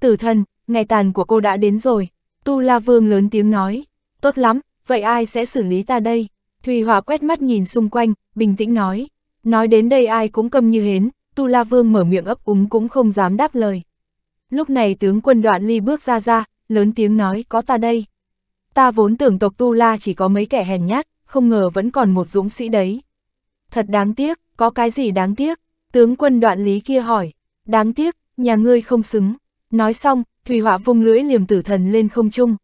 Tử thần, ngày tàn của cô đã đến rồi. Tu La Vương lớn tiếng nói. Tốt lắm, vậy ai sẽ xử lý ta đây? Thùy Hòa quét mắt nhìn xung quanh, bình tĩnh nói. Nói đến đây ai cũng câm như hến, Tu La Vương mở miệng ấp úng cũng không dám đáp lời. Lúc này tướng quân đoạn ly bước ra ra, lớn tiếng nói có ta đây. Ta vốn tưởng tộc Tu La chỉ có mấy kẻ hèn nhát, không ngờ vẫn còn một dũng sĩ đấy. Thật đáng tiếc, có cái gì đáng tiếc? Tướng quân đoạn lý kia hỏi. Đáng tiếc, nhà ngươi không xứng. Nói xong, Thủy Họa vung lưỡi liềm tử thần lên không trung.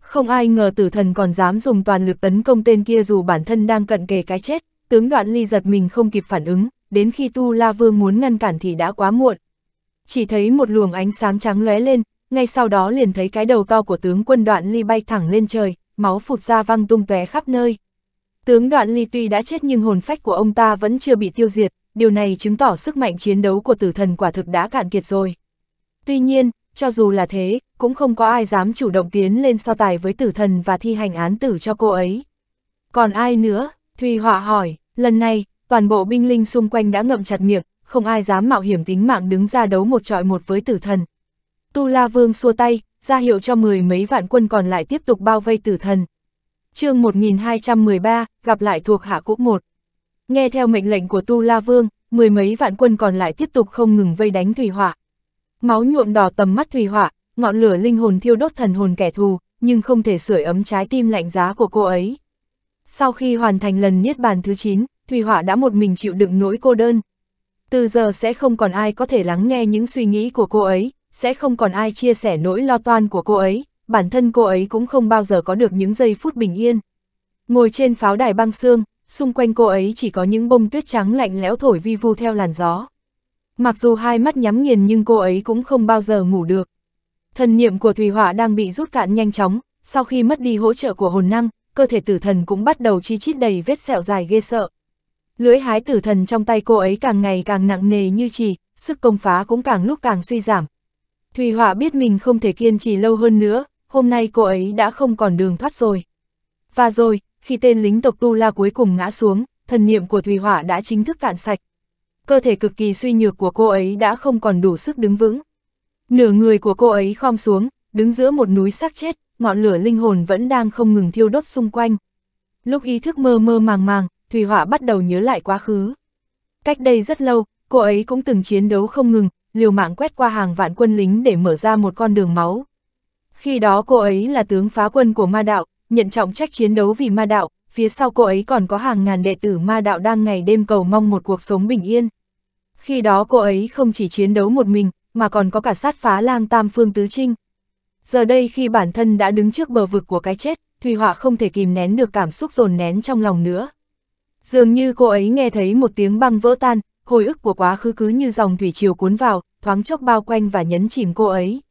Không ai ngờ tử thần còn dám dùng toàn lực tấn công tên kia dù bản thân đang cận kề cái chết, tướng đoạn ly giật mình không kịp phản ứng, đến khi Tu La Vương muốn ngăn cản thì đã quá muộn. Chỉ thấy một luồng ánh sáng trắng lóe lên, ngay sau đó liền thấy cái đầu to của tướng quân đoạn ly bay thẳng lên trời, máu phụt ra văng tung tóe khắp nơi. Tướng đoạn ly tuy đã chết nhưng hồn phách của ông ta vẫn chưa bị tiêu diệt, điều này chứng tỏ sức mạnh chiến đấu của tử thần quả thực đã cạn kiệt rồi. Tuy nhiên, cho dù là thế, cũng không có ai dám chủ động tiến lên so tài với tử thần và thi hành án tử cho cô ấy. Còn ai nữa? Thùy Họa hỏi, lần này, toàn bộ binh linh xung quanh đã ngậm chặt miệng, không ai dám mạo hiểm tính mạng đứng ra đấu một trọi một với tử thần. Tu La Vương xua tay, ra hiệu cho mười mấy vạn quân còn lại tiếp tục bao vây tử thần. chương 1213, gặp lại thuộc hạ cũ một. Nghe theo mệnh lệnh của Tu La Vương, mười mấy vạn quân còn lại tiếp tục không ngừng vây đánh Thùy Họa. Máu nhuộm đỏ tầm mắt thủy họa, ngọn lửa linh hồn thiêu đốt thần hồn kẻ thù, nhưng không thể sưởi ấm trái tim lạnh giá của cô ấy. Sau khi hoàn thành lần niết bàn thứ 9, Thùy Họa đã một mình chịu đựng nỗi cô đơn. Từ giờ sẽ không còn ai có thể lắng nghe những suy nghĩ của cô ấy, sẽ không còn ai chia sẻ nỗi lo toan của cô ấy, bản thân cô ấy cũng không bao giờ có được những giây phút bình yên. Ngồi trên pháo đài băng xương, xung quanh cô ấy chỉ có những bông tuyết trắng lạnh lẽo thổi vi vu theo làn gió. Mặc dù hai mắt nhắm nghiền nhưng cô ấy cũng không bao giờ ngủ được. Thần niệm của Thùy Hỏa đang bị rút cạn nhanh chóng, sau khi mất đi hỗ trợ của hồn năng, cơ thể tử thần cũng bắt đầu chi chít đầy vết sẹo dài ghê sợ. Lưỡi hái tử thần trong tay cô ấy càng ngày càng nặng nề như chỉ, sức công phá cũng càng lúc càng suy giảm. Thùy Hỏa biết mình không thể kiên trì lâu hơn nữa, hôm nay cô ấy đã không còn đường thoát rồi. Và rồi, khi tên lính tộc Tu La cuối cùng ngã xuống, thần niệm của Thùy Hỏa đã chính thức cạn sạch, cơ thể cực kỳ suy nhược của cô ấy đã không còn đủ sức đứng vững. Nửa người của cô ấy khom xuống, đứng giữa một núi xác chết, ngọn lửa linh hồn vẫn đang không ngừng thiêu đốt xung quanh. Lúc ý thức mơ mơ màng màng, Thủy Họa bắt đầu nhớ lại quá khứ. Cách đây rất lâu, cô ấy cũng từng chiến đấu không ngừng, liều mạng quét qua hàng vạn quân lính để mở ra một con đường máu. Khi đó cô ấy là tướng phá quân của ma đạo, nhận trọng trách chiến đấu vì ma đạo, phía sau cô ấy còn có hàng ngàn đệ tử ma đạo đang ngày đêm cầu mong một cuộc sống bình yên. Khi đó cô ấy không chỉ chiến đấu một mình, mà còn có cả sát phá lang tam phương tứ trinh. Giờ đây khi bản thân đã đứng trước bờ vực của cái chết, Thùy Họa không thể kìm nén được cảm xúc dồn nén trong lòng nữa. Dường như cô ấy nghe thấy một tiếng băng vỡ tan, hồi ức của quá khứ cứ như dòng thủy chiều cuốn vào, thoáng chốc bao quanh và nhấn chìm cô ấy.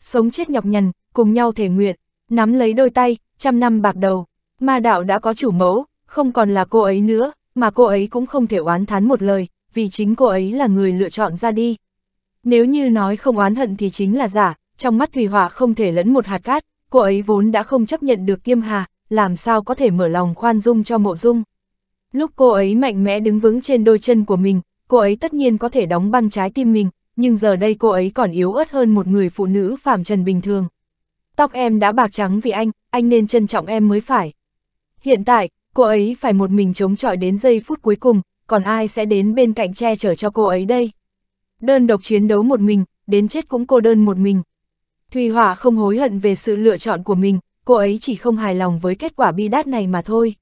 Sống chết nhọc nhằn, cùng nhau thể nguyện, nắm lấy đôi tay, trăm năm bạc đầu. Ma đạo đã có chủ mẫu, không còn là cô ấy nữa, mà cô ấy cũng không thể oán thán một lời, vì chính cô ấy là người lựa chọn ra đi. Nếu như nói không oán hận thì chính là giả, trong mắt thùy họa không thể lẫn một hạt cát, cô ấy vốn đã không chấp nhận được Kiêm Hà, làm sao có thể mở lòng khoan dung cho mộ dung. Lúc cô ấy mạnh mẽ đứng vững trên đôi chân của mình, cô ấy tất nhiên có thể đóng băng trái tim mình, nhưng giờ đây cô ấy còn yếu ớt hơn một người phụ nữ phàm trần bình thường. Tóc em đã bạc trắng vì anh, anh nên trân trọng em mới phải. Hiện tại, cô ấy phải một mình chống chọi đến giây phút cuối cùng, còn ai sẽ đến bên cạnh che chở cho cô ấy đây? Đơn độc chiến đấu một mình, đến chết cũng cô đơn một mình. Thùy Hỏa không hối hận về sự lựa chọn của mình, cô ấy chỉ không hài lòng với kết quả bi đát này mà thôi.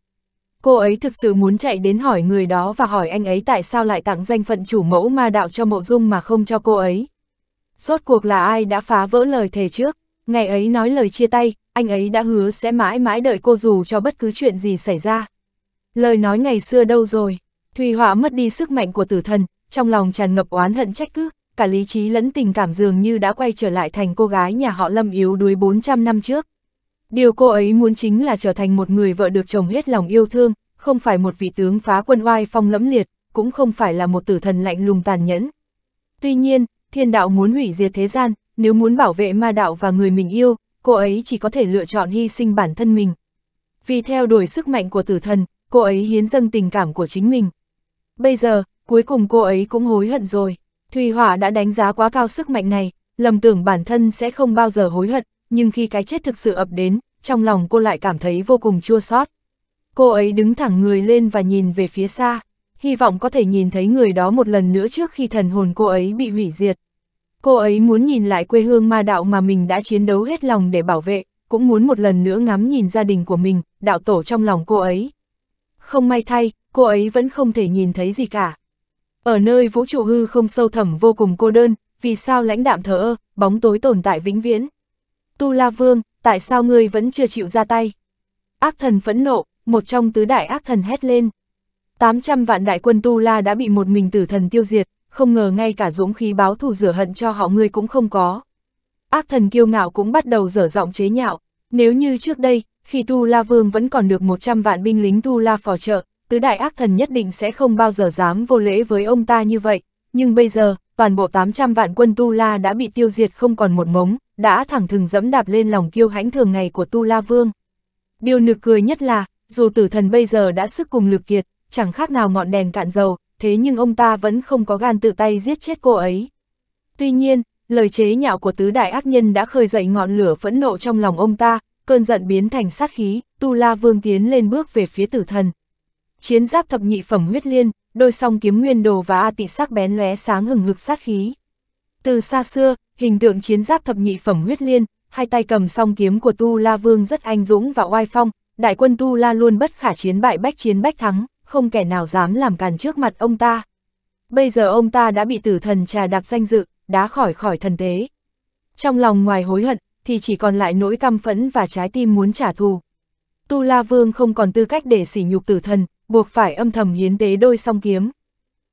Cô ấy thực sự muốn chạy đến hỏi người đó và hỏi anh ấy tại sao lại tặng danh phận chủ mẫu ma đạo cho mộ dung mà không cho cô ấy. Rốt cuộc là ai đã phá vỡ lời thề trước? Ngày ấy nói lời chia tay, anh ấy đã hứa sẽ mãi mãi đợi cô dù cho bất cứ chuyện gì xảy ra. Lời nói ngày xưa đâu rồi? Thùy Họa mất đi sức mạnh của tử thần, trong lòng tràn ngập oán hận trách cứ, cả lý trí lẫn tình cảm dường như đã quay trở lại thành cô gái nhà họ Lâm yếu đuối 400 năm trước. Điều cô ấy muốn chính là trở thành một người vợ được chồng hết lòng yêu thương, không phải một vị tướng phá quân oai phong lẫm liệt, cũng không phải là một tử thần lạnh lùng tàn nhẫn. Tuy nhiên, thiên đạo muốn hủy diệt thế gian, nếu muốn bảo vệ ma đạo và người mình yêu, cô ấy chỉ có thể lựa chọn hy sinh bản thân mình. Vì theo đuổi sức mạnh của tử thần, cô ấy hiến dâng tình cảm của chính mình. Bây giờ, cuối cùng cô ấy cũng hối hận rồi. Thùy Hỏa đã đánh giá quá cao sức mạnh này, lầm tưởng bản thân sẽ không bao giờ hối hận, nhưng khi cái chết thực sự ập đến, trong lòng cô lại cảm thấy vô cùng chua xót. Cô ấy đứng thẳng người lên và nhìn về phía xa, hy vọng có thể nhìn thấy người đó một lần nữa trước khi thần hồn cô ấy bị hủy diệt. Cô ấy muốn nhìn lại quê hương ma đạo mà mình đã chiến đấu hết lòng để bảo vệ, cũng muốn một lần nữa ngắm nhìn gia đình của mình, đạo tổ trong lòng cô ấy. Không may thay, cô ấy vẫn không thể nhìn thấy gì cả. Ở nơi vũ trụ hư không sâu thẳm vô cùng cô đơn, vì sao lãnh đạm thờ ơ, bóng tối tồn tại vĩnh viễn. Tu La Vương, tại sao ngươi vẫn chưa chịu ra tay? Ác thần phẫn nộ, một trong tứ đại ác thần hét lên. 800 vạn đại quân Tu La đã bị một mình tử thần tiêu diệt, không ngờ ngay cả dũng khí báo thù rửa hận cho họ ngươi cũng không có. Ác thần kiêu ngạo cũng bắt đầu dở giọng chế nhạo, nếu như trước đây, khi Tu La Vương vẫn còn được 100 vạn binh lính Tu La phò trợ, tứ đại ác thần nhất định sẽ không bao giờ dám vô lễ với ông ta như vậy, nhưng bây giờ, toàn bộ 800 vạn quân Tu La đã bị tiêu diệt không còn một mống, đã thẳng thừng dẫm đạp lên lòng kiêu hãnh thường ngày của Tu La Vương. Điều nực cười nhất là, dù tử thần bây giờ đã sức cùng lực kiệt, chẳng khác nào ngọn đèn cạn dầu, thế nhưng ông ta vẫn không có gan tự tay giết chết cô ấy. Tuy nhiên, lời chế nhạo của tứ đại ác nhân đã khơi dậy ngọn lửa phẫn nộ trong lòng ông ta, cơn giận biến thành sát khí, Tu La Vương tiến lên bước về phía tử thần. Chiến giáp thập nhị phẩm huyết liên, đôi song kiếm nguyên đồ và A tị sắc bén lóe sáng hừng hực sát khí. Từ xa xưa, hình tượng chiến giáp thập nhị phẩm huyết liên, hai tay cầm song kiếm của Tu La Vương rất anh dũng và oai phong, đại quân Tu La luôn bất khả chiến bại bách chiến bách thắng không kẻ nào dám làm càn trước mặt ông ta. Bây giờ ông ta đã bị tử thần trà đặc danh dự, đá khỏi khỏi thần tế. Trong lòng ngoài hối hận, thì chỉ còn lại nỗi căm phẫn và trái tim muốn trả thù. Tu La Vương không còn tư cách để sỉ nhục tử thần, buộc phải âm thầm hiến tế đôi song kiếm.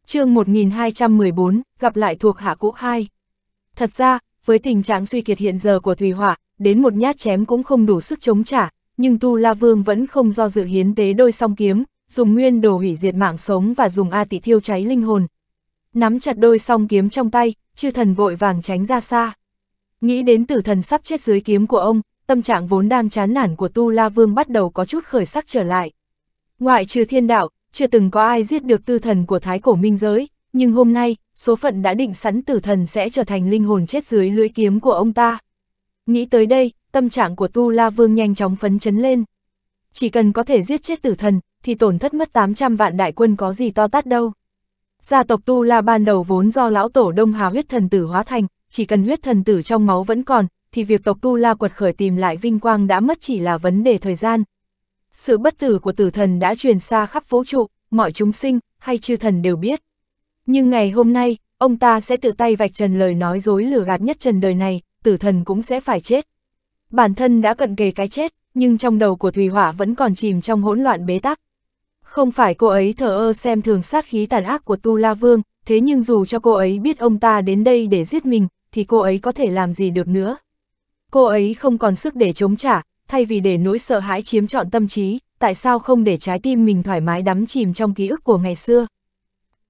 chương 1214, gặp lại thuộc hạ cũ 2. Thật ra, với tình trạng suy kiệt hiện giờ của Thùy Hỏa, đến một nhát chém cũng không đủ sức chống trả, nhưng Tu La Vương vẫn không do dự hiến tế đôi song kiếm, dùng nguyên đồ hủy diệt mạng sống và dùng A tỷ thiêu cháy linh hồn. Nắm chặt đôi song kiếm trong tay, chư thần vội vàng tránh ra xa. Nghĩ đến tử thần sắp chết dưới kiếm của ông, tâm trạng vốn đang chán nản của Tu La Vương bắt đầu có chút khởi sắc trở lại. Ngoại trừ thiên đạo, chưa từng có ai giết được tư thần của Thái Cổ Minh Giới, nhưng hôm nay, số phận đã định sẵn tử thần sẽ trở thành linh hồn chết dưới lưỡi kiếm của ông ta. Nghĩ tới đây, tâm trạng của Tu La Vương nhanh chóng phấn chấn lên. Chỉ cần có thể giết chết tử thần, thì tổn thất mất 800 vạn đại quân có gì to tát đâu. Gia tộc Tu La ban đầu vốn do lão tổ đông Hà huyết thần tử hóa thành, chỉ cần huyết thần tử trong máu vẫn còn, thì việc tộc Tu La quật khởi tìm lại vinh quang đã mất chỉ là vấn đề thời gian. Sự bất tử của tử thần đã truyền xa khắp vũ trụ, mọi chúng sinh, hay chư thần đều biết. Nhưng ngày hôm nay, ông ta sẽ tự tay vạch trần lời nói dối lừa gạt nhất trần đời này, tử thần cũng sẽ phải chết. Bản thân đã cận kề cái chết, nhưng trong đầu của Thùy Hỏa vẫn còn chìm trong hỗn loạn bế tắc. Không phải cô ấy thờ ơ xem thường sát khí tàn ác của Tu La Vương, thế nhưng dù cho cô ấy biết ông ta đến đây để giết mình, thì cô ấy có thể làm gì được nữa. Cô ấy không còn sức để chống trả, thay vì để nỗi sợ hãi chiếm trọn tâm trí, tại sao không để trái tim mình thoải mái đắm chìm trong ký ức của ngày xưa.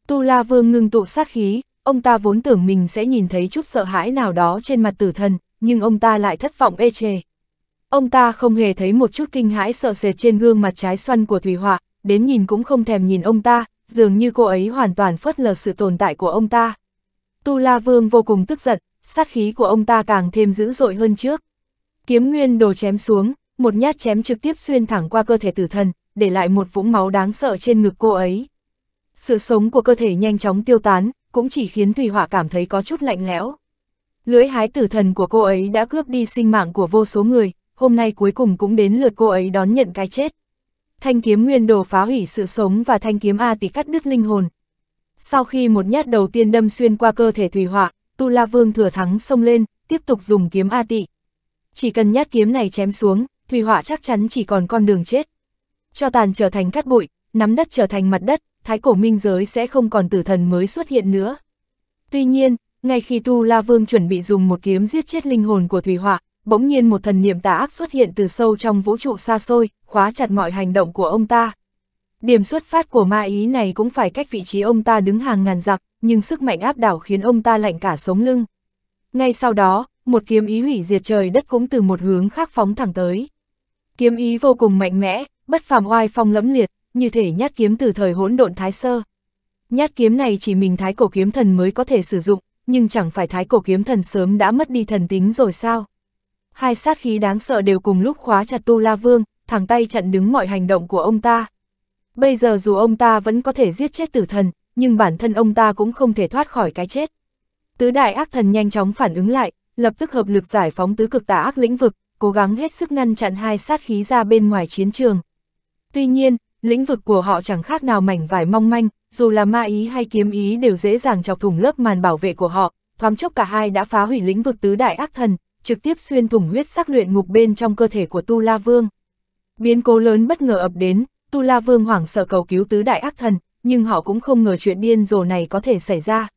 Tu La Vương ngưng tụ sát khí, ông ta vốn tưởng mình sẽ nhìn thấy chút sợ hãi nào đó trên mặt tử thần, nhưng ông ta lại thất vọng ê chề. Ông ta không hề thấy một chút kinh hãi sợ sệt trên gương mặt trái xoăn của Thủy Họa, đến nhìn cũng không thèm nhìn ông ta, dường như cô ấy hoàn toàn phớt lờ sự tồn tại của ông ta. Tu La Vương vô cùng tức giận, sát khí của ông ta càng thêm dữ dội hơn trước. Kiếm nguyên đồ chém xuống, một nhát chém trực tiếp xuyên thẳng qua cơ thể tử thần, để lại một vũng máu đáng sợ trên ngực cô ấy. Sự sống của cơ thể nhanh chóng tiêu tán, cũng chỉ khiến Thủy Họa cảm thấy có chút lạnh lẽo. Lưỡi hái tử thần của cô ấy đã cướp đi sinh mạng của vô số người, hôm nay cuối cùng cũng đến lượt cô ấy đón nhận cái chết. Thanh kiếm nguyên đồ phá hủy sự sống và thanh kiếm A tỷ cắt đứt linh hồn. Sau khi một nhát đầu tiên đâm xuyên qua cơ thể Thủy Họa, Tu La Vương thừa thắng xông lên, tiếp tục dùng kiếm A tỷ. Chỉ cần nhát kiếm này chém xuống, Thủy Họa chắc chắn chỉ còn con đường chết. Cho tàn trở thành cát bụi, nắm đất trở thành mặt đất, thái cổ minh giới sẽ không còn tử thần mới xuất hiện nữa. Tuy nhiên, ngay khi Tu La Vương chuẩn bị dùng một kiếm giết chết linh hồn của Thủy Họa, bỗng nhiên một thần niệm tà ác xuất hiện từ sâu trong vũ trụ xa xôi, khóa chặt mọi hành động của ông ta. Điểm xuất phát của ma ý này cũng phải cách vị trí ông ta đứng hàng ngàn dặm, nhưng sức mạnh áp đảo khiến ông ta lạnh cả sống lưng. Ngay sau đó, một kiếm ý hủy diệt trời đất cũng từ một hướng khác phóng thẳng tới. Kiếm ý vô cùng mạnh mẽ, bất phàm oai phong lẫm liệt, như thể nhát kiếm từ thời hỗn độn thái sơ. Nhát kiếm này chỉ mình thái cổ kiếm thần mới có thể sử dụng, nhưng chẳng phải thái cổ kiếm thần sớm đã mất đi thần tính rồi sao? hai sát khí đáng sợ đều cùng lúc khóa chặt Tu La Vương, thẳng tay chặn đứng mọi hành động của ông ta. Bây giờ dù ông ta vẫn có thể giết chết tử thần, nhưng bản thân ông ta cũng không thể thoát khỏi cái chết. Tứ đại ác thần nhanh chóng phản ứng lại, lập tức hợp lực giải phóng tứ cực tà ác lĩnh vực, cố gắng hết sức ngăn chặn hai sát khí ra bên ngoài chiến trường. Tuy nhiên, lĩnh vực của họ chẳng khác nào mảnh vải mong manh, dù là ma ý hay kiếm ý đều dễ dàng chọc thủng lớp màn bảo vệ của họ, thoáng chốc cả hai đã phá hủy lĩnh vực tứ đại ác thần, trực tiếp xuyên thủng huyết sắc luyện ngục bên trong cơ thể của Tu La Vương. Biến cố lớn bất ngờ ập đến, Tu La Vương hoảng sợ cầu cứu tứ đại ác thần, nhưng họ cũng không ngờ chuyện điên rồ này có thể xảy ra.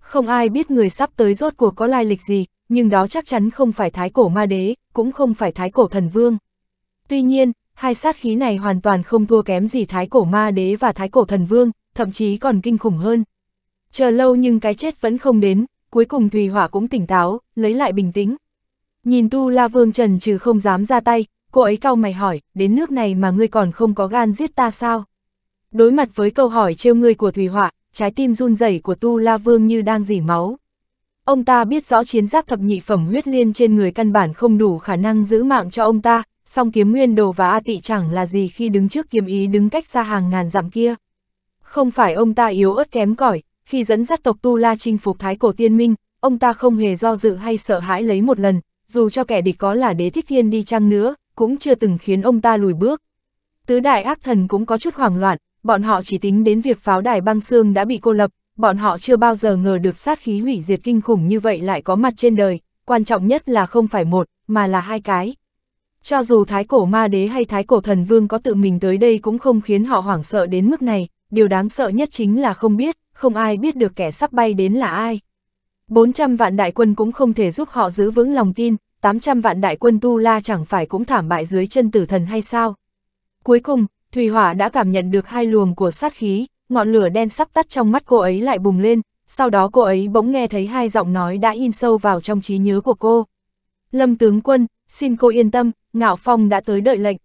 Không ai biết người sắp tới rốt cuộc có lai lịch gì, nhưng đó chắc chắn không phải thái cổ ma đế, cũng không phải thái cổ thần vương. Tuy nhiên, hai sát khí này hoàn toàn không thua kém gì thái cổ ma đế và thái cổ thần vương, thậm chí còn kinh khủng hơn. Chờ lâu nhưng cái chết vẫn không đến, cuối cùng Thùy Hỏa cũng tỉnh táo, lấy lại bình tĩnh. Nhìn Tu La Vương trần trừ không dám ra tay, cô ấy cau mày hỏi, đến nước này mà ngươi còn không có gan giết ta sao? Đối mặt với câu hỏi trêu ngươi của thủy Họa, trái tim run rẩy của Tu La Vương như đang dỉ máu. Ông ta biết rõ chiến giáp thập nhị phẩm huyết liên trên người căn bản không đủ khả năng giữ mạng cho ông ta, song kiếm nguyên đồ và A tị chẳng là gì khi đứng trước kiếm ý đứng cách xa hàng ngàn dặm kia. Không phải ông ta yếu ớt kém cỏi, khi dẫn dắt tộc Tu La chinh phục Thái Cổ Tiên Minh, ông ta không hề do dự hay sợ hãi lấy một lần, dù cho kẻ địch có là đế thích thiên đi chăng nữa, cũng chưa từng khiến ông ta lùi bước. Tứ đại ác thần cũng có chút hoảng loạn, bọn họ chỉ tính đến việc pháo đài băng xương đã bị cô lập, bọn họ chưa bao giờ ngờ được sát khí hủy diệt kinh khủng như vậy lại có mặt trên đời, quan trọng nhất là không phải một, mà là hai cái. Cho dù thái cổ ma đế hay thái cổ thần vương có tự mình tới đây cũng không khiến họ hoảng sợ đến mức này, điều đáng sợ nhất chính là không biết, không ai biết được kẻ sắp bay đến là ai. 400 vạn đại quân cũng không thể giúp họ giữ vững lòng tin, 800 vạn đại quân Tu La chẳng phải cũng thảm bại dưới chân tử thần hay sao? Cuối cùng, Thủy Hỏa đã cảm nhận được hai luồng của sát khí, ngọn lửa đen sắp tắt trong mắt cô ấy lại bùng lên, sau đó cô ấy bỗng nghe thấy hai giọng nói đã in sâu vào trong trí nhớ của cô. Lâm tướng quân, xin cô yên tâm, Ngạo Phong đã tới đợi lệnh.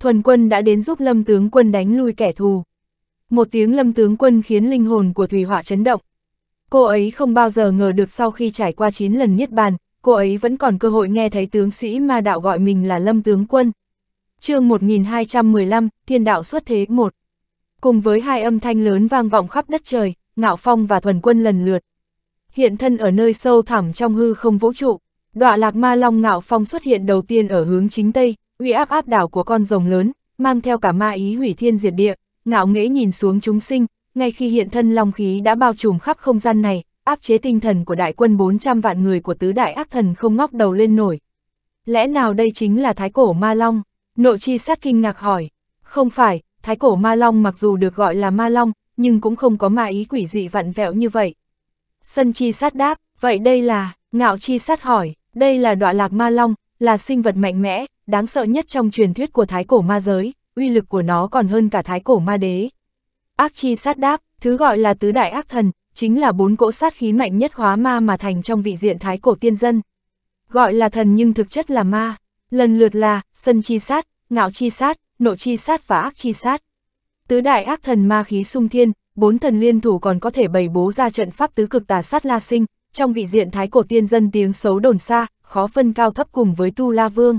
Thuần quân đã đến giúp Lâm tướng quân đánh lui kẻ thù. Một tiếng Lâm tướng quân khiến linh hồn của Thủy Hỏa chấn động, Cô ấy không bao giờ ngờ được sau khi trải qua 9 lần niết bàn, cô ấy vẫn còn cơ hội nghe thấy tướng sĩ ma đạo gọi mình là Lâm Tướng Quân. chương 1215, Thiên Đạo Xuất Thế 1 Cùng với hai âm thanh lớn vang vọng khắp đất trời, Ngạo Phong và Thuần Quân lần lượt. Hiện thân ở nơi sâu thẳm trong hư không vũ trụ, đọa lạc ma long Ngạo Phong xuất hiện đầu tiên ở hướng chính Tây, uy áp áp đảo của con rồng lớn, mang theo cả ma ý hủy thiên diệt địa, ngạo nghễ nhìn xuống chúng sinh, ngay khi hiện thân long khí đã bao trùm khắp không gian này, áp chế tinh thần của đại quân 400 vạn người của tứ đại ác thần không ngóc đầu lên nổi. Lẽ nào đây chính là thái cổ ma long? Nội chi sát kinh ngạc hỏi. Không phải, thái cổ ma long mặc dù được gọi là ma long, nhưng cũng không có ma ý quỷ dị vặn vẹo như vậy. Sân chi sát đáp, vậy đây là, ngạo chi sát hỏi, đây là đọa lạc ma long, là sinh vật mạnh mẽ, đáng sợ nhất trong truyền thuyết của thái cổ ma giới, uy lực của nó còn hơn cả thái cổ ma đế. Ác chi sát đáp, thứ gọi là tứ đại ác thần, chính là bốn cỗ sát khí mạnh nhất hóa ma mà thành trong vị diện thái cổ tiên dân. Gọi là thần nhưng thực chất là ma, lần lượt là sân chi sát, ngạo chi sát, nộ chi sát và ác chi sát. Tứ đại ác thần ma khí sung thiên, bốn thần liên thủ còn có thể bày bố ra trận pháp tứ cực tà sát la sinh, trong vị diện thái cổ tiên dân tiếng xấu đồn xa, khó phân cao thấp cùng với Tu La Vương.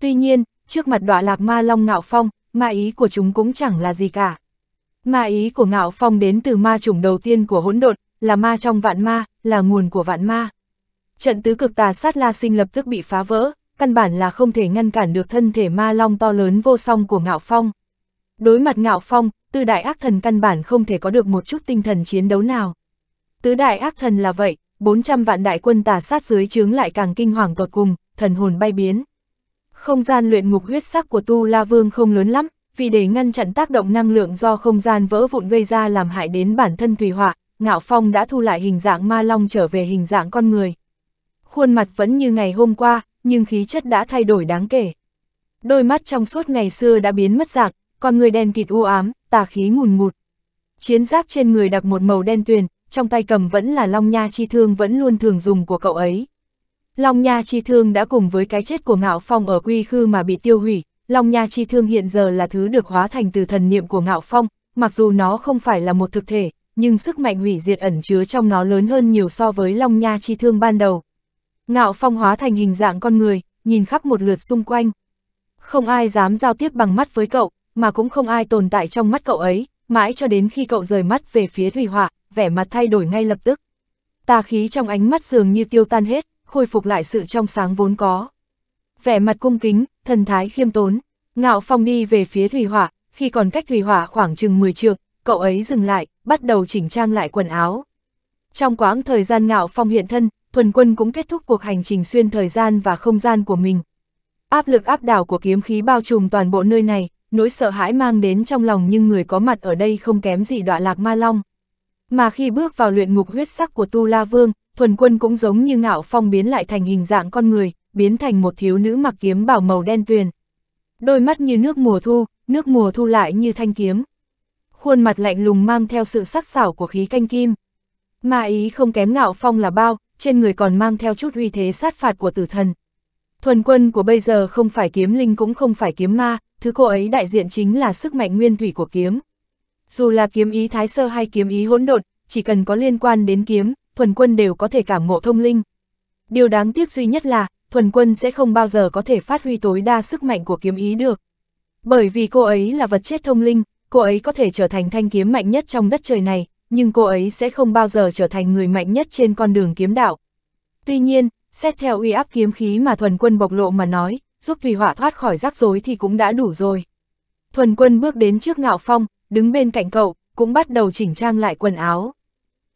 Tuy nhiên, trước mặt đọa lạc ma long ngạo phong, ma ý của chúng cũng chẳng là gì cả. Ma ý của ngạo phong đến từ ma chủng đầu tiên của hỗn độn, là ma trong vạn ma, là nguồn của vạn ma. Trận tứ cực tà sát la sinh lập tức bị phá vỡ, căn bản là không thể ngăn cản được thân thể ma long to lớn vô song của ngạo phong. Đối mặt ngạo phong, tứ đại ác thần căn bản không thể có được một chút tinh thần chiến đấu nào. Tứ đại ác thần là vậy, 400 vạn đại quân tà sát dưới chướng lại càng kinh hoàng tột cùng, thần hồn bay biến. Không gian luyện ngục huyết sắc của Tu La Vương không lớn lắm, vì để ngăn chặn tác động năng lượng do không gian vỡ vụn gây ra làm hại đến bản thân Thùy Họa, Ngạo Phong đã thu lại hình dạng ma long trở về hình dạng con người. Khuôn mặt vẫn như ngày hôm qua, nhưng khí chất đã thay đổi đáng kể. Đôi mắt trong suốt ngày xưa đã biến mất dạng, con người đen kịt u ám, tà khí ngùn ngụt. Chiến giáp trên người đặc một màu đen tuyền, trong tay cầm vẫn là long nha chi thương vẫn luôn thường dùng của cậu ấy. Long nha chi thương đã cùng với cái chết của Ngạo Phong ở quy khư mà bị tiêu hủy, Long Nha Chi Thương hiện giờ là thứ được hóa thành từ thần niệm của Ngạo Phong, mặc dù nó không phải là một thực thể, nhưng sức mạnh hủy diệt ẩn chứa trong nó lớn hơn nhiều so với Long Nha Chi Thương ban đầu. Ngạo Phong hóa thành hình dạng con người, nhìn khắp một lượt xung quanh. Không ai dám giao tiếp bằng mắt với cậu, mà cũng không ai tồn tại trong mắt cậu ấy, mãi cho đến khi cậu rời mắt về phía Thủy Họa, vẻ mặt thay đổi ngay lập tức. Tà khí trong ánh mắt dường như tiêu tan hết, khôi phục lại sự trong sáng vốn có vẻ mặt cung kính, thần thái khiêm tốn. Ngạo Phong đi về phía thủy hỏa, khi còn cách thủy hỏa khoảng chừng 10 trượng, cậu ấy dừng lại, bắt đầu chỉnh trang lại quần áo. Trong quãng thời gian Ngạo Phong hiện thân, Thuần Quân cũng kết thúc cuộc hành trình xuyên thời gian và không gian của mình. Áp lực áp đảo của kiếm khí bao trùm toàn bộ nơi này, nỗi sợ hãi mang đến trong lòng nhưng người có mặt ở đây không kém gì đọa lạc ma long. Mà khi bước vào luyện ngục huyết sắc của Tu La Vương, Thuần Quân cũng giống như Ngạo Phong biến lại thành hình dạng con người, biến thành một thiếu nữ mặc kiếm bảo màu đen tuyền. Đôi mắt như nước mùa thu, nước mùa thu lại như thanh kiếm. Khuôn mặt lạnh lùng mang theo sự sắc sảo của khí canh kim. Ma ý không kém ngạo phong là bao, trên người còn mang theo chút uy thế sát phạt của tử thần. Thuần quân của bây giờ không phải kiếm linh cũng không phải kiếm ma, thứ cô ấy đại diện chính là sức mạnh nguyên thủy của kiếm. Dù là kiếm ý thái sơ hay kiếm ý hỗn độn, chỉ cần có liên quan đến kiếm, thuần quân đều có thể cảm ngộ thông linh. Điều đáng tiếc duy nhất là, thuần quân sẽ không bao giờ có thể phát huy tối đa sức mạnh của kiếm ý được. Bởi vì cô ấy là vật chết thông linh, cô ấy có thể trở thành thanh kiếm mạnh nhất trong đất trời này, nhưng cô ấy sẽ không bao giờ trở thành người mạnh nhất trên con đường kiếm đạo. Tuy nhiên, xét theo uy áp kiếm khí mà thuần quân bộc lộ mà nói, giúp Thùy Họa thoát khỏi rắc rối thì cũng đã đủ rồi. Thuần quân bước đến trước ngạo phong, đứng bên cạnh cậu, cũng bắt đầu chỉnh trang lại quần áo.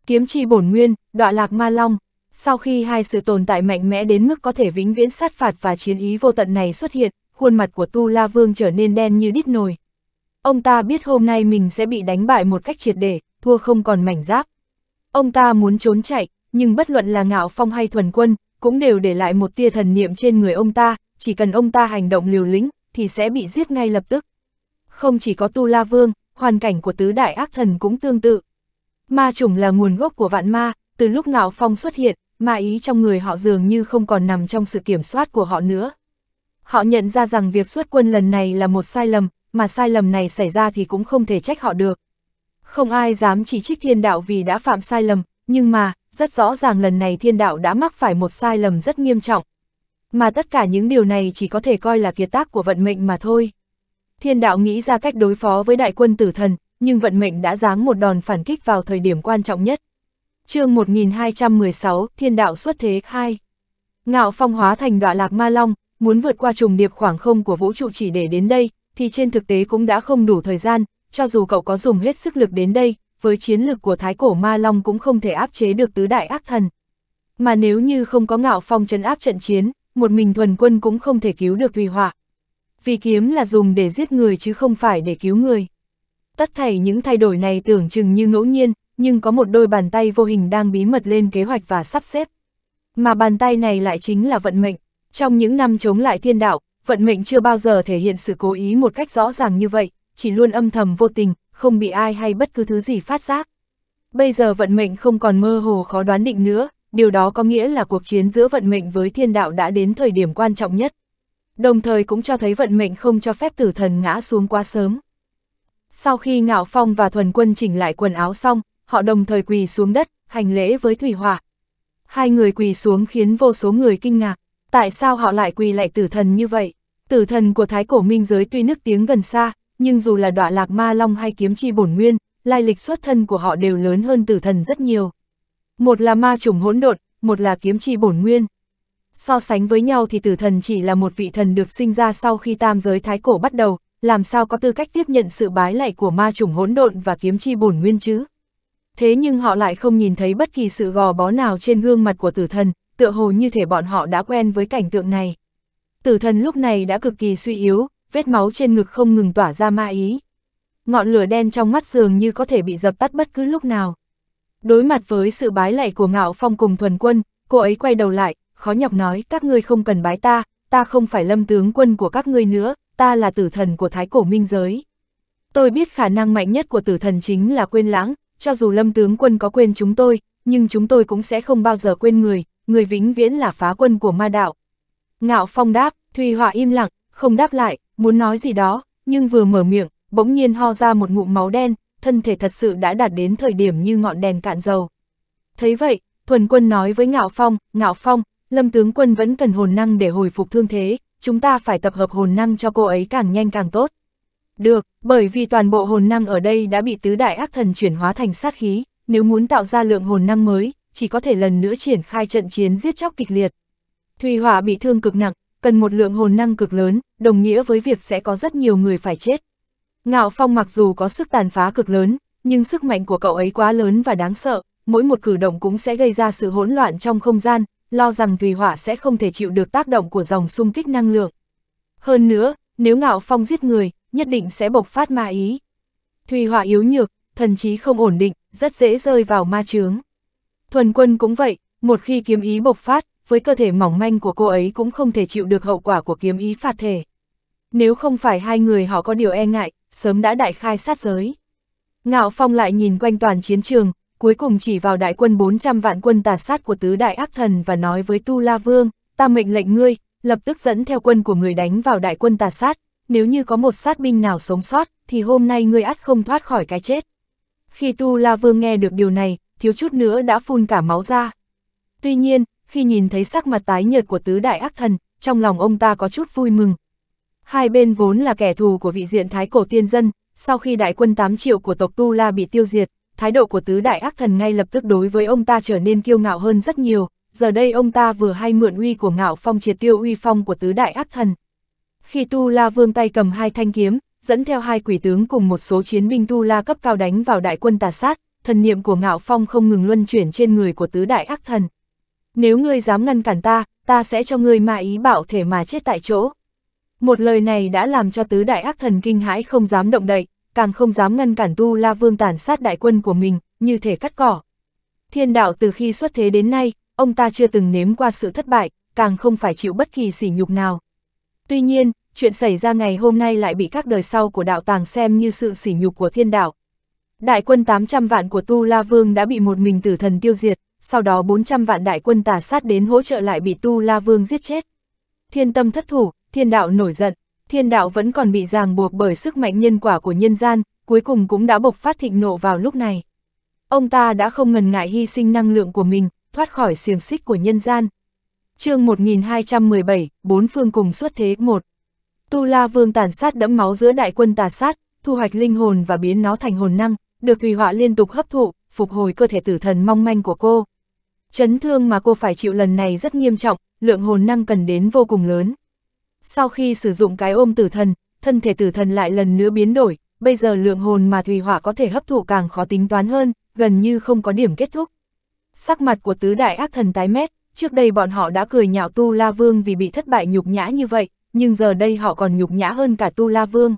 Kiếm chi bổn nguyên, đọa lạc ma long, sau khi hai sự tồn tại mạnh mẽ đến mức có thể vĩnh viễn sát phạt và chiến ý vô tận này xuất hiện, khuôn mặt của Tu La Vương trở nên đen như đít nồi. Ông ta biết hôm nay mình sẽ bị đánh bại một cách triệt để, thua không còn mảnh giáp. Ông ta muốn trốn chạy, nhưng bất luận là ngạo phong hay thuần quân, cũng đều để lại một tia thần niệm trên người ông ta, chỉ cần ông ta hành động liều lĩnh, thì sẽ bị giết ngay lập tức. Không chỉ có Tu La Vương, hoàn cảnh của tứ đại ác thần cũng tương tự. Ma chủng là nguồn gốc của vạn ma, từ lúc ngạo Phong xuất hiện, ma ý trong người họ dường như không còn nằm trong sự kiểm soát của họ nữa. Họ nhận ra rằng việc xuất quân lần này là một sai lầm, mà sai lầm này xảy ra thì cũng không thể trách họ được. Không ai dám chỉ trích thiên đạo vì đã phạm sai lầm, nhưng mà, rất rõ ràng lần này thiên đạo đã mắc phải một sai lầm rất nghiêm trọng. Mà tất cả những điều này chỉ có thể coi là kiệt tác của vận mệnh mà thôi. Thiên đạo nghĩ ra cách đối phó với đại quân tử thần, nhưng vận mệnh đã giáng một đòn phản kích vào thời điểm quan trọng nhất chương 1216, Thiên đạo xuất thế 2. Ngạo phong hóa thành đọa lạc ma long, muốn vượt qua trùng điệp khoảng không của vũ trụ chỉ để đến đây, thì trên thực tế cũng đã không đủ thời gian, cho dù cậu có dùng hết sức lực đến đây, với chiến lực của thái cổ ma long cũng không thể áp chế được tứ đại ác thần. Mà nếu như không có ngạo phong chấn áp trận chiến, một mình thuần quân cũng không thể cứu được Thùy Họa. Vì kiếm là dùng để giết người chứ không phải để cứu người. Tất thảy những thay đổi này tưởng chừng như ngẫu nhiên, nhưng có một đôi bàn tay vô hình đang bí mật lên kế hoạch và sắp xếp. Mà bàn tay này lại chính là vận mệnh. Trong những năm chống lại thiên đạo, vận mệnh chưa bao giờ thể hiện sự cố ý một cách rõ ràng như vậy, chỉ luôn âm thầm vô tình, không bị ai hay bất cứ thứ gì phát giác. Bây giờ vận mệnh không còn mơ hồ khó đoán định nữa, điều đó có nghĩa là cuộc chiến giữa vận mệnh với thiên đạo đã đến thời điểm quan trọng nhất. Đồng thời cũng cho thấy vận mệnh không cho phép tử thần ngã xuống quá sớm. Sau khi Ngạo Phong và Thuần Quân chỉnh lại quần áo xong, họ đồng thời quỳ xuống đất, hành lễ với thủy hòa Hai người quỳ xuống khiến vô số người kinh ngạc, tại sao họ lại quỳ lại tử thần như vậy? Tử thần của thái cổ minh giới tuy nước tiếng gần xa, nhưng dù là đọa lạc ma long hay kiếm chi bổn nguyên, lai lịch xuất thân của họ đều lớn hơn tử thần rất nhiều. Một là ma chủng hỗn độn, một là kiếm chi bổn nguyên. So sánh với nhau thì tử thần chỉ là một vị thần được sinh ra sau khi tam giới thái cổ bắt đầu, làm sao có tư cách tiếp nhận sự bái lạy của ma chủng hỗn độn và kiếm chi bổn nguyên chứ? thế nhưng họ lại không nhìn thấy bất kỳ sự gò bó nào trên gương mặt của tử thần, tựa hồ như thể bọn họ đã quen với cảnh tượng này. Tử thần lúc này đã cực kỳ suy yếu, vết máu trên ngực không ngừng tỏa ra ma ý. Ngọn lửa đen trong mắt dường như có thể bị dập tắt bất cứ lúc nào. Đối mặt với sự bái lạy của ngạo phong cùng thuần quân, cô ấy quay đầu lại, khó nhọc nói các ngươi không cần bái ta, ta không phải lâm tướng quân của các ngươi nữa, ta là tử thần của thái cổ minh giới. Tôi biết khả năng mạnh nhất của tử thần chính là quên lãng, cho dù lâm tướng quân có quên chúng tôi, nhưng chúng tôi cũng sẽ không bao giờ quên người, người vĩnh viễn là phá quân của ma đạo. Ngạo Phong đáp, Thùy Họa im lặng, không đáp lại, muốn nói gì đó, nhưng vừa mở miệng, bỗng nhiên ho ra một ngụm máu đen, thân thể thật sự đã đạt đến thời điểm như ngọn đèn cạn dầu. Thấy vậy, Thuần Quân nói với Ngạo Phong, Ngạo Phong, Lâm Tướng Quân vẫn cần hồn năng để hồi phục thương thế, chúng ta phải tập hợp hồn năng cho cô ấy càng nhanh càng tốt. Được, bởi vì toàn bộ hồn năng ở đây đã bị tứ đại ác thần chuyển hóa thành sát khí, nếu muốn tạo ra lượng hồn năng mới, chỉ có thể lần nữa triển khai trận chiến giết chóc kịch liệt. Thùy Hỏa bị thương cực nặng, cần một lượng hồn năng cực lớn, đồng nghĩa với việc sẽ có rất nhiều người phải chết. Ngạo Phong mặc dù có sức tàn phá cực lớn, nhưng sức mạnh của cậu ấy quá lớn và đáng sợ, mỗi một cử động cũng sẽ gây ra sự hỗn loạn trong không gian, lo rằng Thùy Hỏa sẽ không thể chịu được tác động của dòng xung kích năng lượng. Hơn nữa, nếu Ngạo Phong giết người, nhất định sẽ bộc phát ma ý. Thùy hỏa yếu nhược, thần trí không ổn định, rất dễ rơi vào ma chướng. Thuần quân cũng vậy, một khi kiếm ý bộc phát, với cơ thể mỏng manh của cô ấy cũng không thể chịu được hậu quả của kiếm ý phạt thể. Nếu không phải hai người họ có điều e ngại, sớm đã đại khai sát giới. Ngạo Phong lại nhìn quanh toàn chiến trường, cuối cùng chỉ vào đại quân 400 vạn quân tà sát của tứ đại ác thần và nói với Tu La Vương, ta mệnh lệnh ngươi, lập tức dẫn theo quân của người đánh vào đại quân tà sát, nếu như có một sát binh nào sống sót, thì hôm nay ngươi ắt không thoát khỏi cái chết. Khi Tu La Vương nghe được điều này, thiếu chút nữa đã phun cả máu ra. Tuy nhiên, khi nhìn thấy sắc mặt tái nhợt của tứ đại ác thần, trong lòng ông ta có chút vui mừng. Hai bên vốn là kẻ thù của vị diện thái cổ tiên dân, sau khi đại quân 8 triệu của tộc Tu La bị tiêu diệt, thái độ của tứ đại ác thần ngay lập tức đối với ông ta trở nên kiêu ngạo hơn rất nhiều, giờ đây ông ta vừa hay mượn uy của ngạo phong triệt tiêu uy phong của tứ đại ác thần, khi Tu La Vương tay cầm hai thanh kiếm, dẫn theo hai quỷ tướng cùng một số chiến binh Tu La cấp cao đánh vào đại quân tà sát, thần niệm của Ngạo Phong không ngừng luân chuyển trên người của tứ đại ác thần. Nếu ngươi dám ngăn cản ta, ta sẽ cho ngươi ma ý bảo thể mà chết tại chỗ. Một lời này đã làm cho tứ đại ác thần kinh hãi không dám động đậy, càng không dám ngăn cản Tu La Vương tàn sát đại quân của mình, như thể cắt cỏ. Thiên đạo từ khi xuất thế đến nay, ông ta chưa từng nếm qua sự thất bại, càng không phải chịu bất kỳ sỉ nhục nào. Tuy nhiên, chuyện xảy ra ngày hôm nay lại bị các đời sau của đạo tàng xem như sự sỉ nhục của thiên đạo. Đại quân 800 vạn của Tu La Vương đã bị một mình tử thần tiêu diệt, sau đó 400 vạn đại quân tà sát đến hỗ trợ lại bị Tu La Vương giết chết. Thiên tâm thất thủ, thiên đạo nổi giận, thiên đạo vẫn còn bị ràng buộc bởi sức mạnh nhân quả của nhân gian, cuối cùng cũng đã bộc phát thịnh nộ vào lúc này. Ông ta đã không ngần ngại hy sinh năng lượng của mình, thoát khỏi xiềng xích của nhân gian. chương 1217, bốn phương cùng xuất thế một. Tu La Vương tàn sát đẫm máu giữa đại quân tà sát, thu hoạch linh hồn và biến nó thành hồn năng, được Thủy Họa liên tục hấp thụ, phục hồi cơ thể tử thần mong manh của cô. Chấn thương mà cô phải chịu lần này rất nghiêm trọng, lượng hồn năng cần đến vô cùng lớn. Sau khi sử dụng cái ôm tử thần, thân thể tử thần lại lần nữa biến đổi, bây giờ lượng hồn mà Thủy Họa có thể hấp thụ càng khó tính toán hơn, gần như không có điểm kết thúc. Sắc mặt của tứ đại ác thần tái mét, trước đây bọn họ đã cười nhạo Tu La Vương vì bị thất bại nhục nhã như vậy, nhưng giờ đây họ còn nhục nhã hơn cả Tu La Vương.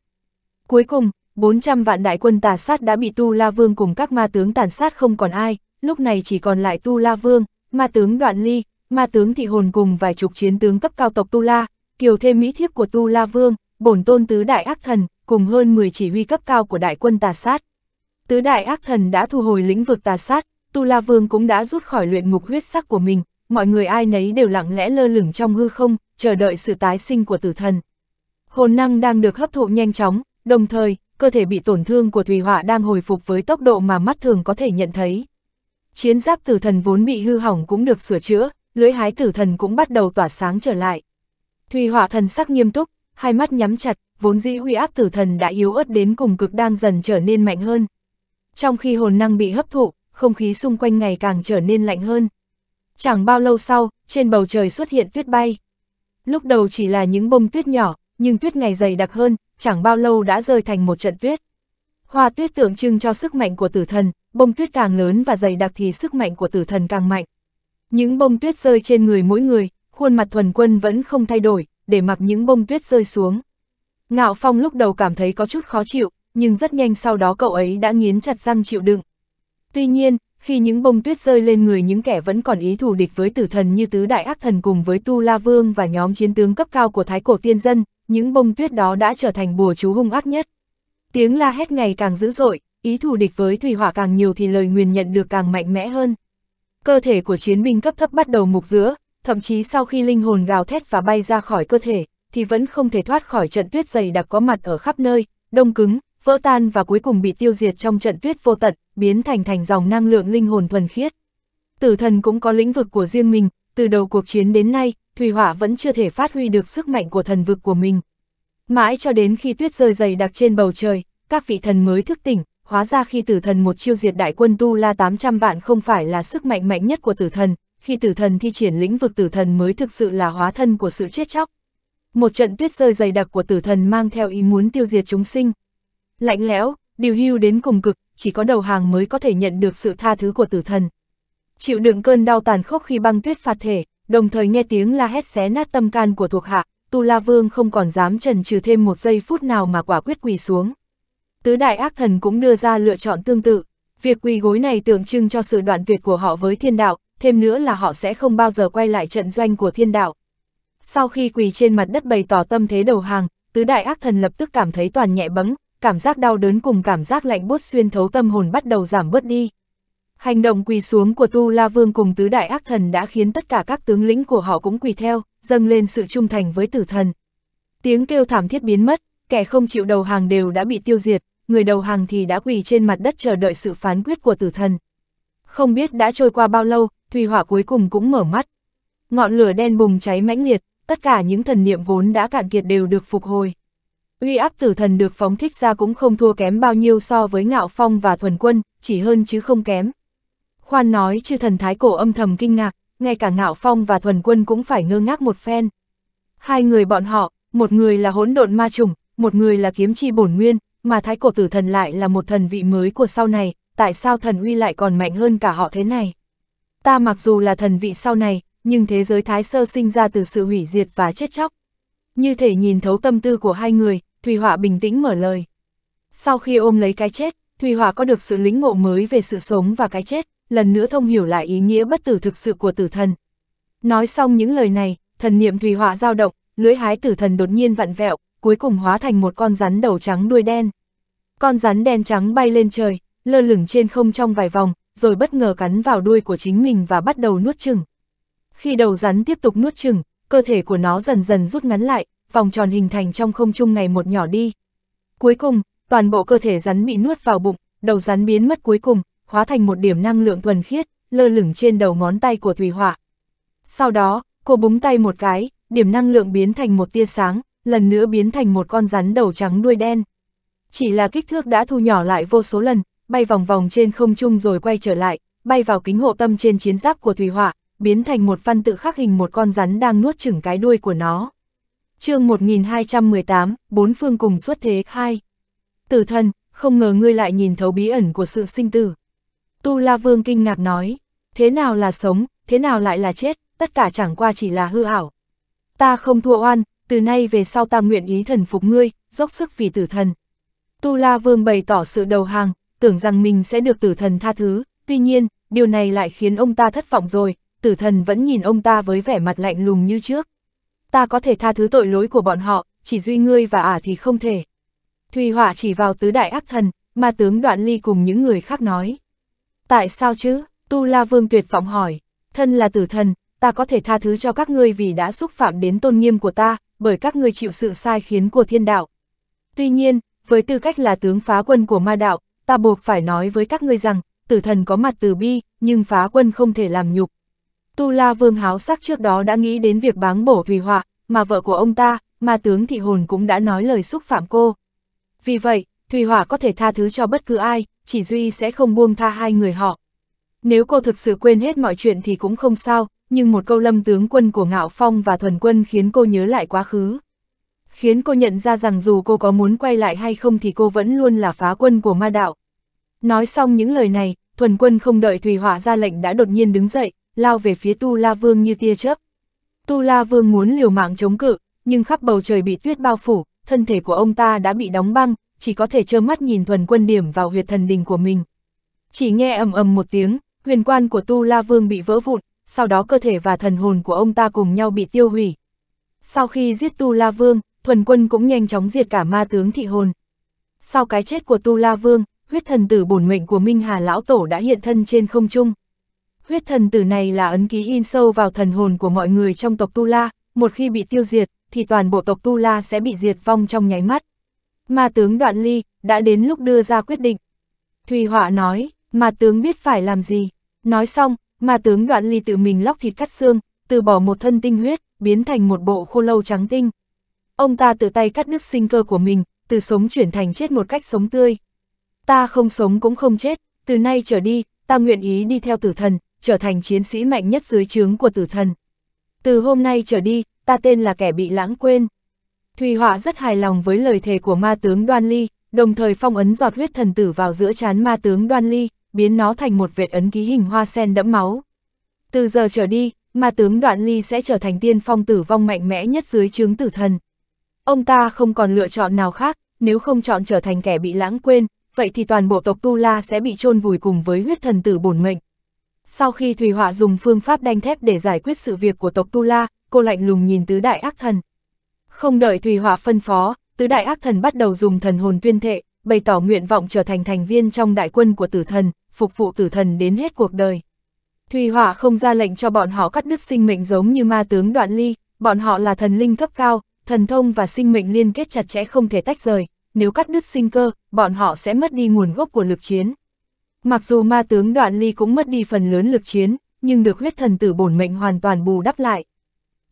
Cuối cùng, 400 vạn đại quân tà sát đã bị Tu La Vương cùng các ma tướng tàn sát không còn ai, lúc này chỉ còn lại Tu La Vương, ma tướng Đoạn Ly, ma tướng Thị Hồn cùng vài chục chiến tướng cấp cao tộc Tu La, kiều thêm mỹ thiếp của Tu La Vương, bổn tôn tứ đại ác thần, cùng hơn 10 chỉ huy cấp cao của đại quân tà sát. Tứ đại ác thần đã thu hồi lĩnh vực tà sát, Tu La Vương cũng đã rút khỏi luyện ngục huyết sắc của mình, mọi người ai nấy đều lặng lẽ lơ lửng trong hư không, chờ đợi sự tái sinh của tử thần. Hồn năng đang được hấp thụ nhanh chóng, đồng thời, cơ thể bị tổn thương của Thùy Họa đang hồi phục với tốc độ mà mắt thường có thể nhận thấy. Chiến giáp tử thần vốn bị hư hỏng cũng được sửa chữa, lưỡi hái tử thần cũng bắt đầu tỏa sáng trở lại. Thùy Họa thần sắc nghiêm túc, hai mắt nhắm chặt, vốn dĩ huy áp tử thần đã yếu ớt đến cùng cực đang dần trở nên mạnh hơn. Trong khi hồn năng bị hấp thụ, không khí xung quanh ngày càng trở nên lạnh hơn. Chẳng bao lâu sau, trên bầu trời xuất hiện tuyết bay. Lúc đầu chỉ là những bông tuyết nhỏ, nhưng tuyết ngày dày đặc hơn, chẳng bao lâu đã rơi thành một trận tuyết. Hoa tuyết tượng trưng cho sức mạnh của tử thần, bông tuyết càng lớn và dày đặc thì sức mạnh của tử thần càng mạnh. Những bông tuyết rơi trên người mỗi người, khuôn mặt thuần quân vẫn không thay đổi, để mặc những bông tuyết rơi xuống. Ngạo Phong lúc đầu cảm thấy có chút khó chịu, nhưng rất nhanh sau đó cậu ấy đã nghiến chặt răng chịu đựng. Tuy nhiên, khi những bông tuyết rơi lên người những kẻ vẫn còn ý thù địch với tử thần như tứ đại ác thần cùng với Tu La Vương và nhóm chiến tướng cấp cao của Thái Cổ Tiên Dân, những bông tuyết đó đã trở thành bùa chú hung ác nhất. Tiếng la hét ngày càng dữ dội, ý thù địch với thủy hỏa càng nhiều thì lời nguyền nhận được càng mạnh mẽ hơn. Cơ thể của chiến binh cấp thấp bắt đầu mục giữa, thậm chí sau khi linh hồn gào thét và bay ra khỏi cơ thể, thì vẫn không thể thoát khỏi trận tuyết dày đặc có mặt ở khắp nơi, đông cứng, vỡ tan và cuối cùng bị tiêu diệt trong trận tuyết vô tận, biến thành thành dòng năng lượng linh hồn thuần khiết. Tử thần cũng có lĩnh vực của riêng mình, từ đầu cuộc chiến đến nay, Thủy Hỏa vẫn chưa thể phát huy được sức mạnh của thần vực của mình. Mãi cho đến khi tuyết rơi dày đặc trên bầu trời, các vị thần mới thức tỉnh, hóa ra khi tử thần một chiêu diệt đại quân tu la 800 vạn không phải là sức mạnh mạnh nhất của tử thần, khi tử thần thi triển lĩnh vực tử thần mới thực sự là hóa thân của sự chết chóc. Một trận tuyết rơi dày đặc của tử thần mang theo ý muốn tiêu diệt chúng sinh, lạnh lẽo, điều hưu đến cùng cực, chỉ có đầu hàng mới có thể nhận được sự tha thứ của tử thần. Chịu đựng cơn đau tàn khốc khi băng tuyết phạt thể, đồng thời nghe tiếng la hét xé nát tâm can của thuộc hạ, Tu La Vương không còn dám trần trừ thêm một giây phút nào mà quả quyết quỳ xuống. Tứ đại ác thần cũng đưa ra lựa chọn tương tự, việc quỳ gối này tượng trưng cho sự đoạn tuyệt của họ với thiên đạo, thêm nữa là họ sẽ không bao giờ quay lại trận doanh của thiên đạo. Sau khi quỳ trên mặt đất bày tỏ tâm thế đầu hàng, tứ đại ác thần lập tức cảm thấy toàn nhẹ bẫng, cảm giác đau đớn cùng cảm giác lạnh bút xuyên thấu tâm hồn bắt đầu giảm bớt đi. Hành động quỳ xuống của Tu La Vương cùng tứ đại ác thần đã khiến tất cả các tướng lĩnh của họ cũng quỳ theo, dâng lên sự trung thành với tử thần. Tiếng kêu thảm thiết biến mất, kẻ không chịu đầu hàng đều đã bị tiêu diệt, người đầu hàng thì đã quỳ trên mặt đất chờ đợi sự phán quyết của tử thần. Không biết đã trôi qua bao lâu, thủy hỏa cuối cùng cũng mở mắt. Ngọn lửa đen bùng cháy mãnh liệt, tất cả những thần niệm vốn đã cạn kiệt đều được phục hồi uy áp tử thần được phóng thích ra cũng không thua kém bao nhiêu so với ngạo phong và thuần quân, chỉ hơn chứ không kém. Khoan nói chư thần thái cổ âm thầm kinh ngạc, ngay cả ngạo phong và thuần quân cũng phải ngơ ngác một phen. Hai người bọn họ, một người là hỗn độn ma trùng, một người là kiếm chi bổn nguyên, mà thái cổ tử thần lại là một thần vị mới của sau này, tại sao thần uy lại còn mạnh hơn cả họ thế này? Ta mặc dù là thần vị sau này, nhưng thế giới thái sơ sinh ra từ sự hủy diệt và chết chóc. Như thể nhìn thấu tâm tư của hai người, Thùy Họa bình tĩnh mở lời. Sau khi ôm lấy cái chết, Thùy Họa có được sự lĩnh ngộ mới về sự sống và cái chết, lần nữa thông hiểu lại ý nghĩa bất tử thực sự của tử thần. Nói xong những lời này, thần niệm Thùy Họa dao động, lưỡi hái tử thần đột nhiên vặn vẹo, cuối cùng hóa thành một con rắn đầu trắng đuôi đen. Con rắn đen trắng bay lên trời, lơ lửng trên không trong vài vòng, rồi bất ngờ cắn vào đuôi của chính mình và bắt đầu nuốt chừng. Khi đầu rắn tiếp tục nuốt chừng, cơ thể của nó dần dần rút ngắn lại, vòng tròn hình thành trong không trung ngày một nhỏ đi. Cuối cùng, toàn bộ cơ thể rắn bị nuốt vào bụng, đầu rắn biến mất cuối cùng, hóa thành một điểm năng lượng thuần khiết, lơ lửng trên đầu ngón tay của Thủy Hỏa. Sau đó, cô búng tay một cái, điểm năng lượng biến thành một tia sáng, lần nữa biến thành một con rắn đầu trắng đuôi đen. Chỉ là kích thước đã thu nhỏ lại vô số lần, bay vòng vòng trên không trung rồi quay trở lại, bay vào kính hộ tâm trên chiến giáp của Thủy Hỏa, biến thành một văn tự khắc hình một con rắn đang nuốt chửng cái đuôi của nó chương 1218, bốn phương cùng xuất thế hai Tử thần, không ngờ ngươi lại nhìn thấu bí ẩn của sự sinh tử. Tu La Vương kinh ngạc nói, thế nào là sống, thế nào lại là chết, tất cả chẳng qua chỉ là hư ảo. Ta không thua oan, từ nay về sau ta nguyện ý thần phục ngươi, dốc sức vì tử thần. Tu La Vương bày tỏ sự đầu hàng, tưởng rằng mình sẽ được tử thần tha thứ, tuy nhiên, điều này lại khiến ông ta thất vọng rồi, tử thần vẫn nhìn ông ta với vẻ mặt lạnh lùng như trước ta có thể tha thứ tội lỗi của bọn họ, chỉ duy ngươi và ả thì không thể. Thùy Họa chỉ vào tứ đại ác thần, mà tướng đoạn ly cùng những người khác nói. Tại sao chứ? Tu La Vương tuyệt vọng hỏi. Thân là tử thần, ta có thể tha thứ cho các ngươi vì đã xúc phạm đến tôn nghiêm của ta, bởi các ngươi chịu sự sai khiến của thiên đạo. Tuy nhiên, với tư cách là tướng phá quân của ma đạo, ta buộc phải nói với các ngươi rằng, tử thần có mặt từ bi, nhưng phá quân không thể làm nhục. Tu La Vương háo sắc trước đó đã nghĩ đến việc báng bổ Thủy Họa, mà vợ của ông ta, mà tướng Thị Hồn cũng đã nói lời xúc phạm cô. Vì vậy, Thủy Họa có thể tha thứ cho bất cứ ai, chỉ Duy sẽ không buông tha hai người họ. Nếu cô thực sự quên hết mọi chuyện thì cũng không sao, nhưng một câu lâm tướng quân của Ngạo Phong và Thuần Quân khiến cô nhớ lại quá khứ. Khiến cô nhận ra rằng dù cô có muốn quay lại hay không thì cô vẫn luôn là phá quân của ma đạo. Nói xong những lời này, Thuần Quân không đợi Thùy Họa ra lệnh đã đột nhiên đứng dậy, lao về phía Tu La Vương như tia chớp. Tu La Vương muốn liều mạng chống cự, nhưng khắp bầu trời bị tuyết bao phủ, thân thể của ông ta đã bị đóng băng, chỉ có thể trơ mắt nhìn thuần quân điểm vào huyệt thần đình của mình. Chỉ nghe ầm ầm một tiếng, huyền quan của Tu La Vương bị vỡ vụn, sau đó cơ thể và thần hồn của ông ta cùng nhau bị tiêu hủy. Sau khi giết Tu La Vương, thuần quân cũng nhanh chóng diệt cả ma tướng thị hồn. Sau cái chết của Tu La Vương, huyết thần tử bổn mệnh của Minh Hà Lão Tổ đã hiện thân trên không trung huyết thần tử này là ấn ký in sâu vào thần hồn của mọi người trong tộc Tu La, một khi bị tiêu diệt, thì toàn bộ tộc Tu La sẽ bị diệt vong trong nháy mắt. Ma tướng Đoạn Ly, đã đến lúc đưa ra quyết định. Thùy Họa nói, Ma tướng biết phải làm gì. Nói xong, Ma tướng Đoạn Ly tự mình lóc thịt cắt xương, từ bỏ một thân tinh huyết, biến thành một bộ khô lâu trắng tinh. Ông ta tự tay cắt đứt sinh cơ của mình, từ sống chuyển thành chết một cách sống tươi. Ta không sống cũng không chết, từ nay trở đi, ta nguyện ý đi theo tử thần, trở thành chiến sĩ mạnh nhất dưới trướng của tử thần. Từ hôm nay trở đi, ta tên là kẻ bị lãng quên. Thùy Họa rất hài lòng với lời thề của ma tướng Đoan Ly, đồng thời phong ấn giọt huyết thần tử vào giữa chán ma tướng Đoan Ly, biến nó thành một vệt ấn ký hình hoa sen đẫm máu. Từ giờ trở đi, ma tướng Đoan Ly sẽ trở thành tiên phong tử vong mạnh mẽ nhất dưới trướng tử thần. Ông ta không còn lựa chọn nào khác, nếu không chọn trở thành kẻ bị lãng quên, vậy thì toàn bộ tộc Tu La sẽ bị chôn vùi cùng với huyết thần tử bổn mệnh. Sau khi Thùy Họa dùng phương pháp đanh thép để giải quyết sự việc của tộc Tu La, cô lạnh lùng nhìn tứ đại ác thần. Không đợi Thùy Họa phân phó, tứ đại ác thần bắt đầu dùng thần hồn tuyên thệ, bày tỏ nguyện vọng trở thành thành viên trong đại quân của tử thần, phục vụ tử thần đến hết cuộc đời. Thùy Họa không ra lệnh cho bọn họ cắt đứt sinh mệnh giống như ma tướng đoạn ly, bọn họ là thần linh cấp cao, thần thông và sinh mệnh liên kết chặt chẽ không thể tách rời, nếu cắt đứt sinh cơ, bọn họ sẽ mất đi nguồn gốc của lực chiến. Mặc dù ma tướng đoạn ly cũng mất đi phần lớn lực chiến, nhưng được huyết thần tử bổn mệnh hoàn toàn bù đắp lại.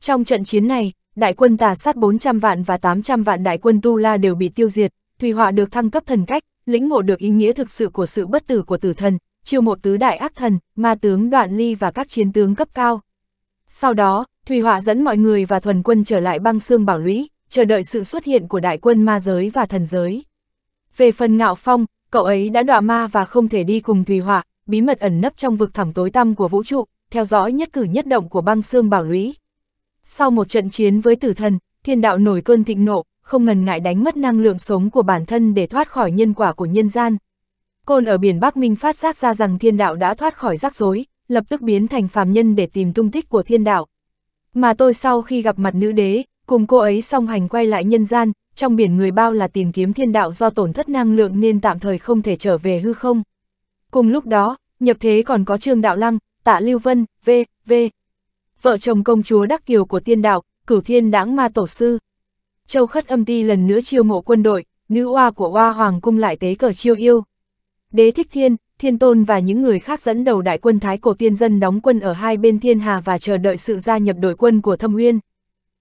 Trong trận chiến này, đại quân tà sát 400 vạn và 800 vạn đại quân Tu La đều bị tiêu diệt, Thùy Họa được thăng cấp thần cách, lĩnh ngộ được ý nghĩa thực sự của sự bất tử của tử thần, chiêu mộ tứ đại ác thần, ma tướng đoạn ly và các chiến tướng cấp cao. Sau đó, Thùy Họa dẫn mọi người và thuần quân trở lại băng xương bảo lũy, chờ đợi sự xuất hiện của đại quân ma giới và thần giới. Về phần ngạo phong, Cậu ấy đã đọa ma và không thể đi cùng Thùy Họa, bí mật ẩn nấp trong vực thẳm tối tăm của vũ trụ, theo dõi nhất cử nhất động của băng xương bảo lũy. Sau một trận chiến với tử thần, thiên đạo nổi cơn thịnh nộ, không ngần ngại đánh mất năng lượng sống của bản thân để thoát khỏi nhân quả của nhân gian. Côn ở biển Bắc Minh phát giác ra rằng thiên đạo đã thoát khỏi rắc rối, lập tức biến thành phàm nhân để tìm tung tích của thiên đạo. Mà tôi sau khi gặp mặt nữ đế, cùng cô ấy song hành quay lại nhân gian, trong biển người bao là tìm kiếm thiên đạo do tổn thất năng lượng nên tạm thời không thể trở về hư không. Cùng lúc đó, nhập thế còn có Trương Đạo Lăng, Tạ Lưu Vân, V, V. Vợ chồng công chúa Đắc Kiều của tiên đạo, cửu thiên đáng ma tổ sư. Châu Khất âm ti lần nữa chiêu mộ quân đội, nữ oa của oa hoàng cung lại tế cờ chiêu yêu. Đế thích thiên, thiên tôn và những người khác dẫn đầu đại quân Thái cổ tiên dân đóng quân ở hai bên thiên hà và chờ đợi sự gia nhập đội quân của thâm uyên.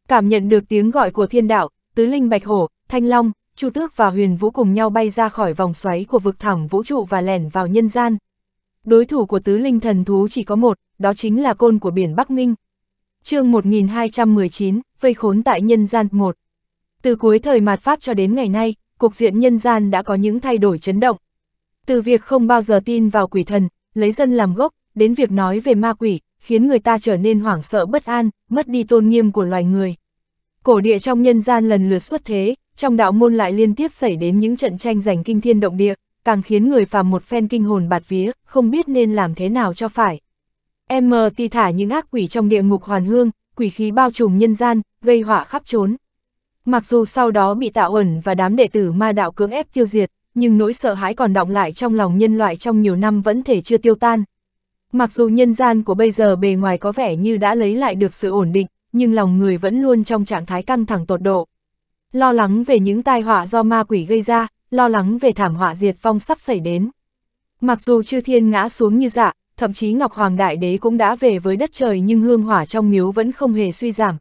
Cảm nhận được tiếng gọi của thiên đạo, tứ linh bạch hổ, thanh long, chu tước và huyền vũ cùng nhau bay ra khỏi vòng xoáy của vực thẳm vũ trụ và lẻn vào nhân gian. Đối thủ của tứ linh thần thú chỉ có một, đó chính là côn của biển Bắc Minh. chương 1219, vây khốn tại nhân gian 1. Từ cuối thời mạt Pháp cho đến ngày nay, cục diện nhân gian đã có những thay đổi chấn động. Từ việc không bao giờ tin vào quỷ thần, lấy dân làm gốc, đến việc nói về ma quỷ, khiến người ta trở nên hoảng sợ bất an, mất đi tôn nghiêm của loài người cổ địa trong nhân gian lần lượt xuất thế, trong đạo môn lại liên tiếp xảy đến những trận tranh giành kinh thiên động địa, càng khiến người phàm một phen kinh hồn bạt vía, không biết nên làm thế nào cho phải. M ti thả những ác quỷ trong địa ngục hoàn hương, quỷ khí bao trùm nhân gian, gây họa khắp trốn. Mặc dù sau đó bị tạo ẩn và đám đệ tử ma đạo cưỡng ép tiêu diệt, nhưng nỗi sợ hãi còn động lại trong lòng nhân loại trong nhiều năm vẫn thể chưa tiêu tan. Mặc dù nhân gian của bây giờ bề ngoài có vẻ như đã lấy lại được sự ổn định, nhưng lòng người vẫn luôn trong trạng thái căng thẳng tột độ. Lo lắng về những tai họa do ma quỷ gây ra, lo lắng về thảm họa diệt vong sắp xảy đến. Mặc dù chư thiên ngã xuống như dạ, thậm chí Ngọc Hoàng Đại Đế cũng đã về với đất trời nhưng hương hỏa trong miếu vẫn không hề suy giảm.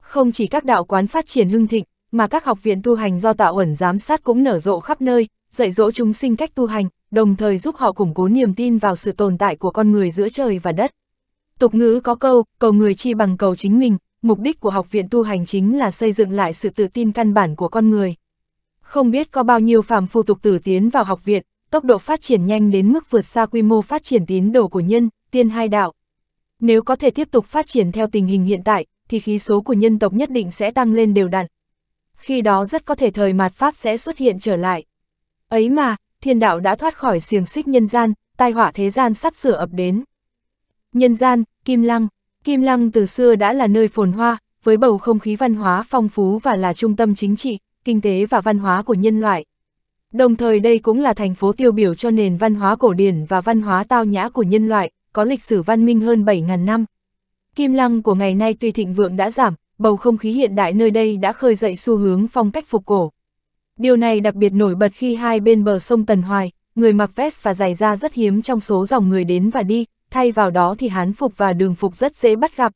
Không chỉ các đạo quán phát triển hưng thịnh, mà các học viện tu hành do tạo ẩn giám sát cũng nở rộ khắp nơi, dạy dỗ chúng sinh cách tu hành, đồng thời giúp họ củng cố niềm tin vào sự tồn tại của con người giữa trời và đất. Tục ngữ có câu, cầu người chi bằng cầu chính mình, mục đích của học viện tu hành chính là xây dựng lại sự tự tin căn bản của con người. Không biết có bao nhiêu phàm phu tục tử tiến vào học viện, tốc độ phát triển nhanh đến mức vượt xa quy mô phát triển tín đồ của nhân, tiên hai đạo. Nếu có thể tiếp tục phát triển theo tình hình hiện tại, thì khí số của nhân tộc nhất định sẽ tăng lên đều đặn. Khi đó rất có thể thời mạt Pháp sẽ xuất hiện trở lại. Ấy mà, thiên đạo đã thoát khỏi xiềng xích nhân gian, tai họa thế gian sắp sửa ập đến. Nhân gian, Kim Lăng. Kim Lăng từ xưa đã là nơi phồn hoa, với bầu không khí văn hóa phong phú và là trung tâm chính trị, kinh tế và văn hóa của nhân loại. Đồng thời đây cũng là thành phố tiêu biểu cho nền văn hóa cổ điển và văn hóa tao nhã của nhân loại, có lịch sử văn minh hơn 7.000 năm. Kim Lăng của ngày nay tuy thịnh vượng đã giảm, bầu không khí hiện đại nơi đây đã khơi dậy xu hướng phong cách phục cổ. Điều này đặc biệt nổi bật khi hai bên bờ sông Tần Hoài, người mặc vest và giày da rất hiếm trong số dòng người đến và đi, thay vào đó thì hán phục và đường phục rất dễ bắt gặp.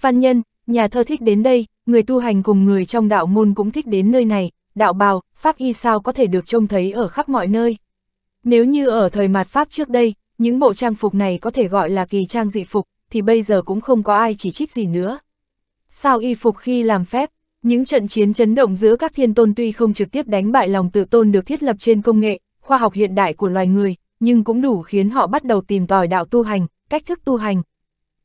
Văn nhân, nhà thơ thích đến đây, người tu hành cùng người trong đạo môn cũng thích đến nơi này, đạo bào, pháp y sao có thể được trông thấy ở khắp mọi nơi. Nếu như ở thời mạt Pháp trước đây, những bộ trang phục này có thể gọi là kỳ trang dị phục, thì bây giờ cũng không có ai chỉ trích gì nữa. Sao y phục khi làm phép, những trận chiến chấn động giữa các thiên tôn tuy không trực tiếp đánh bại lòng tự tôn được thiết lập trên công nghệ, khoa học hiện đại của loài người, nhưng cũng đủ khiến họ bắt đầu tìm tòi đạo tu hành, cách thức tu hành.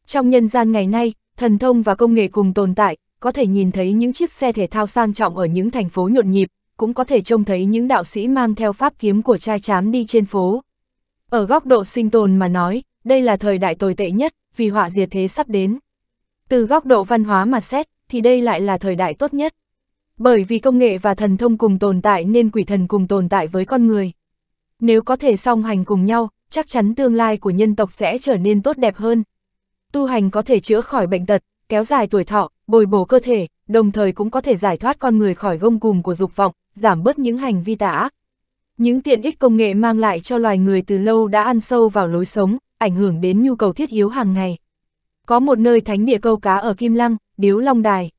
Trong nhân gian ngày nay, thần thông và công nghệ cùng tồn tại, có thể nhìn thấy những chiếc xe thể thao sang trọng ở những thành phố nhộn nhịp, cũng có thể trông thấy những đạo sĩ mang theo pháp kiếm của trai chám đi trên phố. Ở góc độ sinh tồn mà nói, đây là thời đại tồi tệ nhất, vì họa diệt thế sắp đến. Từ góc độ văn hóa mà xét, thì đây lại là thời đại tốt nhất. Bởi vì công nghệ và thần thông cùng tồn tại nên quỷ thần cùng tồn tại với con người. Nếu có thể song hành cùng nhau, chắc chắn tương lai của nhân tộc sẽ trở nên tốt đẹp hơn. Tu hành có thể chữa khỏi bệnh tật, kéo dài tuổi thọ, bồi bổ cơ thể, đồng thời cũng có thể giải thoát con người khỏi gông cùm của dục vọng, giảm bớt những hành vi tà ác. Những tiện ích công nghệ mang lại cho loài người từ lâu đã ăn sâu vào lối sống, ảnh hưởng đến nhu cầu thiết yếu hàng ngày. Có một nơi thánh địa câu cá ở Kim Lăng, Điếu Long Đài.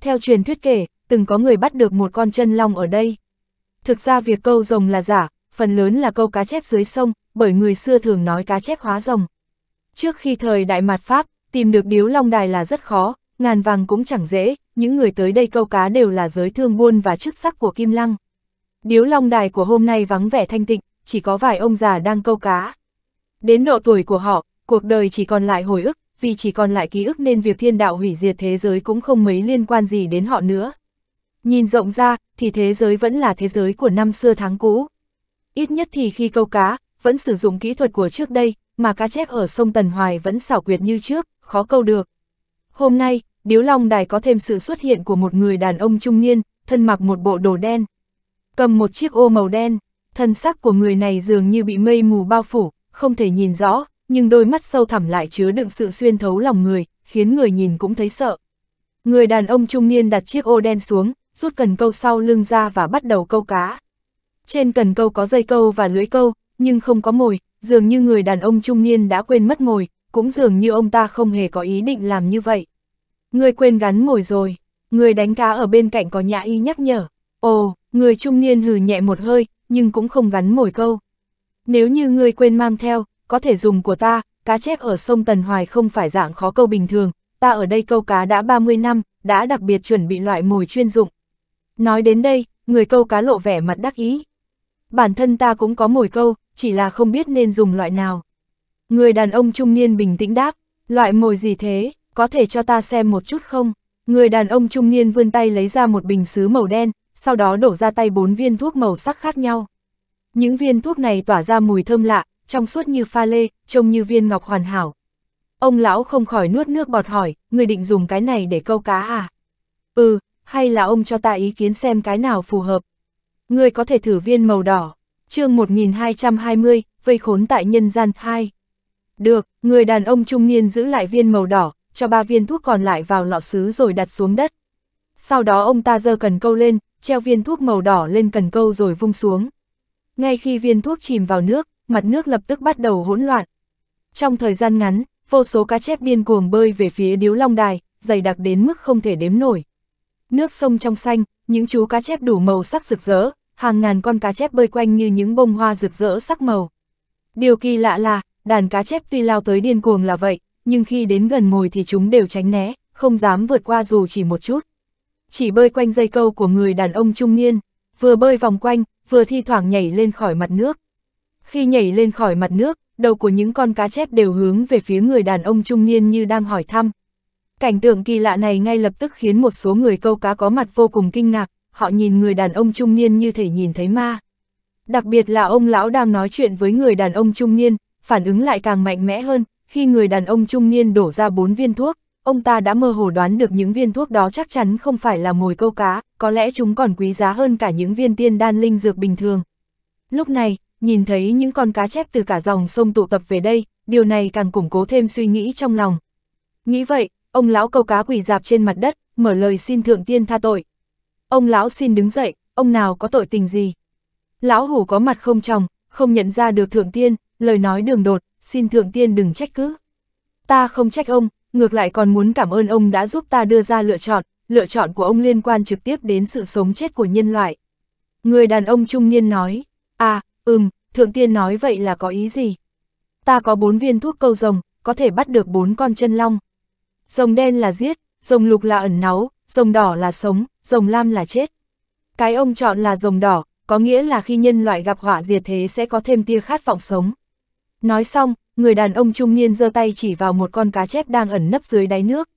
Theo truyền thuyết kể, từng có người bắt được một con chân long ở đây. Thực ra việc câu rồng là giả, phần lớn là câu cá chép dưới sông, bởi người xưa thường nói cá chép hóa rồng. Trước khi thời Đại Mạt Pháp, tìm được điếu long đài là rất khó, ngàn vàng cũng chẳng dễ, những người tới đây câu cá đều là giới thương buôn và chức sắc của Kim Lăng. Điếu long đài của hôm nay vắng vẻ thanh tịnh, chỉ có vài ông già đang câu cá. Đến độ tuổi của họ, cuộc đời chỉ còn lại hồi ức, vì chỉ còn lại ký ức nên việc thiên đạo hủy diệt thế giới cũng không mấy liên quan gì đến họ nữa. Nhìn rộng ra, thì thế giới vẫn là thế giới của năm xưa tháng cũ. Ít nhất thì khi câu cá, vẫn sử dụng kỹ thuật của trước đây, mà cá chép ở sông Tần Hoài vẫn xảo quyệt như trước, khó câu được. Hôm nay, Điếu Long Đài có thêm sự xuất hiện của một người đàn ông trung niên, thân mặc một bộ đồ đen. Cầm một chiếc ô màu đen, thân sắc của người này dường như bị mây mù bao phủ, không thể nhìn rõ, nhưng đôi mắt sâu thẳm lại chứa đựng sự xuyên thấu lòng người, khiến người nhìn cũng thấy sợ. Người đàn ông trung niên đặt chiếc ô đen xuống, rút cần câu sau lưng ra và bắt đầu câu cá. Trên cần câu có dây câu và lưới câu, nhưng không có mồi, dường như người đàn ông trung niên đã quên mất mồi, cũng dường như ông ta không hề có ý định làm như vậy. Người quên gắn mồi rồi, người đánh cá ở bên cạnh có nhã y nhắc nhở. Ồ, người trung niên hừ nhẹ một hơi, nhưng cũng không gắn mồi câu. Nếu như người quên mang theo, có thể dùng của ta, cá chép ở sông Tần Hoài không phải dạng khó câu bình thường, ta ở đây câu cá đã 30 năm, đã đặc biệt chuẩn bị loại mồi chuyên dụng. Nói đến đây, người câu cá lộ vẻ mặt đắc ý, Bản thân ta cũng có mồi câu, chỉ là không biết nên dùng loại nào. Người đàn ông trung niên bình tĩnh đáp, loại mồi gì thế, có thể cho ta xem một chút không? Người đàn ông trung niên vươn tay lấy ra một bình xứ màu đen, sau đó đổ ra tay bốn viên thuốc màu sắc khác nhau. Những viên thuốc này tỏa ra mùi thơm lạ, trong suốt như pha lê, trông như viên ngọc hoàn hảo. Ông lão không khỏi nuốt nước bọt hỏi, người định dùng cái này để câu cá à? Ừ, hay là ông cho ta ý kiến xem cái nào phù hợp? Ngươi có thể thử viên màu đỏ. chương 1220, vây khốn tại nhân gian 2. Được, người đàn ông trung niên giữ lại viên màu đỏ, cho ba viên thuốc còn lại vào lọ sứ rồi đặt xuống đất. Sau đó ông ta giơ cần câu lên, treo viên thuốc màu đỏ lên cần câu rồi vung xuống. Ngay khi viên thuốc chìm vào nước, mặt nước lập tức bắt đầu hỗn loạn. Trong thời gian ngắn, vô số cá chép điên cuồng bơi về phía điếu long đài, dày đặc đến mức không thể đếm nổi. Nước sông trong xanh, những chú cá chép đủ màu sắc rực rỡ, hàng ngàn con cá chép bơi quanh như những bông hoa rực rỡ sắc màu. Điều kỳ lạ là, đàn cá chép tuy lao tới điên cuồng là vậy, nhưng khi đến gần mồi thì chúng đều tránh né, không dám vượt qua dù chỉ một chút. Chỉ bơi quanh dây câu của người đàn ông trung niên, vừa bơi vòng quanh, vừa thi thoảng nhảy lên khỏi mặt nước. Khi nhảy lên khỏi mặt nước, đầu của những con cá chép đều hướng về phía người đàn ông trung niên như đang hỏi thăm. Cảnh tượng kỳ lạ này ngay lập tức khiến một số người câu cá có mặt vô cùng kinh ngạc, họ nhìn người đàn ông trung niên như thể nhìn thấy ma. Đặc biệt là ông lão đang nói chuyện với người đàn ông trung niên, phản ứng lại càng mạnh mẽ hơn, khi người đàn ông trung niên đổ ra bốn viên thuốc, ông ta đã mơ hồ đoán được những viên thuốc đó chắc chắn không phải là mồi câu cá, có lẽ chúng còn quý giá hơn cả những viên tiên đan linh dược bình thường. Lúc này, nhìn thấy những con cá chép từ cả dòng sông tụ tập về đây, điều này càng củng cố thêm suy nghĩ trong lòng. Nghĩ vậy, Ông lão câu cá quỳ dạp trên mặt đất, mở lời xin thượng tiên tha tội. Ông lão xin đứng dậy, ông nào có tội tình gì? Lão hủ có mặt không chồng, không nhận ra được thượng tiên, lời nói đường đột, xin thượng tiên đừng trách cứ. Ta không trách ông, ngược lại còn muốn cảm ơn ông đã giúp ta đưa ra lựa chọn, lựa chọn của ông liên quan trực tiếp đến sự sống chết của nhân loại. Người đàn ông trung niên nói, à, ừm, thượng tiên nói vậy là có ý gì? Ta có bốn viên thuốc câu rồng, có thể bắt được bốn con chân long rồng đen là giết, rồng lục là ẩn náu, rồng đỏ là sống, rồng lam là chết. Cái ông chọn là rồng đỏ, có nghĩa là khi nhân loại gặp họa diệt thế sẽ có thêm tia khát vọng sống. Nói xong, người đàn ông trung niên giơ tay chỉ vào một con cá chép đang ẩn nấp dưới đáy nước.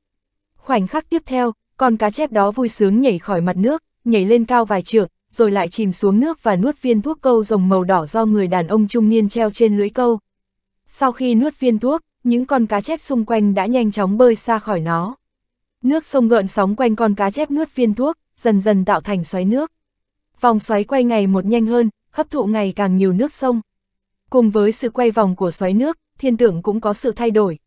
Khoảnh khắc tiếp theo, con cá chép đó vui sướng nhảy khỏi mặt nước, nhảy lên cao vài trượng, rồi lại chìm xuống nước và nuốt viên thuốc câu rồng màu đỏ do người đàn ông trung niên treo trên lưỡi câu. Sau khi nuốt viên thuốc, những con cá chép xung quanh đã nhanh chóng bơi xa khỏi nó. Nước sông gợn sóng quanh con cá chép nuốt viên thuốc, dần dần tạo thành xoáy nước. Vòng xoáy quay ngày một nhanh hơn, hấp thụ ngày càng nhiều nước sông. Cùng với sự quay vòng của xoáy nước, thiên tượng cũng có sự thay đổi.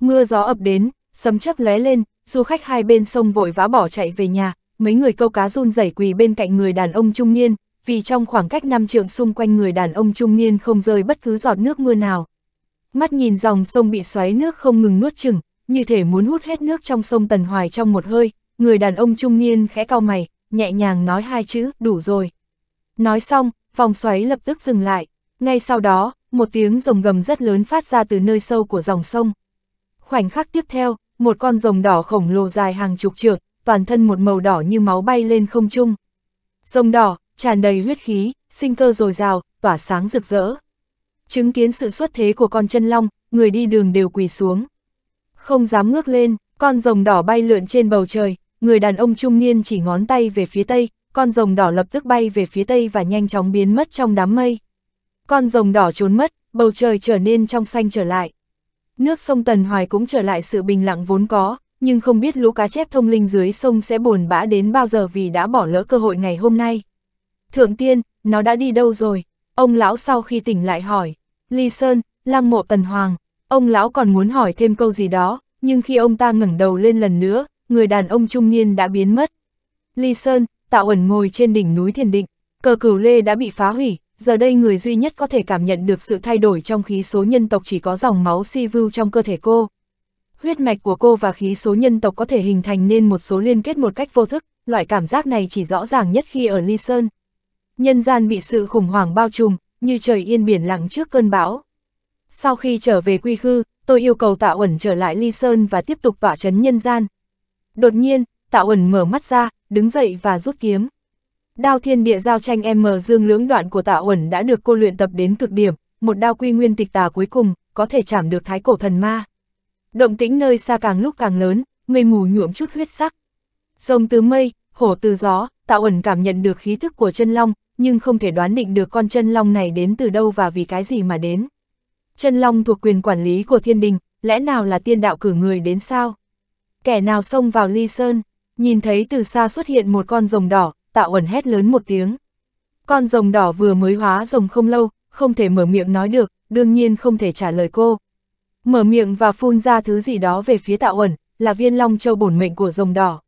Mưa gió ập đến, sấm chớp lóe lên, du khách hai bên sông vội vã bỏ chạy về nhà, mấy người câu cá run rẩy quỳ bên cạnh người đàn ông trung niên, vì trong khoảng cách năm trượng xung quanh người đàn ông trung niên không rơi bất cứ giọt nước mưa nào mắt nhìn dòng sông bị xoáy nước không ngừng nuốt chừng, như thể muốn hút hết nước trong sông Tần Hoài trong một hơi, người đàn ông trung niên khẽ cau mày, nhẹ nhàng nói hai chữ, đủ rồi. Nói xong, vòng xoáy lập tức dừng lại, ngay sau đó, một tiếng rồng gầm rất lớn phát ra từ nơi sâu của dòng sông. Khoảnh khắc tiếp theo, một con rồng đỏ khổng lồ dài hàng chục trượng, toàn thân một màu đỏ như máu bay lên không trung. Rồng đỏ, tràn đầy huyết khí, sinh cơ dồi dào, tỏa sáng rực rỡ. Chứng kiến sự xuất thế của con chân long, người đi đường đều quỳ xuống. Không dám ngước lên, con rồng đỏ bay lượn trên bầu trời, người đàn ông trung niên chỉ ngón tay về phía tây, con rồng đỏ lập tức bay về phía tây và nhanh chóng biến mất trong đám mây. Con rồng đỏ trốn mất, bầu trời trở nên trong xanh trở lại. Nước sông Tần Hoài cũng trở lại sự bình lặng vốn có, nhưng không biết lũ cá chép thông linh dưới sông sẽ buồn bã đến bao giờ vì đã bỏ lỡ cơ hội ngày hôm nay. Thượng tiên, nó đã đi đâu rồi? Ông lão sau khi tỉnh lại hỏi, Ly Sơn, lăng mộ tần hoàng, ông lão còn muốn hỏi thêm câu gì đó, nhưng khi ông ta ngẩng đầu lên lần nữa, người đàn ông trung niên đã biến mất. Ly Sơn, tạo ẩn ngồi trên đỉnh núi thiền định, cờ cửu lê đã bị phá hủy, giờ đây người duy nhất có thể cảm nhận được sự thay đổi trong khí số nhân tộc chỉ có dòng máu si vưu trong cơ thể cô. Huyết mạch của cô và khí số nhân tộc có thể hình thành nên một số liên kết một cách vô thức, loại cảm giác này chỉ rõ ràng nhất khi ở Ly Sơn. Nhân gian bị sự khủng hoảng bao trùm, như trời yên biển lặng trước cơn bão. Sau khi trở về quy khư, tôi yêu cầu Tạ Uẩn trở lại Ly Sơn và tiếp tục tỏa chấn nhân gian. Đột nhiên, Tạ Uẩn mở mắt ra, đứng dậy và rút kiếm. Đao thiên địa giao tranh m dương lưỡng đoạn của Tạ Uẩn đã được cô luyện tập đến cực điểm, một đao quy nguyên tịch tà cuối cùng, có thể chạm được thái cổ thần ma. Động tĩnh nơi xa càng lúc càng lớn, mây mù nhuộm chút huyết sắc. Rồng từ mây, hổ từ gió, Tạ Uẩn cảm nhận được khí thức của chân long, nhưng không thể đoán định được con chân long này đến từ đâu và vì cái gì mà đến. Chân long thuộc quyền quản lý của thiên đình, lẽ nào là tiên đạo cử người đến sao? Kẻ nào xông vào ly sơn, nhìn thấy từ xa xuất hiện một con rồng đỏ, tạo ẩn hét lớn một tiếng. Con rồng đỏ vừa mới hóa rồng không lâu, không thể mở miệng nói được, đương nhiên không thể trả lời cô. Mở miệng và phun ra thứ gì đó về phía tạo ẩn, là viên long châu bổn mệnh của rồng đỏ.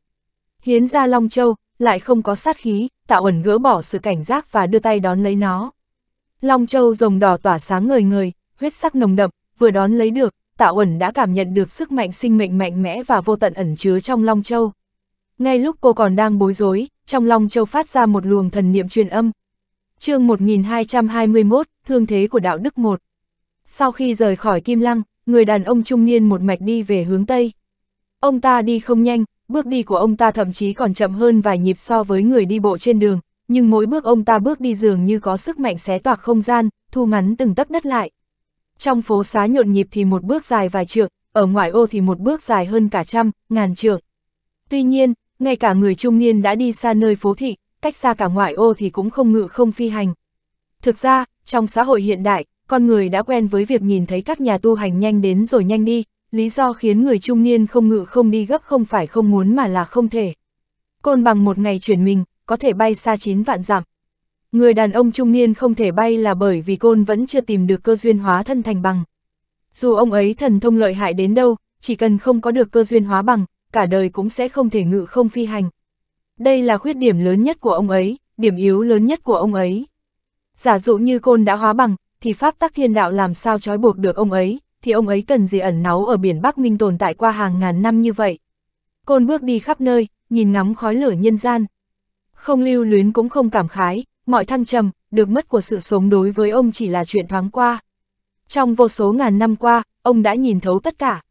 Hiến ra long châu, lại không có sát khí, tạo ẩn gỡ bỏ sự cảnh giác và đưa tay đón lấy nó. Long châu rồng đỏ tỏa sáng ngời ngời, huyết sắc nồng đậm, vừa đón lấy được, tạo ẩn đã cảm nhận được sức mạnh sinh mệnh mạnh mẽ và vô tận ẩn chứa trong Long châu. Ngay lúc cô còn đang bối rối, trong Long châu phát ra một luồng thần niệm truyền âm. chương 1221, Thương thế của đạo đức 1. Sau khi rời khỏi Kim Lăng, người đàn ông trung niên một mạch đi về hướng Tây. Ông ta đi không nhanh, bước đi của ông ta thậm chí còn chậm hơn vài nhịp so với người đi bộ trên đường, nhưng mỗi bước ông ta bước đi dường như có sức mạnh xé toạc không gian, thu ngắn từng tấc đất lại. Trong phố xá nhộn nhịp thì một bước dài vài trượng, ở ngoại ô thì một bước dài hơn cả trăm, ngàn trượng. Tuy nhiên, ngay cả người trung niên đã đi xa nơi phố thị, cách xa cả ngoại ô thì cũng không ngự không phi hành. Thực ra, trong xã hội hiện đại, con người đã quen với việc nhìn thấy các nhà tu hành nhanh đến rồi nhanh đi, lý do khiến người trung niên không ngự không đi gấp không phải không muốn mà là không thể. Côn bằng một ngày chuyển mình, có thể bay xa chín vạn dặm. Người đàn ông trung niên không thể bay là bởi vì côn vẫn chưa tìm được cơ duyên hóa thân thành bằng. Dù ông ấy thần thông lợi hại đến đâu, chỉ cần không có được cơ duyên hóa bằng, cả đời cũng sẽ không thể ngự không phi hành. Đây là khuyết điểm lớn nhất của ông ấy, điểm yếu lớn nhất của ông ấy. Giả dụ như côn đã hóa bằng, thì pháp tắc thiên đạo làm sao trói buộc được ông ấy, thì ông ấy cần gì ẩn náu ở biển Bắc Minh tồn tại qua hàng ngàn năm như vậy. Côn bước đi khắp nơi, nhìn ngắm khói lửa nhân gian. Không lưu luyến cũng không cảm khái, mọi thăng trầm, được mất của sự sống đối với ông chỉ là chuyện thoáng qua. Trong vô số ngàn năm qua, ông đã nhìn thấu tất cả.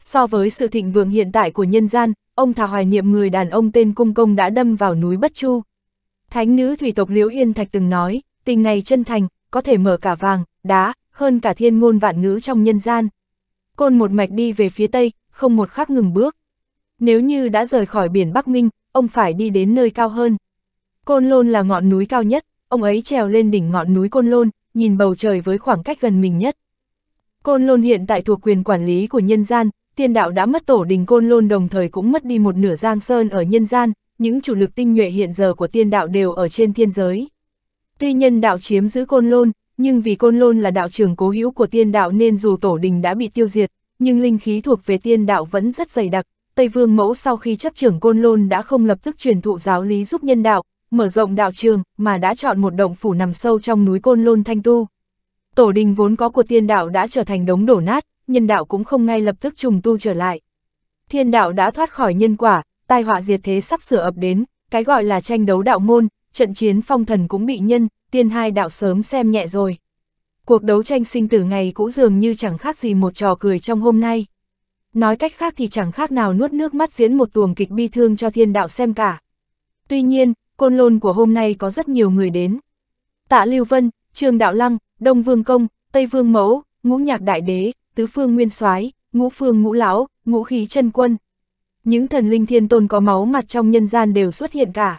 So với sự thịnh vượng hiện tại của nhân gian, ông thà hoài niệm người đàn ông tên Cung Công đã đâm vào núi Bất Chu. Thánh nữ thủy tộc Liễu Yên Thạch từng nói, tình này chân thành, có thể mở cả vàng, đá, hơn cả thiên ngôn vạn ngữ trong nhân gian. Côn một mạch đi về phía tây, không một khắc ngừng bước. Nếu như đã rời khỏi biển Bắc Minh, ông phải đi đến nơi cao hơn. Côn Lôn là ngọn núi cao nhất, ông ấy trèo lên đỉnh ngọn núi Côn Lôn, nhìn bầu trời với khoảng cách gần mình nhất. Côn Lôn hiện tại thuộc quyền quản lý của nhân gian, tiên đạo đã mất tổ đình Côn Lôn đồng thời cũng mất đi một nửa giang sơn ở nhân gian, những chủ lực tinh nhuệ hiện giờ của tiên đạo đều ở trên thiên giới. Tuy nhân đạo chiếm giữ Côn Lôn, nhưng vì Côn Lôn là đạo trưởng cố hữu của tiên đạo nên dù tổ đình đã bị tiêu diệt, nhưng linh khí thuộc về tiên đạo vẫn rất dày đặc. Tây Vương Mẫu sau khi chấp trưởng Côn Lôn đã không lập tức truyền thụ giáo lý giúp nhân đạo, mở rộng đạo trường, mà đã chọn một động phủ nằm sâu trong núi Côn Lôn Thanh Tu. Tổ đình vốn có của tiên đạo đã trở thành đống đổ nát, nhân đạo cũng không ngay lập tức trùng tu trở lại. Thiên đạo đã thoát khỏi nhân quả, tai họa diệt thế sắp sửa ập đến, cái gọi là tranh đấu đạo môn, trận chiến phong thần cũng bị nhân, tiên hai đạo sớm xem nhẹ rồi. Cuộc đấu tranh sinh tử ngày cũ dường như chẳng khác gì một trò cười trong hôm nay. Nói cách khác thì chẳng khác nào nuốt nước mắt diễn một tuồng kịch bi thương cho thiên đạo xem cả. Tuy nhiên, côn lôn của hôm nay có rất nhiều người đến. Tạ Lưu Vân, Trương Đạo Lăng, Đông Vương Công, Tây Vương Mẫu, Ngũ Nhạc Đại Đế, Tứ Phương Nguyên soái Ngũ Phương Ngũ Lão, Ngũ Khí chân Quân. Những thần linh thiên tôn có máu mặt trong nhân gian đều xuất hiện cả.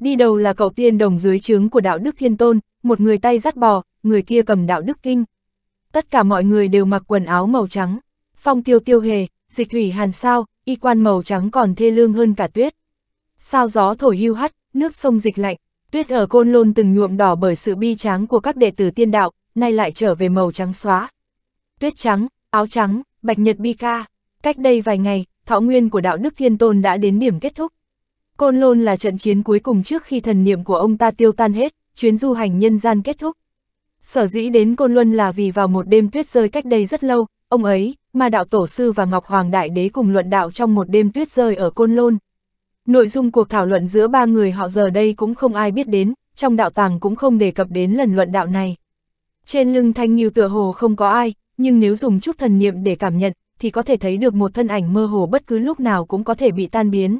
Đi đầu là cậu tiên đồng dưới trướng của đạo đức thiên tôn, một người tay dắt bò, người kia cầm đạo đức kinh. Tất cả mọi người đều mặc quần áo màu trắng. Phong tiêu tiêu hề, dịch thủy hàn sao, y quan màu trắng còn thê lương hơn cả tuyết. Sao gió thổi hưu hắt, nước sông dịch lạnh, tuyết ở côn lôn từng nhuộm đỏ bởi sự bi tráng của các đệ tử tiên đạo, nay lại trở về màu trắng xóa. Tuyết trắng, áo trắng, bạch nhật bi ca. Cách đây vài ngày, thọ nguyên của đạo đức thiên tôn đã đến điểm kết thúc. Côn Lôn là trận chiến cuối cùng trước khi thần niệm của ông ta tiêu tan hết, chuyến du hành nhân gian kết thúc. Sở dĩ đến Côn Luân là vì vào một đêm tuyết rơi cách đây rất lâu, ông ấy, mà đạo tổ sư và Ngọc Hoàng Đại Đế cùng luận đạo trong một đêm tuyết rơi ở Côn Lôn. Nội dung cuộc thảo luận giữa ba người họ giờ đây cũng không ai biết đến, trong đạo tàng cũng không đề cập đến lần luận đạo này. Trên lưng thanh như tựa hồ không có ai, nhưng nếu dùng chút thần niệm để cảm nhận, thì có thể thấy được một thân ảnh mơ hồ bất cứ lúc nào cũng có thể bị tan biến.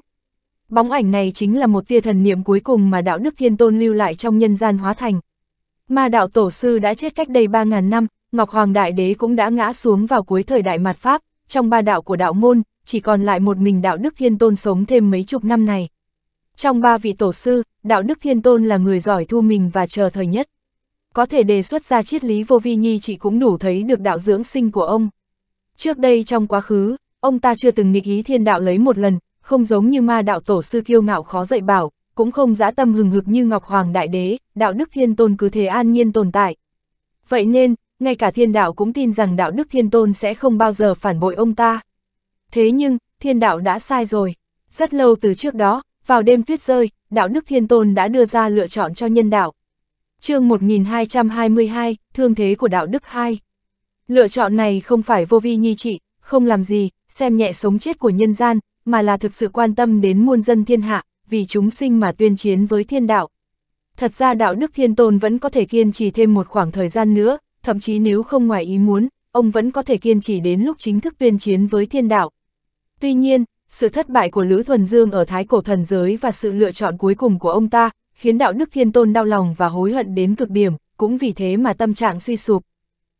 Bóng ảnh này chính là một tia thần niệm cuối cùng mà đạo đức thiên tôn lưu lại trong nhân gian hóa thành. Mà đạo tổ sư đã chết cách đây 3.000 năm, Ngọc Hoàng Đại Đế cũng đã ngã xuống vào cuối thời đại mặt Pháp, trong ba đạo của đạo môn, chỉ còn lại một mình đạo đức thiên tôn sống thêm mấy chục năm này. Trong ba vị tổ sư, đạo đức thiên tôn là người giỏi thu mình và chờ thời nhất. Có thể đề xuất ra triết lý vô vi nhi chị cũng đủ thấy được đạo dưỡng sinh của ông. Trước đây trong quá khứ, ông ta chưa từng nghịch ý thiên đạo lấy một lần, không giống như ma đạo tổ sư kiêu ngạo khó dạy bảo, cũng không dã tâm hừng hực như Ngọc Hoàng Đại Đế, đạo đức thiên tôn cứ thế an nhiên tồn tại. Vậy nên, ngay cả thiên đạo cũng tin rằng đạo đức thiên tôn sẽ không bao giờ phản bội ông ta. Thế nhưng, thiên đạo đã sai rồi. Rất lâu từ trước đó, vào đêm tuyết rơi, đạo đức thiên tôn đã đưa ra lựa chọn cho nhân đạo. chương 1222, Thương thế của đạo đức 2. Lựa chọn này không phải vô vi nhi trị, không làm gì, xem nhẹ sống chết của nhân gian, mà là thực sự quan tâm đến muôn dân thiên hạ, vì chúng sinh mà tuyên chiến với thiên đạo. Thật ra đạo đức thiên tôn vẫn có thể kiên trì thêm một khoảng thời gian nữa, thậm chí nếu không ngoài ý muốn, ông vẫn có thể kiên trì đến lúc chính thức tuyên chiến với thiên đạo. Tuy nhiên, sự thất bại của Lữ Thuần Dương ở Thái Cổ Thần Giới và sự lựa chọn cuối cùng của ông ta, khiến đạo đức thiên tôn đau lòng và hối hận đến cực điểm, cũng vì thế mà tâm trạng suy sụp.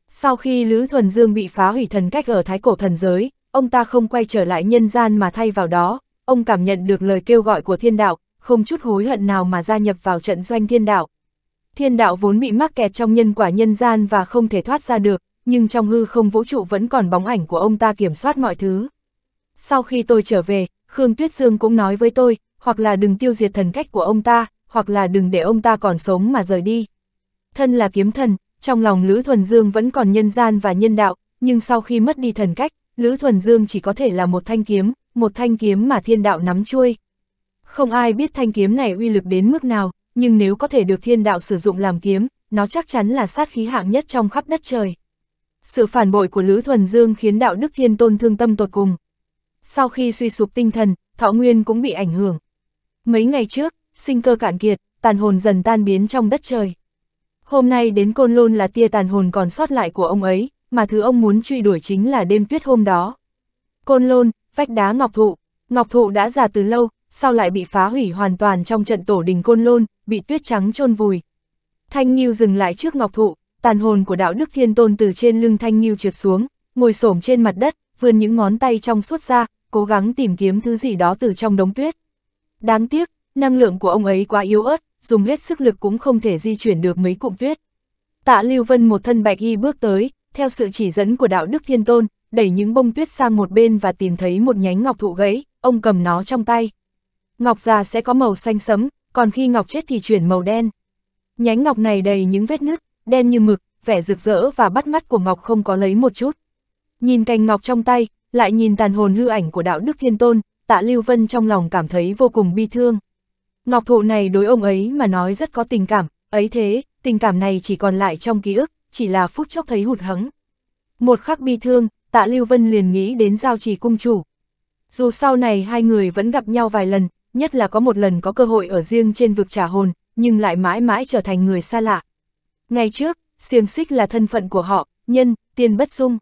Sau khi Lữ Thuần Dương bị phá hủy thần cách ở Thái Cổ Thần Giới, ông ta không quay trở lại nhân gian mà thay vào đó, ông cảm nhận được lời kêu gọi của thiên đạo, không chút hối hận nào mà gia nhập vào trận doanh thiên đạo. Thiên đạo vốn bị mắc kẹt trong nhân quả nhân gian và không thể thoát ra được, nhưng trong hư không vũ trụ vẫn còn bóng ảnh của ông ta kiểm soát mọi thứ. Sau khi tôi trở về, Khương Tuyết Dương cũng nói với tôi, hoặc là đừng tiêu diệt thần cách của ông ta, hoặc là đừng để ông ta còn sống mà rời đi. Thân là kiếm thần, trong lòng Lữ Thuần Dương vẫn còn nhân gian và nhân đạo, nhưng sau khi mất đi thần cách, Lữ Thuần Dương chỉ có thể là một thanh kiếm, một thanh kiếm mà thiên đạo nắm chui. Không ai biết thanh kiếm này uy lực đến mức nào, nhưng nếu có thể được thiên đạo sử dụng làm kiếm, nó chắc chắn là sát khí hạng nhất trong khắp đất trời. Sự phản bội của Lữ Thuần Dương khiến đạo đức thiên tôn thương tâm tột cùng. Sau khi suy sụp tinh thần, thọ nguyên cũng bị ảnh hưởng. Mấy ngày trước, sinh cơ cạn kiệt, tàn hồn dần tan biến trong đất trời. Hôm nay đến Côn Lôn là tia tàn hồn còn sót lại của ông ấy, mà thứ ông muốn truy đuổi chính là đêm tuyết hôm đó. Côn lôn, vách đá ngọc thụ, ngọc thụ đã già từ lâu, sau lại bị phá hủy hoàn toàn trong trận tổ đình côn lôn, bị tuyết trắng chôn vùi. Thanh Nhiêu dừng lại trước ngọc thụ, tàn hồn của đạo đức thiên tôn từ trên lưng Thanh Nhiêu trượt xuống, ngồi xổm trên mặt đất, vươn những ngón tay trong suốt ra, cố gắng tìm kiếm thứ gì đó từ trong đống tuyết. Đáng tiếc, năng lượng của ông ấy quá yếu ớt, dùng hết sức lực cũng không thể di chuyển được mấy cụm tuyết. Tạ Lưu Vân một thân bạch y bước tới, theo sự chỉ dẫn của đạo đức thiên tôn, đẩy những bông tuyết sang một bên và tìm thấy một nhánh ngọc thụ gãy, ông cầm nó trong tay. Ngọc già sẽ có màu xanh sẫm, còn khi ngọc chết thì chuyển màu đen. Nhánh ngọc này đầy những vết nứt, đen như mực, vẻ rực rỡ và bắt mắt của ngọc không có lấy một chút. Nhìn cành ngọc trong tay, lại nhìn tàn hồn hư ảnh của đạo đức thiên tôn, tạ Lưu Vân trong lòng cảm thấy vô cùng bi thương. Ngọc thụ này đối ông ấy mà nói rất có tình cảm, ấy thế, tình cảm này chỉ còn lại trong ký ức, chỉ là phút chốc thấy hụt hẫng. Một khắc bi thương, tạ Lưu Vân liền nghĩ đến giao trì cung chủ. Dù sau này hai người vẫn gặp nhau vài lần, nhất là có một lần có cơ hội ở riêng trên vực trả hồn, nhưng lại mãi mãi trở thành người xa lạ. Ngày trước, xiềng xích là thân phận của họ, nhân, tiên bất dung.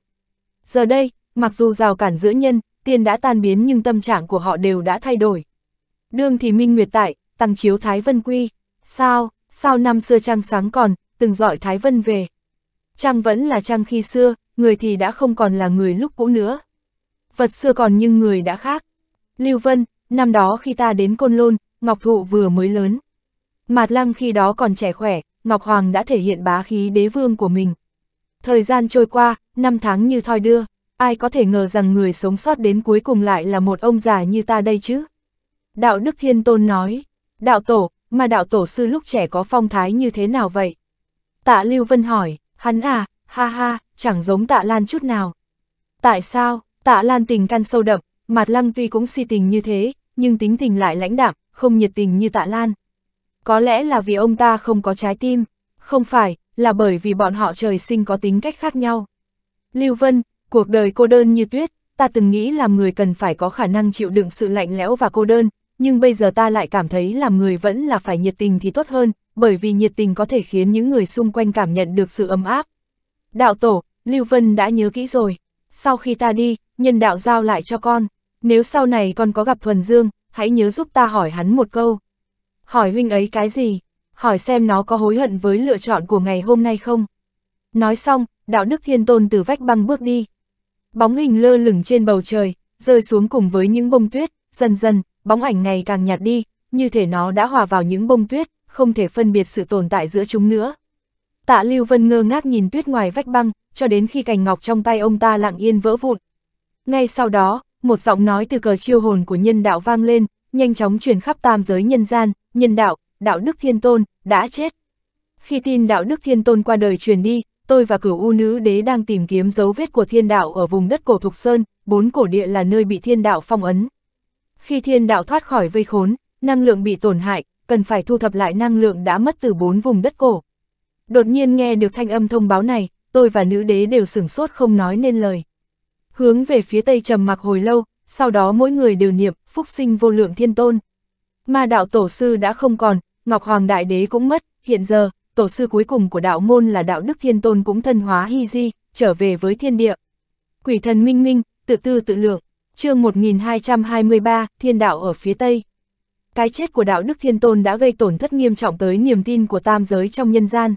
Giờ đây, mặc dù rào cản giữa nhân, tiên đã tan biến nhưng tâm trạng của họ đều đã thay đổi. Đương thì minh nguyệt tại, tăng chiếu Thái Vân Quy. Sao, sao năm xưa trăng sáng còn, từng dọi Thái Vân về. Trăng vẫn là trăng khi xưa, người thì đã không còn là người lúc cũ nữa. Vật xưa còn nhưng người đã khác. Lưu Vân, năm đó khi ta đến Côn Lôn, Ngọc Thụ vừa mới lớn. Mạt Lăng khi đó còn trẻ khỏe, Ngọc Hoàng đã thể hiện bá khí đế vương của mình. Thời gian trôi qua, năm tháng như thoi đưa, ai có thể ngờ rằng người sống sót đến cuối cùng lại là một ông già như ta đây chứ? Đạo Đức Thiên Tôn nói, đạo tổ, mà đạo tổ sư lúc trẻ có phong thái như thế nào vậy? Tạ Lưu Vân hỏi, Hắn à, ha ha, chẳng giống tạ lan chút nào. Tại sao, tạ lan tình căn sâu đậm, mặt lăng tuy cũng si tình như thế, nhưng tính tình lại lãnh đạm, không nhiệt tình như tạ lan. Có lẽ là vì ông ta không có trái tim, không phải, là bởi vì bọn họ trời sinh có tính cách khác nhau. Lưu Vân, cuộc đời cô đơn như tuyết, ta từng nghĩ làm người cần phải có khả năng chịu đựng sự lạnh lẽo và cô đơn, nhưng bây giờ ta lại cảm thấy làm người vẫn là phải nhiệt tình thì tốt hơn, bởi vì nhiệt tình có thể khiến những người xung quanh cảm nhận được sự ấm áp. Đạo tổ, Lưu Vân đã nhớ kỹ rồi, sau khi ta đi, nhân đạo giao lại cho con, nếu sau này con có gặp Thuần Dương, hãy nhớ giúp ta hỏi hắn một câu. Hỏi huynh ấy cái gì? Hỏi xem nó có hối hận với lựa chọn của ngày hôm nay không? Nói xong, đạo đức thiên tôn từ vách băng bước đi. Bóng hình lơ lửng trên bầu trời, rơi xuống cùng với những bông tuyết, dần dần, bóng ảnh ngày càng nhạt đi, như thể nó đã hòa vào những bông tuyết, không thể phân biệt sự tồn tại giữa chúng nữa. Tạ Lưu Vân ngơ ngác nhìn tuyết ngoài vách băng, cho đến khi cành ngọc trong tay ông ta lặng yên vỡ vụn. Ngay sau đó, một giọng nói từ cờ chiêu hồn của nhân đạo vang lên, nhanh chóng truyền khắp tam giới nhân gian, nhân đạo, đạo đức thiên tôn, đã chết. Khi tin đạo đức thiên tôn qua đời truyền đi, tôi và cửu u nữ đế đang tìm kiếm dấu vết của thiên đạo ở vùng đất cổ Thục Sơn, bốn cổ địa là nơi bị thiên đạo phong ấn. Khi thiên đạo thoát khỏi vây khốn, năng lượng bị tổn hại, cần phải thu thập lại năng lượng đã mất từ bốn vùng đất cổ. Đột nhiên nghe được thanh âm thông báo này, tôi và nữ đế đều sửng sốt không nói nên lời. Hướng về phía tây trầm mặc hồi lâu, sau đó mỗi người đều niệm, phúc sinh vô lượng thiên tôn. Mà đạo tổ sư đã không còn, Ngọc Hoàng Đại Đế cũng mất, hiện giờ, tổ sư cuối cùng của đạo môn là đạo đức thiên tôn cũng thân hóa hy di, trở về với thiên địa. Quỷ thần minh minh, tự tư tự lượng, chương 1223, thiên đạo ở phía tây cái chết của đạo đức thiên tôn đã gây tổn thất nghiêm trọng tới niềm tin của tam giới trong nhân gian.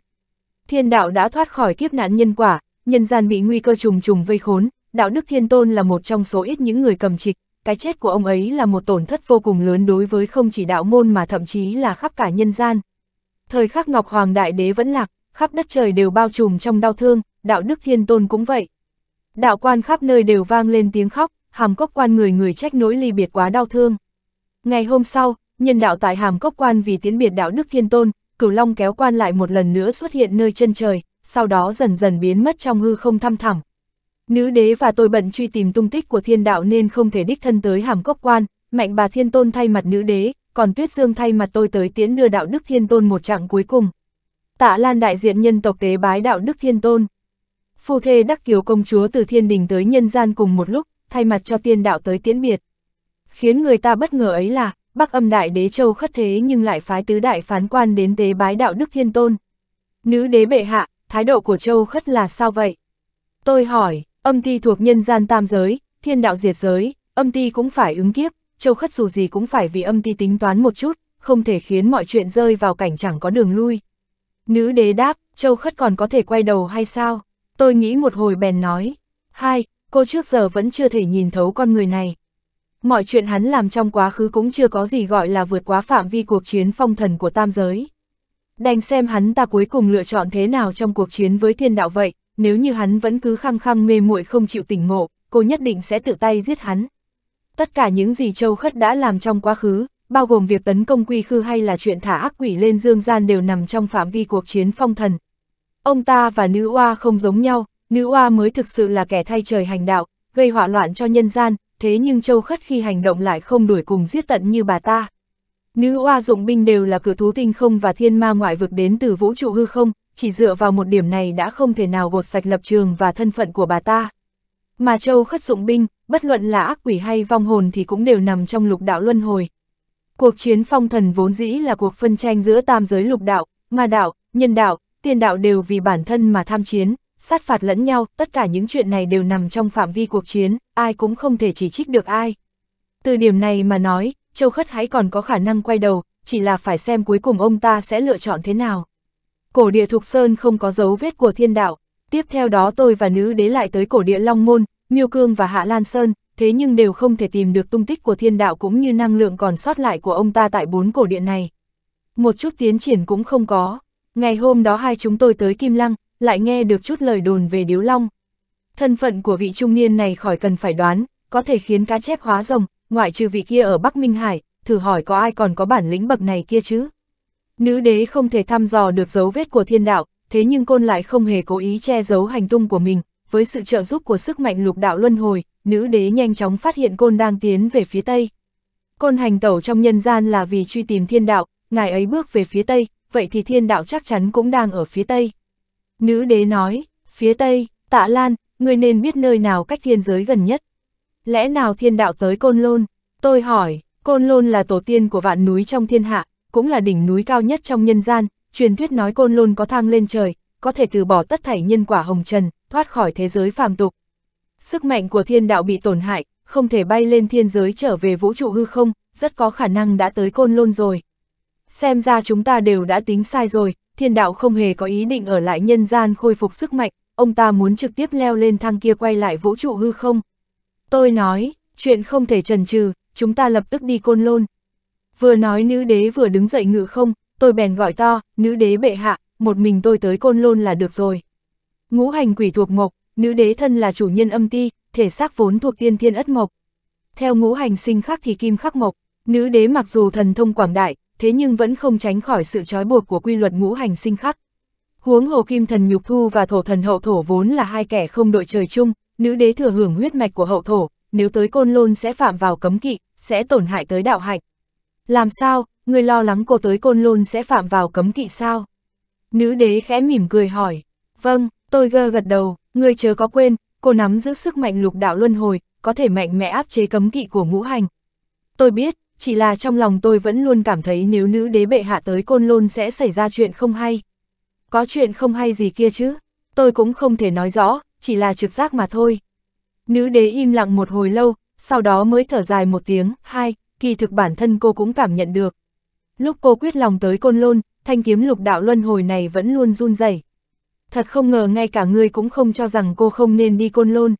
Thiên đạo đã thoát khỏi kiếp nạn nhân quả, nhân gian bị nguy cơ trùng trùng vây khốn, đạo đức thiên tôn là một trong số ít những người cầm trịch, cái chết của ông ấy là một tổn thất vô cùng lớn đối với không chỉ đạo môn mà thậm chí là khắp cả nhân gian. Thời khắc Ngọc Hoàng Đại Đế vẫn lạc, khắp đất trời đều bao trùm trong đau thương, đạo đức thiên tôn cũng vậy. Đạo quan khắp nơi đều vang lên tiếng khóc, hàm cốc quan người người trách nỗi ly biệt quá đau thương. Ngày hôm sau, nhân đạo tại hàm cốc quan vì tiến biệt đạo đức thiên tôn, cửu long kéo quan lại một lần nữa xuất hiện nơi chân trời, sau đó dần dần biến mất trong hư không thăm thẳm. Nữ đế và tôi bận truy tìm tung tích của thiên đạo nên không thể đích thân tới hàm cốc quan, mạnh bà thiên tôn thay mặt nữ đế, còn tuyết dương thay mặt tôi tới tiễn đưa đạo đức thiên tôn một trạng cuối cùng. Tạ Lan đại diện nhân tộc tế bái đạo đức thiên tôn. Phu thê đắc kiều công chúa từ thiên đình tới nhân gian cùng một lúc, thay mặt cho tiên đạo tới tiễn biệt. Khiến người ta bất ngờ ấy là, Bắc âm đại đế châu khất thế nhưng lại phái tứ đại phán quan đến tế bái đạo đức thiên tôn. Nữ đế bệ hạ, thái độ của châu khất là sao vậy? Tôi hỏi, âm ti thuộc nhân gian tam giới, thiên đạo diệt giới, âm ti cũng phải ứng kiếp, châu khất dù gì cũng phải vì âm ti tính toán một chút, không thể khiến mọi chuyện rơi vào cảnh chẳng có đường lui. Nữ đế đáp, châu khất còn có thể quay đầu hay sao? Tôi nghĩ một hồi bèn nói. Hai, cô trước giờ vẫn chưa thể nhìn thấu con người này mọi chuyện hắn làm trong quá khứ cũng chưa có gì gọi là vượt quá phạm vi cuộc chiến phong thần của tam giới. Đành xem hắn ta cuối cùng lựa chọn thế nào trong cuộc chiến với thiên đạo vậy, nếu như hắn vẫn cứ khăng khăng mê muội không chịu tỉnh ngộ, cô nhất định sẽ tự tay giết hắn. Tất cả những gì Châu Khất đã làm trong quá khứ, bao gồm việc tấn công quy khư hay là chuyện thả ác quỷ lên dương gian đều nằm trong phạm vi cuộc chiến phong thần. Ông ta và nữ oa không giống nhau, nữ oa mới thực sự là kẻ thay trời hành đạo, gây họa loạn cho nhân gian, thế nhưng châu khất khi hành động lại không đuổi cùng giết tận như bà ta. Nữ oa dụng binh đều là cử thú tinh không và thiên ma ngoại vực đến từ vũ trụ hư không, chỉ dựa vào một điểm này đã không thể nào gột sạch lập trường và thân phận của bà ta. Mà châu khất dụng binh, bất luận là ác quỷ hay vong hồn thì cũng đều nằm trong lục đạo luân hồi. Cuộc chiến phong thần vốn dĩ là cuộc phân tranh giữa tam giới lục đạo, ma đạo, nhân đạo, tiên đạo đều vì bản thân mà tham chiến, sát phạt lẫn nhau, tất cả những chuyện này đều nằm trong phạm vi cuộc chiến, ai cũng không thể chỉ trích được ai. Từ điểm này mà nói, Châu Khất hãy còn có khả năng quay đầu, chỉ là phải xem cuối cùng ông ta sẽ lựa chọn thế nào. Cổ địa Thục Sơn không có dấu vết của thiên đạo, tiếp theo đó tôi và nữ đế lại tới cổ địa Long Môn, Miêu Cương và Hạ Lan Sơn, thế nhưng đều không thể tìm được tung tích của thiên đạo cũng như năng lượng còn sót lại của ông ta tại bốn cổ địa này. Một chút tiến triển cũng không có. Ngày hôm đó hai chúng tôi tới Kim Lăng, lại nghe được chút lời đồn về điếu long. Thân phận của vị trung niên này khỏi cần phải đoán, có thể khiến cá chép hóa rồng, ngoại trừ vị kia ở Bắc Minh Hải, thử hỏi có ai còn có bản lĩnh bậc này kia chứ. Nữ đế không thể thăm dò được dấu vết của thiên đạo, thế nhưng côn lại không hề cố ý che giấu hành tung của mình, với sự trợ giúp của sức mạnh lục đạo luân hồi, nữ đế nhanh chóng phát hiện côn đang tiến về phía tây. Côn hành tẩu trong nhân gian là vì truy tìm thiên đạo, ngài ấy bước về phía tây, vậy thì thiên đạo chắc chắn cũng đang ở phía tây. Nữ đế nói, phía tây, tạ lan, ngươi nên biết nơi nào cách thiên giới gần nhất. Lẽ nào thiên đạo tới Côn Lôn? Tôi hỏi, Côn Lôn là tổ tiên của vạn núi trong thiên hạ, cũng là đỉnh núi cao nhất trong nhân gian, truyền thuyết nói Côn Lôn có thang lên trời, có thể từ bỏ tất thảy nhân quả hồng trần, thoát khỏi thế giới phàm tục. Sức mạnh của thiên đạo bị tổn hại, không thể bay lên thiên giới trở về vũ trụ hư không, rất có khả năng đã tới Côn Lôn rồi. Xem ra chúng ta đều đã tính sai rồi, thiên đạo không hề có ý định ở lại nhân gian khôi phục sức mạnh, ông ta muốn trực tiếp leo lên thang kia quay lại vũ trụ hư không. Tôi nói, chuyện không thể trần trừ, chúng ta lập tức đi côn lôn. Vừa nói nữ đế vừa đứng dậy ngự không, tôi bèn gọi to, nữ đế bệ hạ, một mình tôi tới côn lôn là được rồi. Ngũ hành quỷ thuộc mộc, nữ đế thân là chủ nhân âm ti, thể xác vốn thuộc tiên thiên ất mộc. Theo ngũ hành sinh khắc thì kim khắc mộc, nữ đế mặc dù thần thông quảng đại, thế nhưng vẫn không tránh khỏi sự trói buộc của quy luật ngũ hành sinh khắc. Huống hồ kim thần nhục thu và thổ thần hậu thổ vốn là hai kẻ không đội trời chung, nữ đế thừa hưởng huyết mạch của hậu thổ, nếu tới côn lôn sẽ phạm vào cấm kỵ, sẽ tổn hại tới đạo hạnh. Làm sao, người lo lắng cô tới côn lôn sẽ phạm vào cấm kỵ sao? Nữ đế khẽ mỉm cười hỏi, vâng, tôi gơ gật đầu, người chớ có quên, cô nắm giữ sức mạnh lục đạo luân hồi, có thể mạnh mẽ áp chế cấm kỵ của ngũ hành. Tôi biết, chỉ là trong lòng tôi vẫn luôn cảm thấy nếu nữ đế bệ hạ tới côn lôn sẽ xảy ra chuyện không hay. Có chuyện không hay gì kia chứ, tôi cũng không thể nói rõ, chỉ là trực giác mà thôi. Nữ đế im lặng một hồi lâu, sau đó mới thở dài một tiếng, hai, kỳ thực bản thân cô cũng cảm nhận được. Lúc cô quyết lòng tới côn lôn, thanh kiếm lục đạo luân hồi này vẫn luôn run rẩy. Thật không ngờ ngay cả ngươi cũng không cho rằng cô không nên đi côn lôn.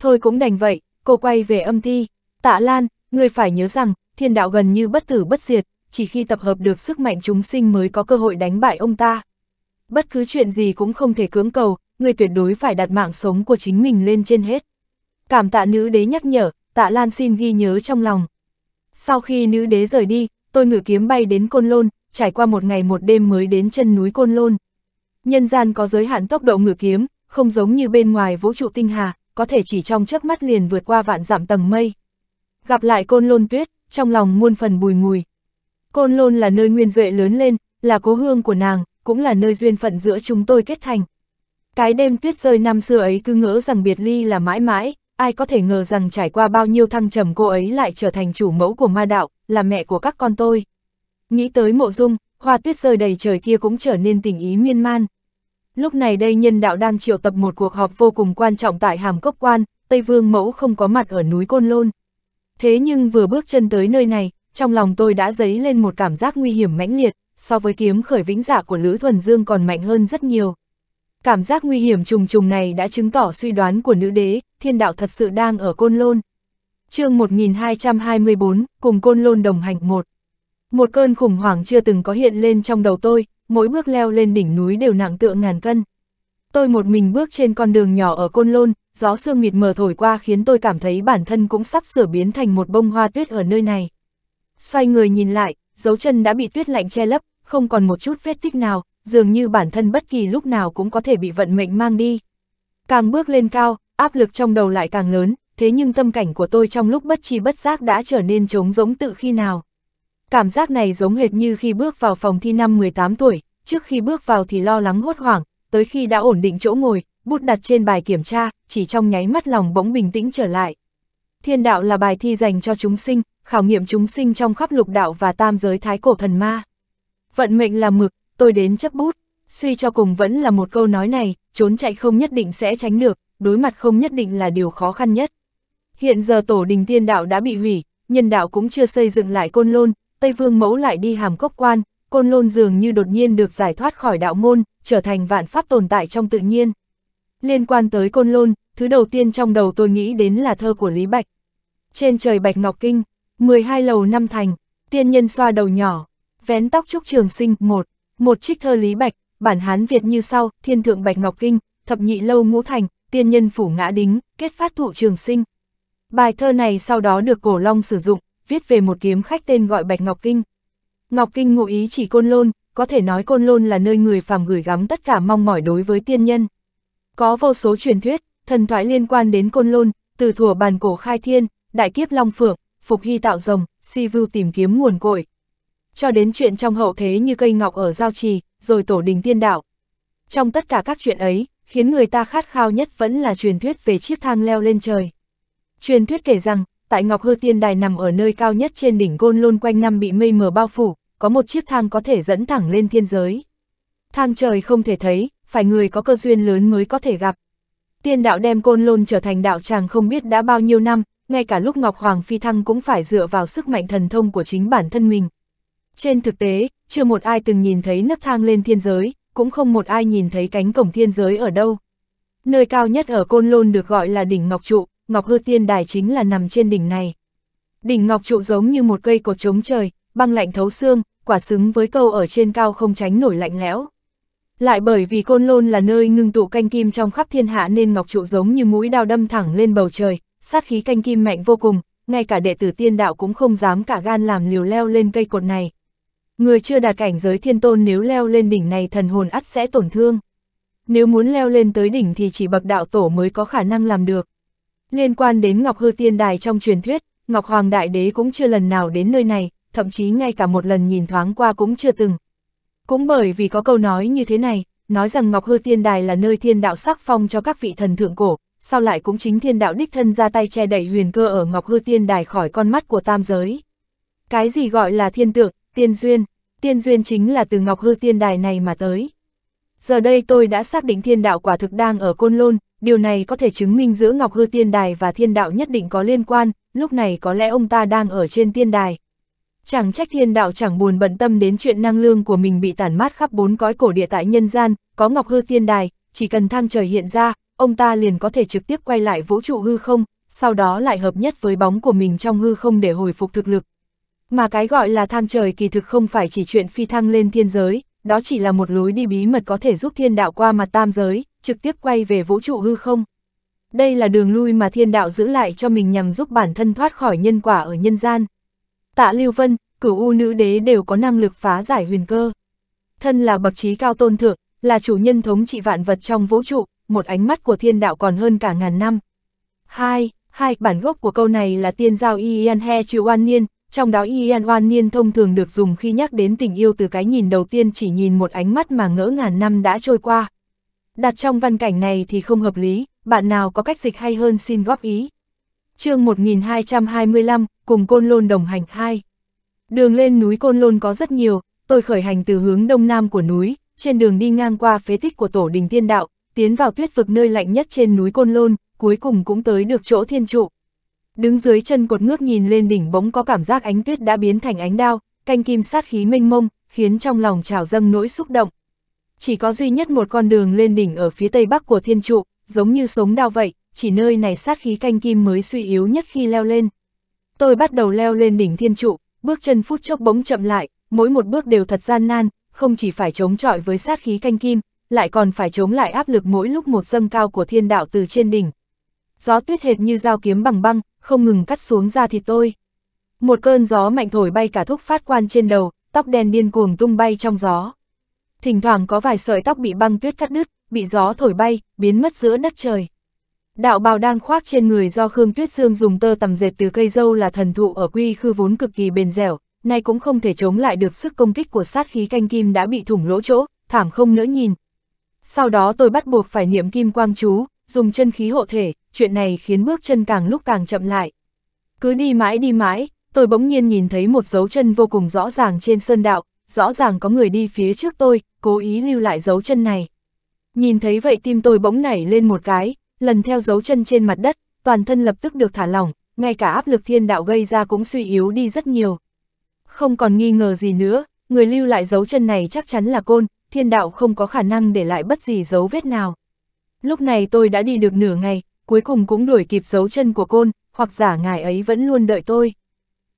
Thôi cũng đành vậy, cô quay về âm thi Tạ Lan, ngươi phải nhớ rằng, thiên đạo gần như bất tử bất diệt, chỉ khi tập hợp được sức mạnh chúng sinh mới có cơ hội đánh bại ông ta. Bất cứ chuyện gì cũng không thể cưỡng cầu, người tuyệt đối phải đặt mạng sống của chính mình lên trên hết. Cảm tạ nữ đế nhắc nhở, tạ Lan xin ghi nhớ trong lòng. Sau khi nữ đế rời đi, tôi ngự kiếm bay đến Côn Lôn, trải qua một ngày một đêm mới đến chân núi Côn Lôn. Nhân gian có giới hạn tốc độ ngự kiếm, không giống như bên ngoài vũ trụ tinh hà, có thể chỉ trong chớp mắt liền vượt qua vạn dặm tầng mây. Gặp lại Côn Lôn Tuyết, trong lòng muôn phần bùi ngùi. Côn Lôn là nơi Nguyên Duệ lớn lên, là cố hương của nàng, cũng là nơi duyên phận giữa chúng tôi kết thành. Cái đêm tuyết rơi năm xưa ấy cứ ngỡ rằng biệt ly là mãi mãi, ai có thể ngờ rằng trải qua bao nhiêu thăng trầm cô ấy lại trở thành chủ mẫu của ma đạo, là mẹ của các con tôi. Nghĩ tới mộ dung, hoa tuyết rơi đầy trời kia cũng trở nên tình ý miên man. Lúc này đây nhân đạo đang triệu tập một cuộc họp vô cùng quan trọng tại Hàm Cốc Quan, Tây Vương Mẫu không có mặt ở núi Côn Lôn. Thế nhưng vừa bước chân tới nơi này, trong lòng tôi đã dấy lên một cảm giác nguy hiểm mãnh liệt, so với kiếm khởi vĩnh giả dạ của Lữ Thuần Dương còn mạnh hơn rất nhiều. Cảm giác nguy hiểm trùng trùng này đã chứng tỏ suy đoán của nữ đế, thiên đạo thật sự đang ở Côn Lôn. chương 1224, cùng Côn Lôn đồng hành một. Một cơn khủng hoảng chưa từng có hiện lên trong đầu tôi, mỗi bước leo lên đỉnh núi đều nặng tượng ngàn cân. Tôi một mình bước trên con đường nhỏ ở Côn Lôn, gió sương mịt mờ thổi qua khiến tôi cảm thấy bản thân cũng sắp sửa biến thành một bông hoa tuyết ở nơi này. Xoay người nhìn lại, dấu chân đã bị tuyết lạnh che lấp, không còn một chút vết tích nào, dường như bản thân bất kỳ lúc nào cũng có thể bị vận mệnh mang đi. Càng bước lên cao, áp lực trong đầu lại càng lớn, thế nhưng tâm cảnh của tôi trong lúc bất chi bất giác đã trở nên trống rỗng tự khi nào. Cảm giác này giống hệt như khi bước vào phòng thi năm 18 tuổi, trước khi bước vào thì lo lắng hốt hoảng, tới khi đã ổn định chỗ ngồi, bút đặt trên bài kiểm tra, chỉ trong nháy mắt lòng bỗng bình tĩnh trở lại. Thiên đạo là bài thi dành cho chúng sinh, khảo nghiệm chúng sinh trong khắp lục đạo và tam giới thái cổ thần ma. Vận mệnh là mực, tôi đến chấp bút, suy cho cùng vẫn là một câu nói này, trốn chạy không nhất định sẽ tránh được, đối mặt không nhất định là điều khó khăn nhất. Hiện giờ tổ đình thiên đạo đã bị hủy, nhân đạo cũng chưa xây dựng lại côn lôn, Tây Vương mẫu lại đi hàm cốc quan, côn lôn dường như đột nhiên được giải thoát khỏi đạo môn, trở thành vạn pháp tồn tại trong tự nhiên. Liên quan tới côn lôn, thứ đầu tiên trong đầu tôi nghĩ đến là thơ của Lý Bạch. Trên trời Bạch Ngọc Kinh, 12 lầu năm thành, tiên nhân xoa đầu nhỏ, vén tóc trúc trường sinh, một, một trích thơ Lý Bạch, bản hán Việt như sau, thiên thượng Bạch Ngọc Kinh, thập nhị lâu ngũ thành, tiên nhân phủ ngã đính, kết phát thụ trường sinh. Bài thơ này sau đó được Cổ Long sử dụng, viết về một kiếm khách tên gọi Bạch Ngọc Kinh. Ngọc Kinh ngụ ý chỉ Côn Lôn, có thể nói Côn Lôn là nơi người phàm gửi gắm tất cả mong mỏi đối với tiên nhân. Có vô số truyền thuyết, thần thoại liên quan đến Côn Lôn, từ thủa bàn cổ khai thiên, đại kiếp long phượng, phục hy tạo rồng, si vưu tìm kiếm nguồn cội. Cho đến chuyện trong hậu thế như cây ngọc ở giao trì, rồi tổ đình tiên đạo. Trong tất cả các chuyện ấy, khiến người ta khát khao nhất vẫn là truyền thuyết về chiếc thang leo lên trời. Truyền thuyết kể rằng, tại Ngọc Hư Tiên Đài nằm ở nơi cao nhất trên đỉnh Côn Lôn quanh năm bị mây mờ bao phủ, có một chiếc thang có thể dẫn thẳng lên thiên giới. Thang trời không thể thấy, phải người có cơ duyên lớn mới có thể gặp. Tiên đạo đem côn lôn trở thành đạo tràng không biết đã bao nhiêu năm, ngay cả lúc Ngọc Hoàng phi thăng cũng phải dựa vào sức mạnh thần thông của chính bản thân mình. Trên thực tế, chưa một ai từng nhìn thấy nấc thang lên thiên giới, cũng không một ai nhìn thấy cánh cổng thiên giới ở đâu. Nơi cao nhất ở Côn Lôn được gọi là đỉnh Ngọc Trụ, Ngọc Hư Tiên Đài chính là nằm trên đỉnh này. Đỉnh Ngọc Trụ giống như một cây cột chống trời, băng lạnh thấu xương, quả xứng với câu ở trên cao không tránh nổi lạnh lẽo. Lại bởi vì Côn Lôn là nơi ngưng tụ canh kim trong khắp thiên hạ nên Ngọc Trụ giống như mũi đao đâm thẳng lên bầu trời, sát khí canh kim mạnh vô cùng, ngay cả đệ tử tiên đạo cũng không dám cả gan làm liều leo lên cây cột này. Người chưa đạt cảnh giới thiên tôn nếu leo lên đỉnh này thần hồn ắt sẽ tổn thương. Nếu muốn leo lên tới đỉnh thì chỉ bậc đạo tổ mới có khả năng làm được. Liên quan đến Ngọc Hư Tiên Đài trong truyền thuyết, Ngọc Hoàng Đại Đế cũng chưa lần nào đến nơi này, thậm chí ngay cả một lần nhìn thoáng qua cũng chưa từng. Cũng bởi vì có câu nói như thế này, nói rằng Ngọc Hư Tiên Đài là nơi thiên đạo sắc phong cho các vị thần thượng cổ, sau lại cũng chính thiên đạo đích thân ra tay che đẩy huyền cơ ở Ngọc Hư Tiên Đài khỏi con mắt của tam giới. Cái gì gọi là thiên tượng, tiên duyên, tiên duyên chính là từ Ngọc Hư Tiên Đài này mà tới. Giờ đây tôi đã xác định thiên đạo quả thực đang ở Côn Lôn, điều này có thể chứng minh giữa Ngọc Hư Tiên Đài và thiên đạo nhất định có liên quan, lúc này có lẽ ông ta đang ở trên tiên đài. Chẳng trách thiên đạo chẳng buồn bận tâm đến chuyện năng lương của mình bị tản mát khắp bốn cõi cổ địa tại nhân gian, có ngọc hư tiên đài, chỉ cần thang trời hiện ra, ông ta liền có thể trực tiếp quay lại vũ trụ hư không, sau đó lại hợp nhất với bóng của mình trong hư không để hồi phục thực lực. Mà cái gọi là thang trời kỳ thực không phải chỉ chuyện phi thăng lên thiên giới, đó chỉ là một lối đi bí mật có thể giúp thiên đạo qua mặt tam giới, trực tiếp quay về vũ trụ hư không. Đây là đường lui mà thiên đạo giữ lại cho mình nhằm giúp bản thân thoát khỏi nhân quả ở nhân gian tạ Lưu Vân, cửu u nữ đế đều có năng lực phá giải huyền cơ. Thân là bậc trí cao tôn thượng, là chủ nhân thống trị vạn vật trong vũ trụ, một ánh mắt của thiên đạo còn hơn cả ngàn năm. Hai, hai bản gốc của câu này là tiên giao Ian He Chu Oan Niên, trong đó Ian Oan Niên thông thường được dùng khi nhắc đến tình yêu từ cái nhìn đầu tiên chỉ nhìn một ánh mắt mà ngỡ ngàn năm đã trôi qua. Đặt trong văn cảnh này thì không hợp lý, bạn nào có cách dịch hay hơn xin góp ý chương 1225, cùng Côn Lôn đồng hành 2. Đường lên núi Côn Lôn có rất nhiều, tôi khởi hành từ hướng đông nam của núi, trên đường đi ngang qua phế tích của tổ đình tiên đạo, tiến vào tuyết vực nơi lạnh nhất trên núi Côn Lôn, cuối cùng cũng tới được chỗ thiên trụ. Đứng dưới chân cột ngước nhìn lên đỉnh bỗng có cảm giác ánh tuyết đã biến thành ánh đao, canh kim sát khí mênh mông, khiến trong lòng trào dâng nỗi xúc động. Chỉ có duy nhất một con đường lên đỉnh ở phía tây bắc của thiên trụ, giống như sống đao vậy, chỉ nơi này sát khí canh kim mới suy yếu nhất khi leo lên. Tôi bắt đầu leo lên đỉnh thiên trụ, bước chân phút chốc bỗng chậm lại, mỗi một bước đều thật gian nan, không chỉ phải chống chọi với sát khí canh kim, lại còn phải chống lại áp lực mỗi lúc một dâng cao của thiên đạo từ trên đỉnh. Gió tuyết hệt như dao kiếm bằng băng, không ngừng cắt xuống ra thịt tôi. Một cơn gió mạnh thổi bay cả thúc phát quan trên đầu, tóc đen điên cuồng tung bay trong gió. Thỉnh thoảng có vài sợi tóc bị băng tuyết cắt đứt, bị gió thổi bay, biến mất giữa đất trời. Đạo bào đang khoác trên người do Khương Tuyết Sương dùng tơ tầm dệt từ cây dâu là thần thụ ở quy khư vốn cực kỳ bền dẻo, nay cũng không thể chống lại được sức công kích của sát khí canh kim đã bị thủng lỗ chỗ, thảm không nỡ nhìn. Sau đó tôi bắt buộc phải niệm kim quang chú, dùng chân khí hộ thể, chuyện này khiến bước chân càng lúc càng chậm lại. Cứ đi mãi đi mãi, tôi bỗng nhiên nhìn thấy một dấu chân vô cùng rõ ràng trên sơn đạo, rõ ràng có người đi phía trước tôi, cố ý lưu lại dấu chân này. Nhìn thấy vậy tim tôi bỗng nảy lên một cái, lần theo dấu chân trên mặt đất, toàn thân lập tức được thả lỏng, ngay cả áp lực thiên đạo gây ra cũng suy yếu đi rất nhiều. Không còn nghi ngờ gì nữa, người lưu lại dấu chân này chắc chắn là côn, thiên đạo không có khả năng để lại bất gì dấu vết nào. Lúc này tôi đã đi được nửa ngày, cuối cùng cũng đuổi kịp dấu chân của côn, hoặc giả ngài ấy vẫn luôn đợi tôi.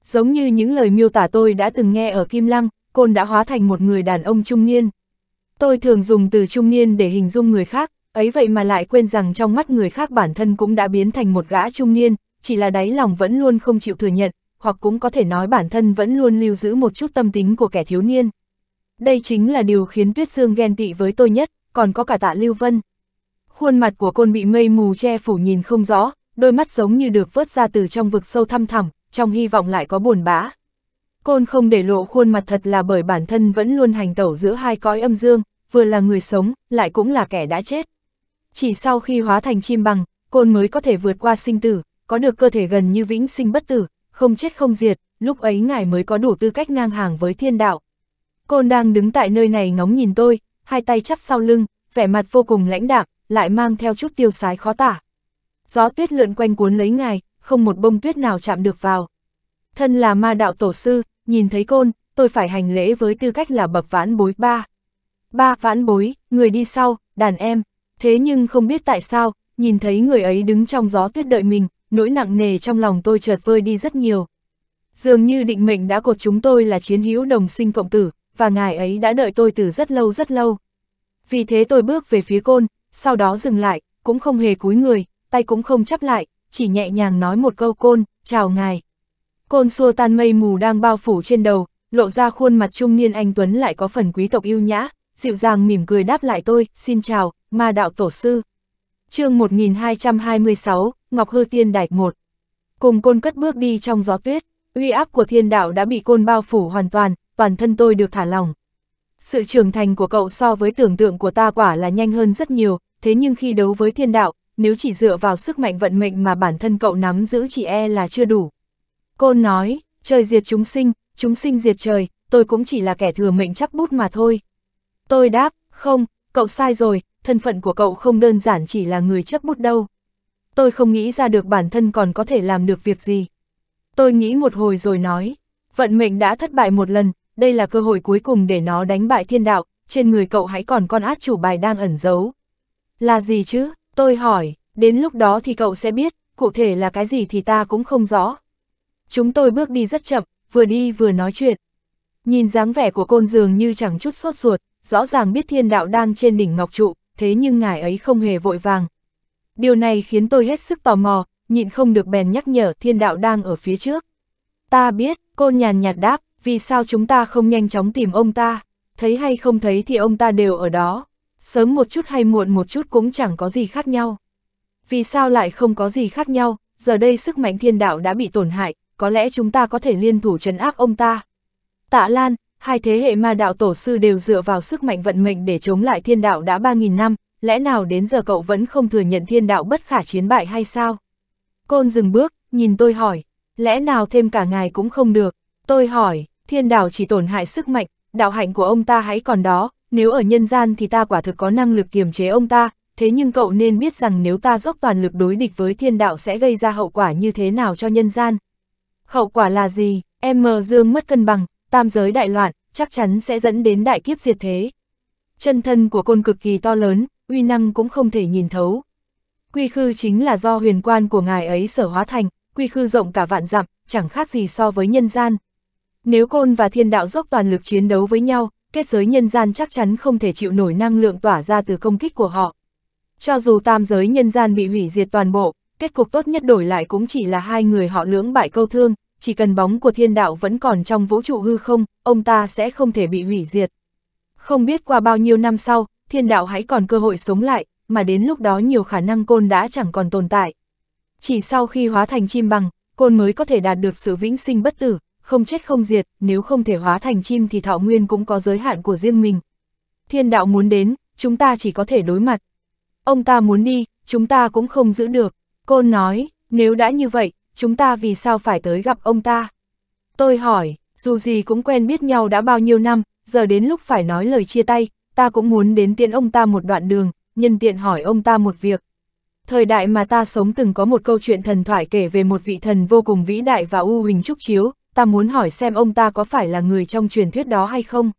Giống như những lời miêu tả tôi đã từng nghe ở Kim Lăng, côn đã hóa thành một người đàn ông trung niên. Tôi thường dùng từ trung niên để hình dung người khác, ấy vậy mà lại quên rằng trong mắt người khác bản thân cũng đã biến thành một gã trung niên, chỉ là đáy lòng vẫn luôn không chịu thừa nhận, hoặc cũng có thể nói bản thân vẫn luôn lưu giữ một chút tâm tính của kẻ thiếu niên. Đây chính là điều khiến Tuyết Dương ghen tị với tôi nhất, còn có cả tạ Lưu Vân. Khuôn mặt của côn bị mây mù che phủ nhìn không rõ, đôi mắt giống như được vớt ra từ trong vực sâu thăm thẳm, trong hy vọng lại có buồn bã. Côn không để lộ khuôn mặt thật là bởi bản thân vẫn luôn hành tẩu giữa hai cõi âm dương, vừa là người sống, lại cũng là kẻ đã chết chỉ sau khi hóa thành chim bằng, côn mới có thể vượt qua sinh tử, có được cơ thể gần như vĩnh sinh bất tử, không chết không diệt, lúc ấy ngài mới có đủ tư cách ngang hàng với thiên đạo. Côn đang đứng tại nơi này ngóng nhìn tôi, hai tay chắp sau lưng, vẻ mặt vô cùng lãnh đạm, lại mang theo chút tiêu sái khó tả. Gió tuyết lượn quanh cuốn lấy ngài, không một bông tuyết nào chạm được vào. Thân là ma đạo tổ sư, nhìn thấy côn, tôi phải hành lễ với tư cách là bậc vãn bối ba. Ba vãn bối, người đi sau, đàn em thế nhưng không biết tại sao, nhìn thấy người ấy đứng trong gió tuyết đợi mình, nỗi nặng nề trong lòng tôi chợt vơi đi rất nhiều. Dường như định mệnh đã cột chúng tôi là chiến hữu đồng sinh cộng tử, và ngài ấy đã đợi tôi từ rất lâu rất lâu. Vì thế tôi bước về phía côn, sau đó dừng lại, cũng không hề cúi người, tay cũng không chắp lại, chỉ nhẹ nhàng nói một câu côn, chào ngài. Côn xua tan mây mù đang bao phủ trên đầu, lộ ra khuôn mặt trung niên anh Tuấn lại có phần quý tộc yêu nhã, dịu dàng mỉm cười đáp lại tôi, xin chào, ma đạo tổ sư. chương 1226, Ngọc Hư Tiên Đạch 1. Cùng côn cất bước đi trong gió tuyết, uy áp của thiên đạo đã bị côn bao phủ hoàn toàn, toàn thân tôi được thả lỏng. Sự trưởng thành của cậu so với tưởng tượng của ta quả là nhanh hơn rất nhiều, thế nhưng khi đấu với thiên đạo, nếu chỉ dựa vào sức mạnh vận mệnh mà bản thân cậu nắm giữ chỉ e là chưa đủ. Côn nói, trời diệt chúng sinh, chúng sinh diệt trời, tôi cũng chỉ là kẻ thừa mệnh chắp bút mà thôi. Tôi đáp, không, cậu sai rồi, thân phận của cậu không đơn giản chỉ là người chấp bút đâu. Tôi không nghĩ ra được bản thân còn có thể làm được việc gì. Tôi nghĩ một hồi rồi nói, vận mệnh đã thất bại một lần, đây là cơ hội cuối cùng để nó đánh bại thiên đạo, trên người cậu hãy còn con át chủ bài đang ẩn giấu. Là gì chứ? Tôi hỏi, đến lúc đó thì cậu sẽ biết, cụ thể là cái gì thì ta cũng không rõ. Chúng tôi bước đi rất chậm, vừa đi vừa nói chuyện. Nhìn dáng vẻ của côn dường như chẳng chút sốt ruột, rõ ràng biết thiên đạo đang trên đỉnh ngọc trụ, thế nhưng ngài ấy không hề vội vàng. Điều này khiến tôi hết sức tò mò, nhịn không được bèn nhắc nhở thiên đạo đang ở phía trước. Ta biết, cô nhàn nhạt đáp, vì sao chúng ta không nhanh chóng tìm ông ta, thấy hay không thấy thì ông ta đều ở đó, sớm một chút hay muộn một chút cũng chẳng có gì khác nhau. Vì sao lại không có gì khác nhau, giờ đây sức mạnh thiên đạo đã bị tổn hại, có lẽ chúng ta có thể liên thủ trấn áp ông ta. Tạ Lan, hai thế hệ ma đạo tổ sư đều dựa vào sức mạnh vận mệnh để chống lại thiên đạo đã 3.000 năm, lẽ nào đến giờ cậu vẫn không thừa nhận thiên đạo bất khả chiến bại hay sao? Côn dừng bước, nhìn tôi hỏi, lẽ nào thêm cả ngày cũng không được? Tôi hỏi, thiên đạo chỉ tổn hại sức mạnh, đạo hạnh của ông ta hãy còn đó, nếu ở nhân gian thì ta quả thực có năng lực kiềm chế ông ta, thế nhưng cậu nên biết rằng nếu ta dốc toàn lực đối địch với thiên đạo sẽ gây ra hậu quả như thế nào cho nhân gian. Hậu quả là gì? Em mờ dương mất cân bằng, tam giới đại loạn, chắc chắn sẽ dẫn đến đại kiếp diệt thế. Chân thân của côn cực kỳ to lớn, uy năng cũng không thể nhìn thấu. Quy khư chính là do huyền quan của ngài ấy sở hóa thành, quy khư rộng cả vạn dặm, chẳng khác gì so với nhân gian. Nếu côn và thiên đạo dốc toàn lực chiến đấu với nhau, kết giới nhân gian chắc chắn không thể chịu nổi năng lượng tỏa ra từ công kích của họ. Cho dù tam giới nhân gian bị hủy diệt toàn bộ, kết cục tốt nhất đổi lại cũng chỉ là hai người họ lưỡng bại câu thương, chỉ cần bóng của thiên đạo vẫn còn trong vũ trụ hư không, ông ta sẽ không thể bị hủy diệt. Không biết qua bao nhiêu năm sau, thiên đạo hãy còn cơ hội sống lại, mà đến lúc đó nhiều khả năng côn đã chẳng còn tồn tại. Chỉ sau khi hóa thành chim bằng, côn mới có thể đạt được sự vĩnh sinh bất tử, không chết không diệt, nếu không thể hóa thành chim thì thọ nguyên cũng có giới hạn của riêng mình. Thiên đạo muốn đến, chúng ta chỉ có thể đối mặt. Ông ta muốn đi, chúng ta cũng không giữ được. Côn nói, nếu đã như vậy, chúng ta vì sao phải tới gặp ông ta? Tôi hỏi, dù gì cũng quen biết nhau đã bao nhiêu năm, giờ đến lúc phải nói lời chia tay, ta cũng muốn đến tiễn ông ta một đoạn đường, nhân tiện hỏi ông ta một việc. Thời đại mà ta sống từng có một câu chuyện thần thoại kể về một vị thần vô cùng vĩ đại và u huỳnh trúc chiếu, ta muốn hỏi xem ông ta có phải là người trong truyền thuyết đó hay không.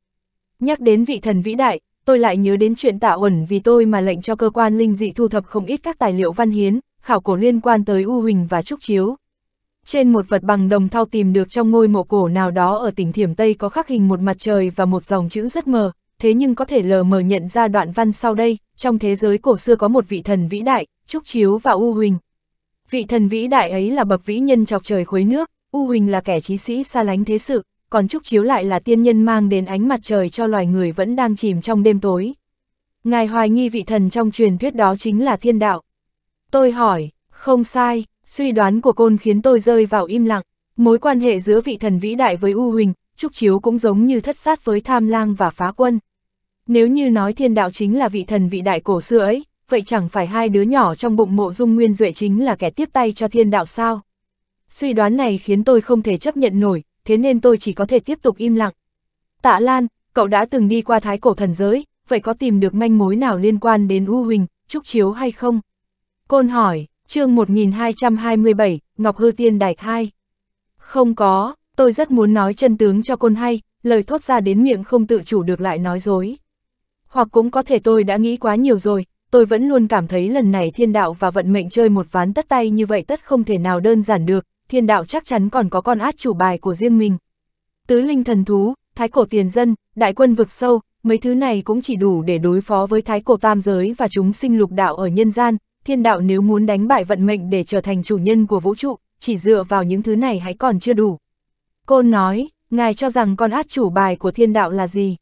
Nhắc đến vị thần vĩ đại, tôi lại nhớ đến chuyện tạ ẩn vì tôi mà lệnh cho cơ quan linh dị thu thập không ít các tài liệu văn hiến, khảo cổ liên quan tới u huỳnh và trúc chiếu, trên một vật bằng đồng thau tìm được trong ngôi mộ cổ nào đó ở tỉnh Thiểm Tây có khắc hình một mặt trời và một dòng chữ rất mờ, thế nhưng có thể lờ mờ nhận ra đoạn văn sau đây, trong thế giới cổ xưa có một vị thần vĩ đại, Trúc Chiếu và U Huỳnh. Vị thần vĩ đại ấy là bậc vĩ nhân chọc trời khuấy nước, U Huỳnh là kẻ trí sĩ xa lánh thế sự, còn Trúc Chiếu lại là tiên nhân mang đến ánh mặt trời cho loài người vẫn đang chìm trong đêm tối. Ngài hoài nghi vị thần trong truyền thuyết đó chính là thiên đạo. Tôi hỏi, không sai, Suy đoán của côn khiến tôi rơi vào im lặng, mối quan hệ giữa vị thần vĩ đại với U Huỳnh, Trúc Chiếu cũng giống như thất sát với Tham Lang và Phá Quân. Nếu như nói thiên đạo chính là vị thần vĩ đại cổ xưa ấy, vậy chẳng phải hai đứa nhỏ trong bụng mộ dung nguyên duệ chính là kẻ tiếp tay cho thiên đạo sao? Suy đoán này khiến tôi không thể chấp nhận nổi, thế nên tôi chỉ có thể tiếp tục im lặng. Tạ Lan, cậu đã từng đi qua thái cổ thần giới, vậy có tìm được manh mối nào liên quan đến U Huỳnh, Trúc Chiếu hay không? Côn hỏi, chương 1227, Ngọc Hư Tiên Đài 2. Không có, tôi rất muốn nói chân tướng cho côn hay, lời thốt ra đến miệng không tự chủ được lại nói dối. Hoặc cũng có thể tôi đã nghĩ quá nhiều rồi, tôi vẫn luôn cảm thấy lần này thiên đạo và vận mệnh chơi một ván tất tay như vậy tất không thể nào đơn giản được, thiên đạo chắc chắn còn có con át chủ bài của riêng mình. Tứ linh thần thú, thái cổ tiền dân, đại quân vực sâu, mấy thứ này cũng chỉ đủ để đối phó với thái cổ tam giới và chúng sinh lục đạo ở nhân gian, thiên đạo nếu muốn đánh bại vận mệnh để trở thành chủ nhân của vũ trụ, chỉ dựa vào những thứ này hãy còn chưa đủ. Côn nói, ngài cho rằng con át chủ bài của thiên đạo là gì?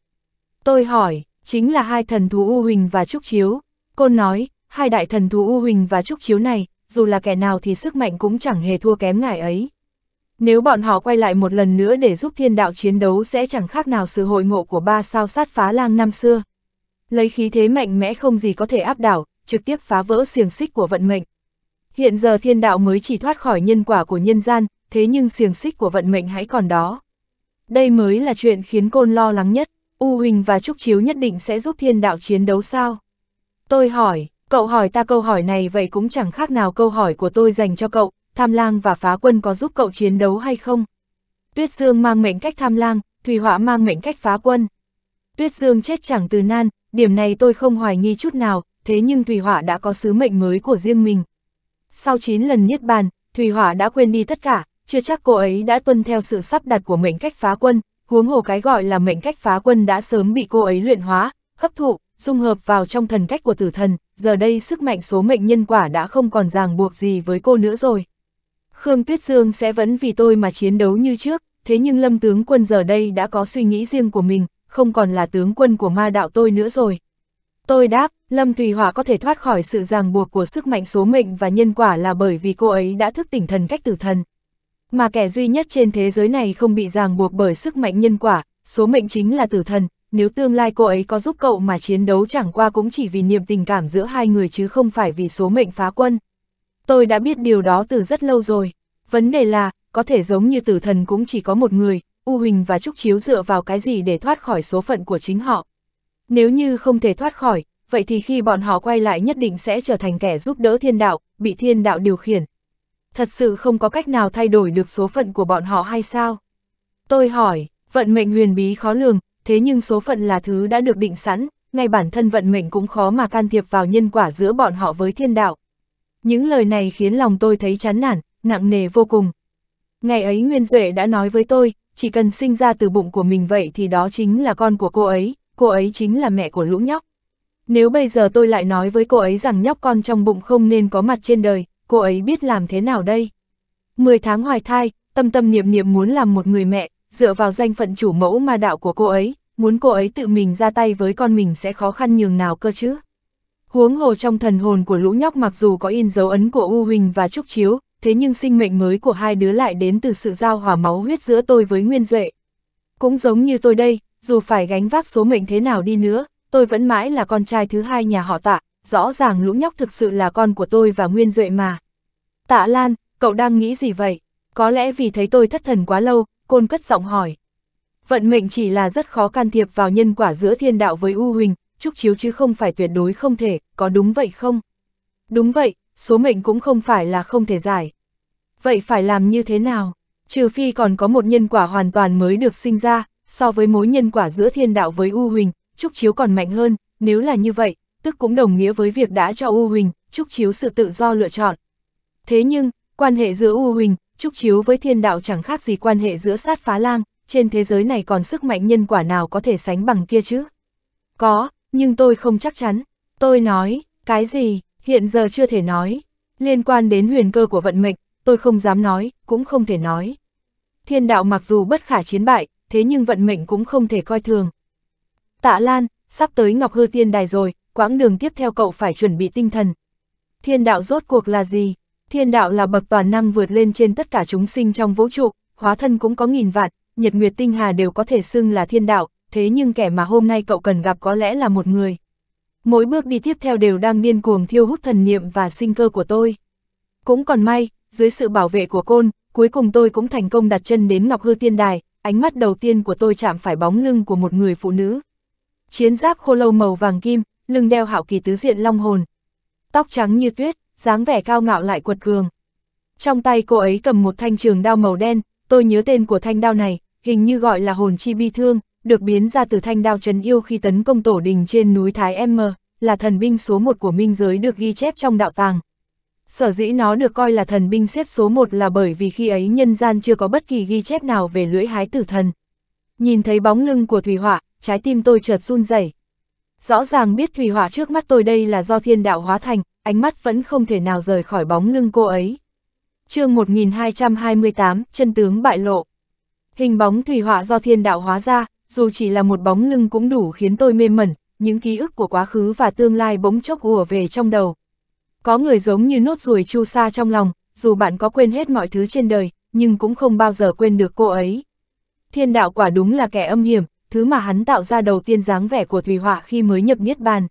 Tôi hỏi, chính là hai thần thú U Huỳnh và Trúc Chiếu. Côn nói, hai đại thần thú U Huỳnh và Trúc Chiếu này, dù là kẻ nào thì sức mạnh cũng chẳng hề thua kém ngài ấy. Nếu bọn họ quay lại một lần nữa để giúp thiên đạo chiến đấu sẽ chẳng khác nào sự hội ngộ của ba sao sát phá lang năm xưa. Lấy khí thế mạnh mẽ không gì có thể áp đảo, trực tiếp phá vỡ xiềng xích của vận mệnh. Hiện giờ thiên đạo mới chỉ thoát khỏi nhân quả của nhân gian, thế nhưng xiềng xích của vận mệnh hãy còn đó. Đây mới là chuyện khiến Côn lo lắng nhất, U Huỳnh và Trúc Chiếu nhất định sẽ giúp thiên đạo chiến đấu sao? Tôi hỏi, cậu hỏi ta câu hỏi này vậy cũng chẳng khác nào câu hỏi của tôi dành cho cậu, Tham Lang và Phá Quân có giúp cậu chiến đấu hay không? Tuyết Dương mang mệnh cách Tham Lang, Thủy Họa mang mệnh cách Phá Quân. Tuyết Dương chết chẳng từ nan, điểm này tôi không hoài nghi chút nào, thế nhưng Thủy Hỏa đã có sứ mệnh mới của riêng mình. Sau 9 lần niết bàn, Thủy Hỏa đã quên đi tất cả, chưa chắc cô ấy đã tuân theo sự sắp đặt của mệnh cách phá quân, huống hồ cái gọi là mệnh cách phá quân đã sớm bị cô ấy luyện hóa, hấp thụ, dung hợp vào trong thần cách của tử thần, giờ đây sức mạnh số mệnh nhân quả đã không còn ràng buộc gì với cô nữa rồi. Khương Tuyết Dương sẽ vẫn vì tôi mà chiến đấu như trước, thế nhưng lâm tướng quân giờ đây đã có suy nghĩ riêng của mình, không còn là tướng quân của ma đạo tôi nữa rồi. Tôi đáp, Lâm Thùy Hỏa có thể thoát khỏi sự ràng buộc của sức mạnh số mệnh và nhân quả là bởi vì cô ấy đã thức tỉnh thần cách tử thần. Mà kẻ duy nhất trên thế giới này không bị ràng buộc bởi sức mạnh nhân quả, số mệnh chính là tử thần, nếu tương lai cô ấy có giúp cậu mà chiến đấu chẳng qua cũng chỉ vì niềm tình cảm giữa hai người chứ không phải vì số mệnh phá quân. Tôi đã biết điều đó từ rất lâu rồi. Vấn đề là, có thể giống như tử thần cũng chỉ có một người, U Huỳnh và Trúc Chiếu dựa vào cái gì để thoát khỏi số phận của chính họ. Nếu như không thể thoát khỏi, vậy thì khi bọn họ quay lại nhất định sẽ trở thành kẻ giúp đỡ thiên đạo, bị thiên đạo điều khiển. Thật sự không có cách nào thay đổi được số phận của bọn họ hay sao? Tôi hỏi, vận mệnh huyền bí khó lường, thế nhưng số phận là thứ đã được định sẵn, ngay bản thân vận mệnh cũng khó mà can thiệp vào nhân quả giữa bọn họ với thiên đạo. Những lời này khiến lòng tôi thấy chán nản, nặng nề vô cùng. Ngày ấy Nguyên Duệ đã nói với tôi, chỉ cần sinh ra từ bụng của mình vậy thì đó chính là con của cô ấy, cô ấy chính là mẹ của lũ nhóc. Nếu bây giờ tôi lại nói với cô ấy rằng nhóc con trong bụng không nên có mặt trên đời, cô ấy biết làm thế nào đây? mười tháng hoài thai, tâm tâm niệm niệm muốn làm một người mẹ, dựa vào danh phận chủ mẫu ma đạo của cô ấy, muốn cô ấy tự mình ra tay với con mình sẽ khó khăn nhường nào cơ chứ? Huống hồ trong thần hồn của lũ nhóc mặc dù có in dấu ấn của U Huỳnh và Trúc Chiếu, thế nhưng sinh mệnh mới của hai đứa lại đến từ sự giao hòa máu huyết giữa tôi với Nguyên Duệ. Cũng giống như tôi đây, dù phải gánh vác số mệnh thế nào đi nữa, tôi vẫn mãi là con trai thứ hai nhà họ tạ, rõ ràng lũ nhóc thực sự là con của tôi và Nguyên Duệ mà. Tạ Lan, cậu đang nghĩ gì vậy? Có lẽ vì thấy tôi thất thần quá lâu, côn cất giọng hỏi. Vận mệnh chỉ là rất khó can thiệp vào nhân quả giữa thiên đạo với U Huỳnh, chúc chiếu chứ không phải tuyệt đối không thể, có đúng vậy không? Đúng vậy, số mệnh cũng không phải là không thể giải. Vậy phải làm như thế nào? Trừ phi còn có một nhân quả hoàn toàn mới được sinh ra, so với mối nhân quả giữa thiên đạo với U Huỳnh, Trúc Chiếu còn mạnh hơn, nếu là như vậy, tức cũng đồng nghĩa với việc đã cho U Huỳnh, Trúc Chiếu sự tự do lựa chọn. Thế nhưng, quan hệ giữa U Huỳnh, Trúc Chiếu với thiên đạo chẳng khác gì quan hệ giữa sát phá lang, trên thế giới này còn sức mạnh nhân quả nào có thể sánh bằng kia chứ? Có, nhưng tôi không chắc chắn. Tôi nói, cái gì, hiện giờ chưa thể nói. Liên quan đến huyền cơ của vận mệnh, tôi không dám nói, cũng không thể nói. Thiên đạo mặc dù bất khả chiến bại, thế nhưng vận mệnh cũng không thể coi thường. Tạ Lan, sắp tới Ngọc Hư Tiên Đài rồi, quãng đường tiếp theo cậu phải chuẩn bị tinh thần. Thiên đạo rốt cuộc là gì? Thiên đạo là bậc toàn năng vượt lên trên tất cả chúng sinh trong vũ trụ, hóa thân cũng có nghìn vạn, nhật nguyệt tinh hà đều có thể xưng là thiên đạo, thế nhưng kẻ mà hôm nay cậu cần gặp có lẽ là một người. Mỗi bước đi tiếp theo đều đang điên cuồng thiêu hút thần niệm và sinh cơ của tôi. Cũng còn may, dưới sự bảo vệ của côn, cuối cùng tôi cũng thành công đặt chân đến Ngọc Hư Tiên Đài, ánh mắt đầu tiên của tôi chạm phải bóng lưng của một người phụ nữ chiến giáp khô lâu màu vàng kim, lưng đeo hạo kỳ tứ diện long hồn. Tóc trắng như tuyết, dáng vẻ cao ngạo lại quật cường. Trong tay cô ấy cầm một thanh trường đao màu đen, tôi nhớ tên của thanh đao này, hình như gọi là hồn chi bi thương, được biến ra từ thanh đao trấn yêu khi tấn công tổ đình trên núi Thái M, là thần binh số 1 của minh giới được ghi chép trong đạo tàng. Sở dĩ nó được coi là thần binh xếp số 1 là bởi vì khi ấy nhân gian chưa có bất kỳ ghi chép nào về lưỡi hái tử thần. Nhìn thấy bóng lưng của Thủy Họa, trái tim tôi chợt run rẩy. Rõ ràng biết thủy hỏa trước mắt tôi đây là do thiên đạo hóa thành, ánh mắt vẫn không thể nào rời khỏi bóng lưng cô ấy. chương 1228, chân tướng bại lộ. Hình bóng thủy hỏa do thiên đạo hóa ra, dù chỉ là một bóng lưng cũng đủ khiến tôi mê mẩn, những ký ức của quá khứ và tương lai bỗng chốc ùa về trong đầu. Có người giống như nốt ruồi chu sa trong lòng, dù bạn có quên hết mọi thứ trên đời, nhưng cũng không bao giờ quên được cô ấy. Thiên đạo quả đúng là kẻ âm hiểm, thứ mà hắn tạo ra đầu tiên dáng vẻ của Thùy Họa khi mới nhập Niết Bàn.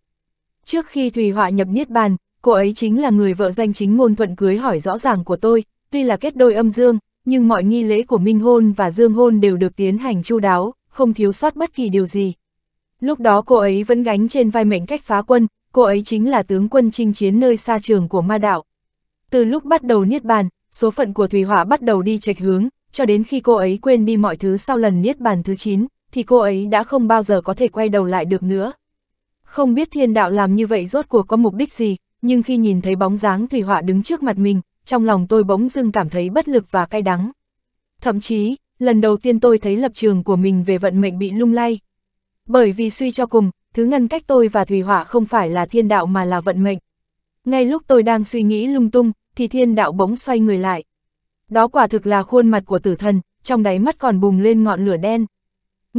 Trước khi Thùy Họa nhập Niết Bàn, cô ấy chính là người vợ danh chính ngôn thuận cưới hỏi rõ ràng của tôi, tuy là kết đôi âm dương, nhưng mọi nghi lễ của minh hôn và dương hôn đều được tiến hành chu đáo, không thiếu sót bất kỳ điều gì. Lúc đó cô ấy vẫn gánh trên vai mệnh cách phá quân, cô ấy chính là tướng quân chinh chiến nơi xa trường của ma đạo. Từ lúc bắt đầu Niết Bàn, số phận của Thùy Họa bắt đầu đi chệch hướng, cho đến khi cô ấy quên đi mọi thứ sau lần Niết Bàn thứ 9 thì cô ấy đã không bao giờ có thể quay đầu lại được nữa. Không biết thiên đạo làm như vậy rốt cuộc có mục đích gì, nhưng khi nhìn thấy bóng dáng Thủy Họa đứng trước mặt mình, trong lòng tôi bỗng dưng cảm thấy bất lực và cay đắng. Thậm chí, lần đầu tiên tôi thấy lập trường của mình về vận mệnh bị lung lay. Bởi vì suy cho cùng, thứ ngăn cách tôi và Thủy Họa không phải là thiên đạo mà là vận mệnh. Ngay lúc tôi đang suy nghĩ lung tung, thì thiên đạo bỗng xoay người lại. Đó quả thực là khuôn mặt của tử thần, trong đáy mắt còn bùng lên ngọn lửa đen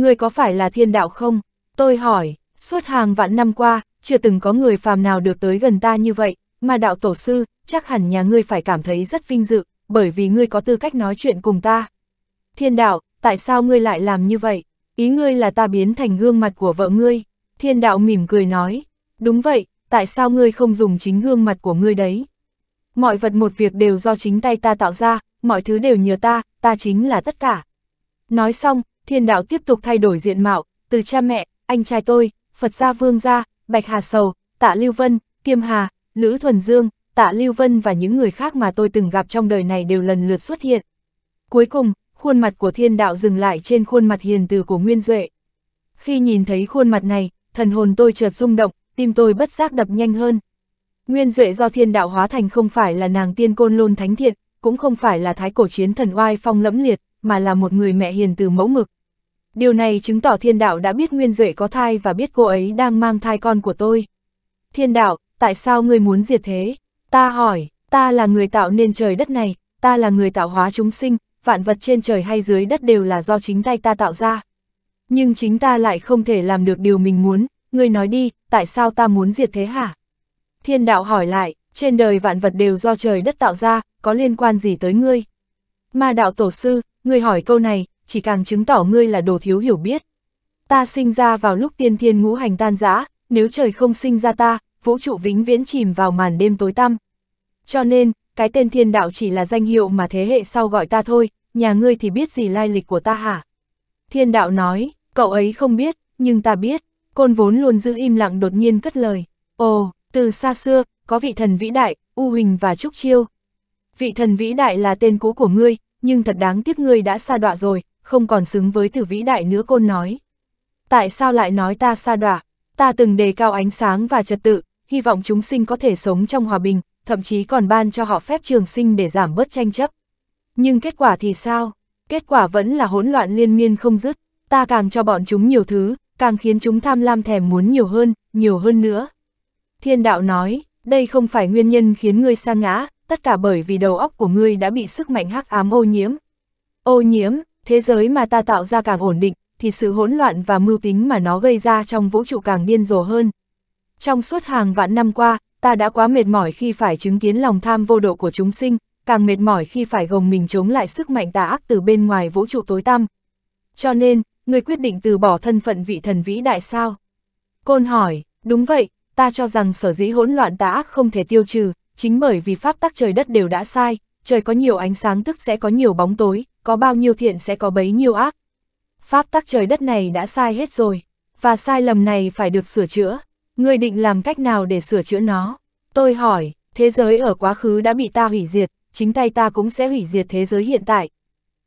ngươi có phải là thiên đạo không? Tôi hỏi, suốt hàng vạn năm qua, chưa từng có người phàm nào được tới gần ta như vậy, mà đạo tổ sư, chắc hẳn nhà ngươi phải cảm thấy rất vinh dự, bởi vì ngươi có tư cách nói chuyện cùng ta. Thiên đạo, tại sao ngươi lại làm như vậy? Ý ngươi là ta biến thành gương mặt của vợ ngươi. Thiên đạo mỉm cười nói, đúng vậy, tại sao ngươi không dùng chính gương mặt của ngươi đấy? Mọi vật một việc đều do chính tay ta tạo ra, mọi thứ đều nhờ ta, ta chính là tất cả. Nói xong, thiên đạo tiếp tục thay đổi diện mạo, từ cha mẹ, anh trai tôi, Phật gia Vương gia, Bạch Hà Sầu, Tạ Lưu Vân, Kiêm Hà, Lữ Thuần Dương, Tạ Lưu Vân và những người khác mà tôi từng gặp trong đời này đều lần lượt xuất hiện. Cuối cùng, khuôn mặt của thiên đạo dừng lại trên khuôn mặt hiền từ của Nguyên Duệ. Khi nhìn thấy khuôn mặt này, thần hồn tôi chợt rung động, tim tôi bất giác đập nhanh hơn. Nguyên Duệ do thiên đạo hóa thành không phải là nàng tiên côn lôn thánh thiện, cũng không phải là thái cổ chiến thần oai phong lẫm liệt, mà là một người mẹ hiền từ mẫu mực. Điều này chứng tỏ thiên đạo đã biết Nguyên Duệ có thai và biết cô ấy đang mang thai con của tôi. Thiên đạo, tại sao ngươi muốn diệt thế? Ta hỏi, ta là người tạo nên trời đất này, ta là người tạo hóa chúng sinh, vạn vật trên trời hay dưới đất đều là do chính tay ta tạo ra. Nhưng chính ta lại không thể làm được điều mình muốn, ngươi nói đi, tại sao ta muốn diệt thế hả? Thiên đạo hỏi lại, trên đời vạn vật đều do trời đất tạo ra, có liên quan gì tới ngươi? Ma đạo tổ sư, ngươi hỏi câu này, chỉ càng chứng tỏ ngươi là đồ thiếu hiểu biết. Ta sinh ra vào lúc tiên thiên ngũ hành tan rã, nếu trời không sinh ra ta, vũ trụ vĩnh viễn chìm vào màn đêm tối tăm. Cho nên, cái tên thiên đạo chỉ là danh hiệu mà thế hệ sau gọi ta thôi, nhà ngươi thì biết gì lai lịch của ta hả? Thiên đạo nói, cậu ấy không biết, nhưng ta biết, côn vốn luôn giữ im lặng đột nhiên cất lời. Ồ, từ xa xưa, có vị thần vĩ đại, U Huỳnh và Trúc Chiêu. Vị thần vĩ đại là tên cũ của ngươi, nhưng thật đáng tiếc ngươi đã xa đọa rồi, không còn xứng với từ vĩ đại nữa côn nói. Tại sao lại nói ta xa đọa ta từng đề cao ánh sáng và trật tự, hy vọng chúng sinh có thể sống trong hòa bình, thậm chí còn ban cho họ phép trường sinh để giảm bớt tranh chấp. Nhưng kết quả thì sao? Kết quả vẫn là hỗn loạn liên miên không dứt, ta càng cho bọn chúng nhiều thứ, càng khiến chúng tham lam thèm muốn nhiều hơn, nhiều hơn nữa. Thiên đạo nói, đây không phải nguyên nhân khiến ngươi sa ngã, tất cả bởi vì đầu óc của ngươi đã bị sức mạnh hắc ám ô nhiễm. Ô nhiễm, thế giới mà ta tạo ra càng ổn định, thì sự hỗn loạn và mưu tính mà nó gây ra trong vũ trụ càng điên rồ hơn. Trong suốt hàng vạn năm qua, ta đã quá mệt mỏi khi phải chứng kiến lòng tham vô độ của chúng sinh, càng mệt mỏi khi phải gồng mình chống lại sức mạnh tà ác từ bên ngoài vũ trụ tối tăm. Cho nên, người quyết định từ bỏ thân phận vị thần vĩ đại sao? Côn hỏi, đúng vậy, ta cho rằng sở dĩ hỗn loạn tà ác không thể tiêu trừ, chính bởi vì pháp tắc trời đất đều đã sai, trời có nhiều ánh sáng tức sẽ có nhiều bóng tối, có bao nhiêu thiện sẽ có bấy nhiêu ác. Pháp tắc trời đất này đã sai hết rồi, và sai lầm này phải được sửa chữa. người định làm cách nào để sửa chữa nó? Tôi hỏi, thế giới ở quá khứ đã bị ta hủy diệt, chính tay ta cũng sẽ hủy diệt thế giới hiện tại.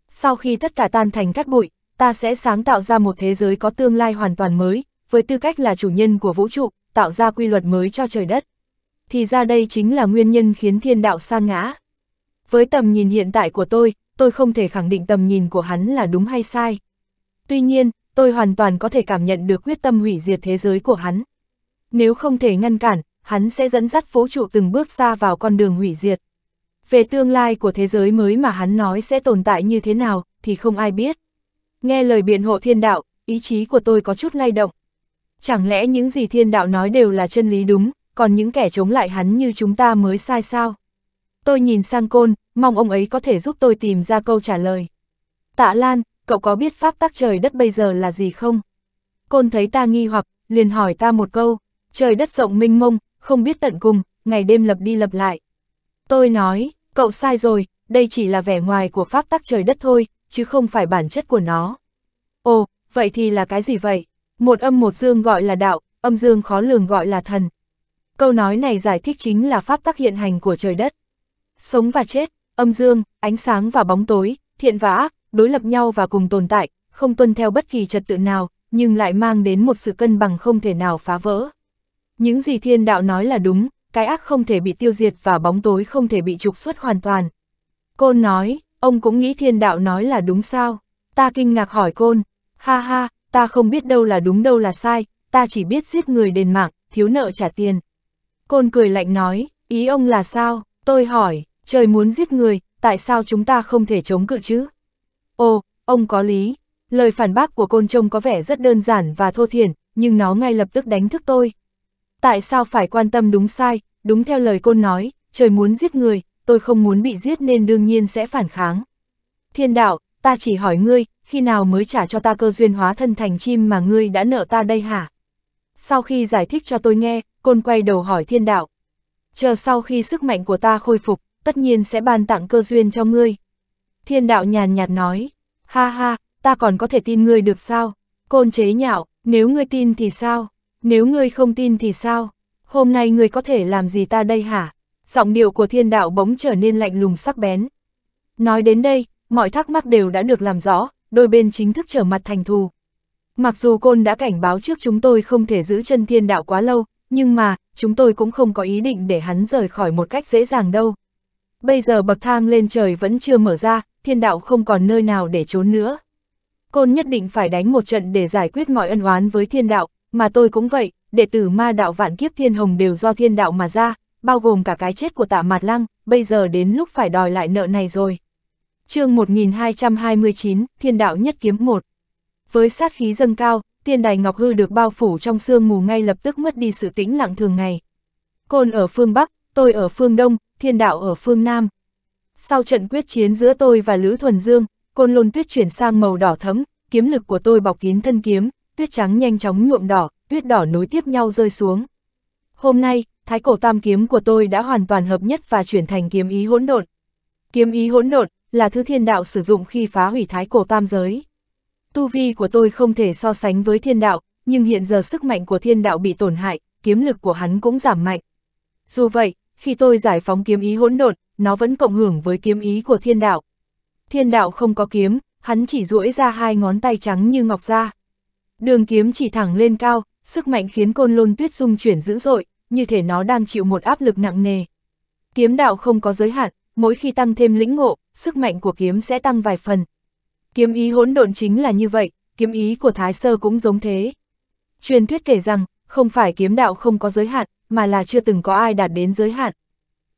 Sau khi tất cả tan thành cát bụi, ta sẽ sáng tạo ra một thế giới có tương lai hoàn toàn mới, với tư cách là chủ nhân của vũ trụ, tạo ra quy luật mới cho trời đất. Thì ra đây chính là nguyên nhân khiến thiên đạo sa ngã. Với tầm nhìn hiện tại của tôi, tôi không thể khẳng định tầm nhìn của hắn là đúng hay sai. Tuy nhiên, tôi hoàn toàn có thể cảm nhận được quyết tâm hủy diệt thế giới của hắn. Nếu không thể ngăn cản, hắn sẽ dẫn dắt phố trụ từng bước xa vào con đường hủy diệt. Về tương lai của thế giới mới mà hắn nói sẽ tồn tại như thế nào, thì không ai biết. Nghe lời biện hộ thiên đạo, ý chí của tôi có chút lay động. Chẳng lẽ những gì thiên đạo nói đều là chân lý đúng, còn những kẻ chống lại hắn như chúng ta mới sai sao? Tôi nhìn sang côn, mong ông ấy có thể giúp tôi tìm ra câu trả lời. Tạ Lan, cậu có biết pháp tắc trời đất bây giờ là gì không? Côn thấy ta nghi hoặc, liền hỏi ta một câu, trời đất rộng minh mông, không biết tận cùng, ngày đêm lập đi lập lại. Tôi nói, cậu sai rồi, đây chỉ là vẻ ngoài của pháp tắc trời đất thôi, chứ không phải bản chất của nó. Ồ, vậy thì là cái gì vậy? Một âm một dương gọi là đạo, âm dương khó lường gọi là thần. Câu nói này giải thích chính là pháp tắc hiện hành của trời đất. Sống và chết, âm dương, ánh sáng và bóng tối, thiện và ác, đối lập nhau và cùng tồn tại, không tuân theo bất kỳ trật tự nào, nhưng lại mang đến một sự cân bằng không thể nào phá vỡ. Những gì thiên đạo nói là đúng, cái ác không thể bị tiêu diệt và bóng tối không thể bị trục xuất hoàn toàn. Côn nói, ông cũng nghĩ thiên đạo nói là đúng sao? Ta kinh ngạc hỏi Côn, ha ha, ta không biết đâu là đúng đâu là sai, ta chỉ biết giết người đền mạng, thiếu nợ trả tiền. Côn cười lạnh nói, ý ông là sao? Tôi hỏi, trời muốn giết người, tại sao chúng ta không thể chống cự chứ? Ồ, ông có lý. Lời phản bác của côn trông có vẻ rất đơn giản và thô thiển, nhưng nó ngay lập tức đánh thức tôi. Tại sao phải quan tâm đúng sai, đúng theo lời côn nói, trời muốn giết người, tôi không muốn bị giết nên đương nhiên sẽ phản kháng. Thiên đạo, ta chỉ hỏi ngươi, khi nào mới trả cho ta cơ duyên hóa thân thành chim mà ngươi đã nợ ta đây hả? Sau khi giải thích cho tôi nghe, côn quay đầu hỏi thiên đạo. Chờ sau khi sức mạnh của ta khôi phục, tất nhiên sẽ ban tặng cơ duyên cho ngươi. Thiên đạo nhàn nhạt nói, ha ha, ta còn có thể tin ngươi được sao? Côn chế nhạo, nếu ngươi tin thì sao? Nếu ngươi không tin thì sao? Hôm nay ngươi có thể làm gì ta đây hả? Giọng điệu của thiên đạo bỗng trở nên lạnh lùng sắc bén. Nói đến đây, mọi thắc mắc đều đã được làm rõ, đôi bên chính thức trở mặt thành thù. Mặc dù Côn đã cảnh báo trước chúng tôi không thể giữ chân thiên đạo quá lâu, nhưng mà, chúng tôi cũng không có ý định để hắn rời khỏi một cách dễ dàng đâu bây giờ bậc thang lên trời vẫn chưa mở ra, thiên đạo không còn nơi nào để trốn nữa. Côn nhất định phải đánh một trận để giải quyết mọi ân oán với thiên đạo, mà tôi cũng vậy, đệ tử ma đạo vạn kiếp thiên hồng đều do thiên đạo mà ra, bao gồm cả cái chết của tạ mạt lăng, bây giờ đến lúc phải đòi lại nợ này rồi. chương 1229, Thiên đạo nhất kiếm một Với sát khí dâng cao, tiên đài Ngọc Hư được bao phủ trong sương mù ngay lập tức mất đi sự tĩnh lặng thường ngày. Côn ở phương Bắc, tôi ở phương Đông, thiên đạo ở phương Nam. Sau trận quyết chiến giữa tôi và Lữ Thuần Dương, côn lôn tuyết chuyển sang màu đỏ thấm, kiếm lực của tôi bọc kín thân kiếm, tuyết trắng nhanh chóng nhuộm đỏ, tuyết đỏ nối tiếp nhau rơi xuống. Hôm nay, thái cổ tam kiếm của tôi đã hoàn toàn hợp nhất và chuyển thành kiếm ý hỗn độn. Kiếm ý hỗn độn là thứ thiên đạo sử dụng khi phá hủy thái cổ tam giới. Tu vi của tôi không thể so sánh với thiên đạo, nhưng hiện giờ sức mạnh của thiên đạo bị tổn hại, kiếm lực của hắn cũng giảm mạnh. Dù vậy, khi tôi giải phóng kiếm ý hỗn độn, nó vẫn cộng hưởng với kiếm ý của thiên đạo. Thiên đạo không có kiếm, hắn chỉ duỗi ra hai ngón tay trắng như ngọc ra. Đường kiếm chỉ thẳng lên cao, sức mạnh khiến côn lôn tuyết dung chuyển dữ dội, như thể nó đang chịu một áp lực nặng nề. Kiếm đạo không có giới hạn, mỗi khi tăng thêm lĩnh ngộ, sức mạnh của kiếm sẽ tăng vài phần. Kiếm ý hỗn độn chính là như vậy, kiếm ý của Thái Sơ cũng giống thế. Truyền thuyết kể rằng, không phải kiếm đạo không có giới hạn, mà là chưa từng có ai đạt đến giới hạn.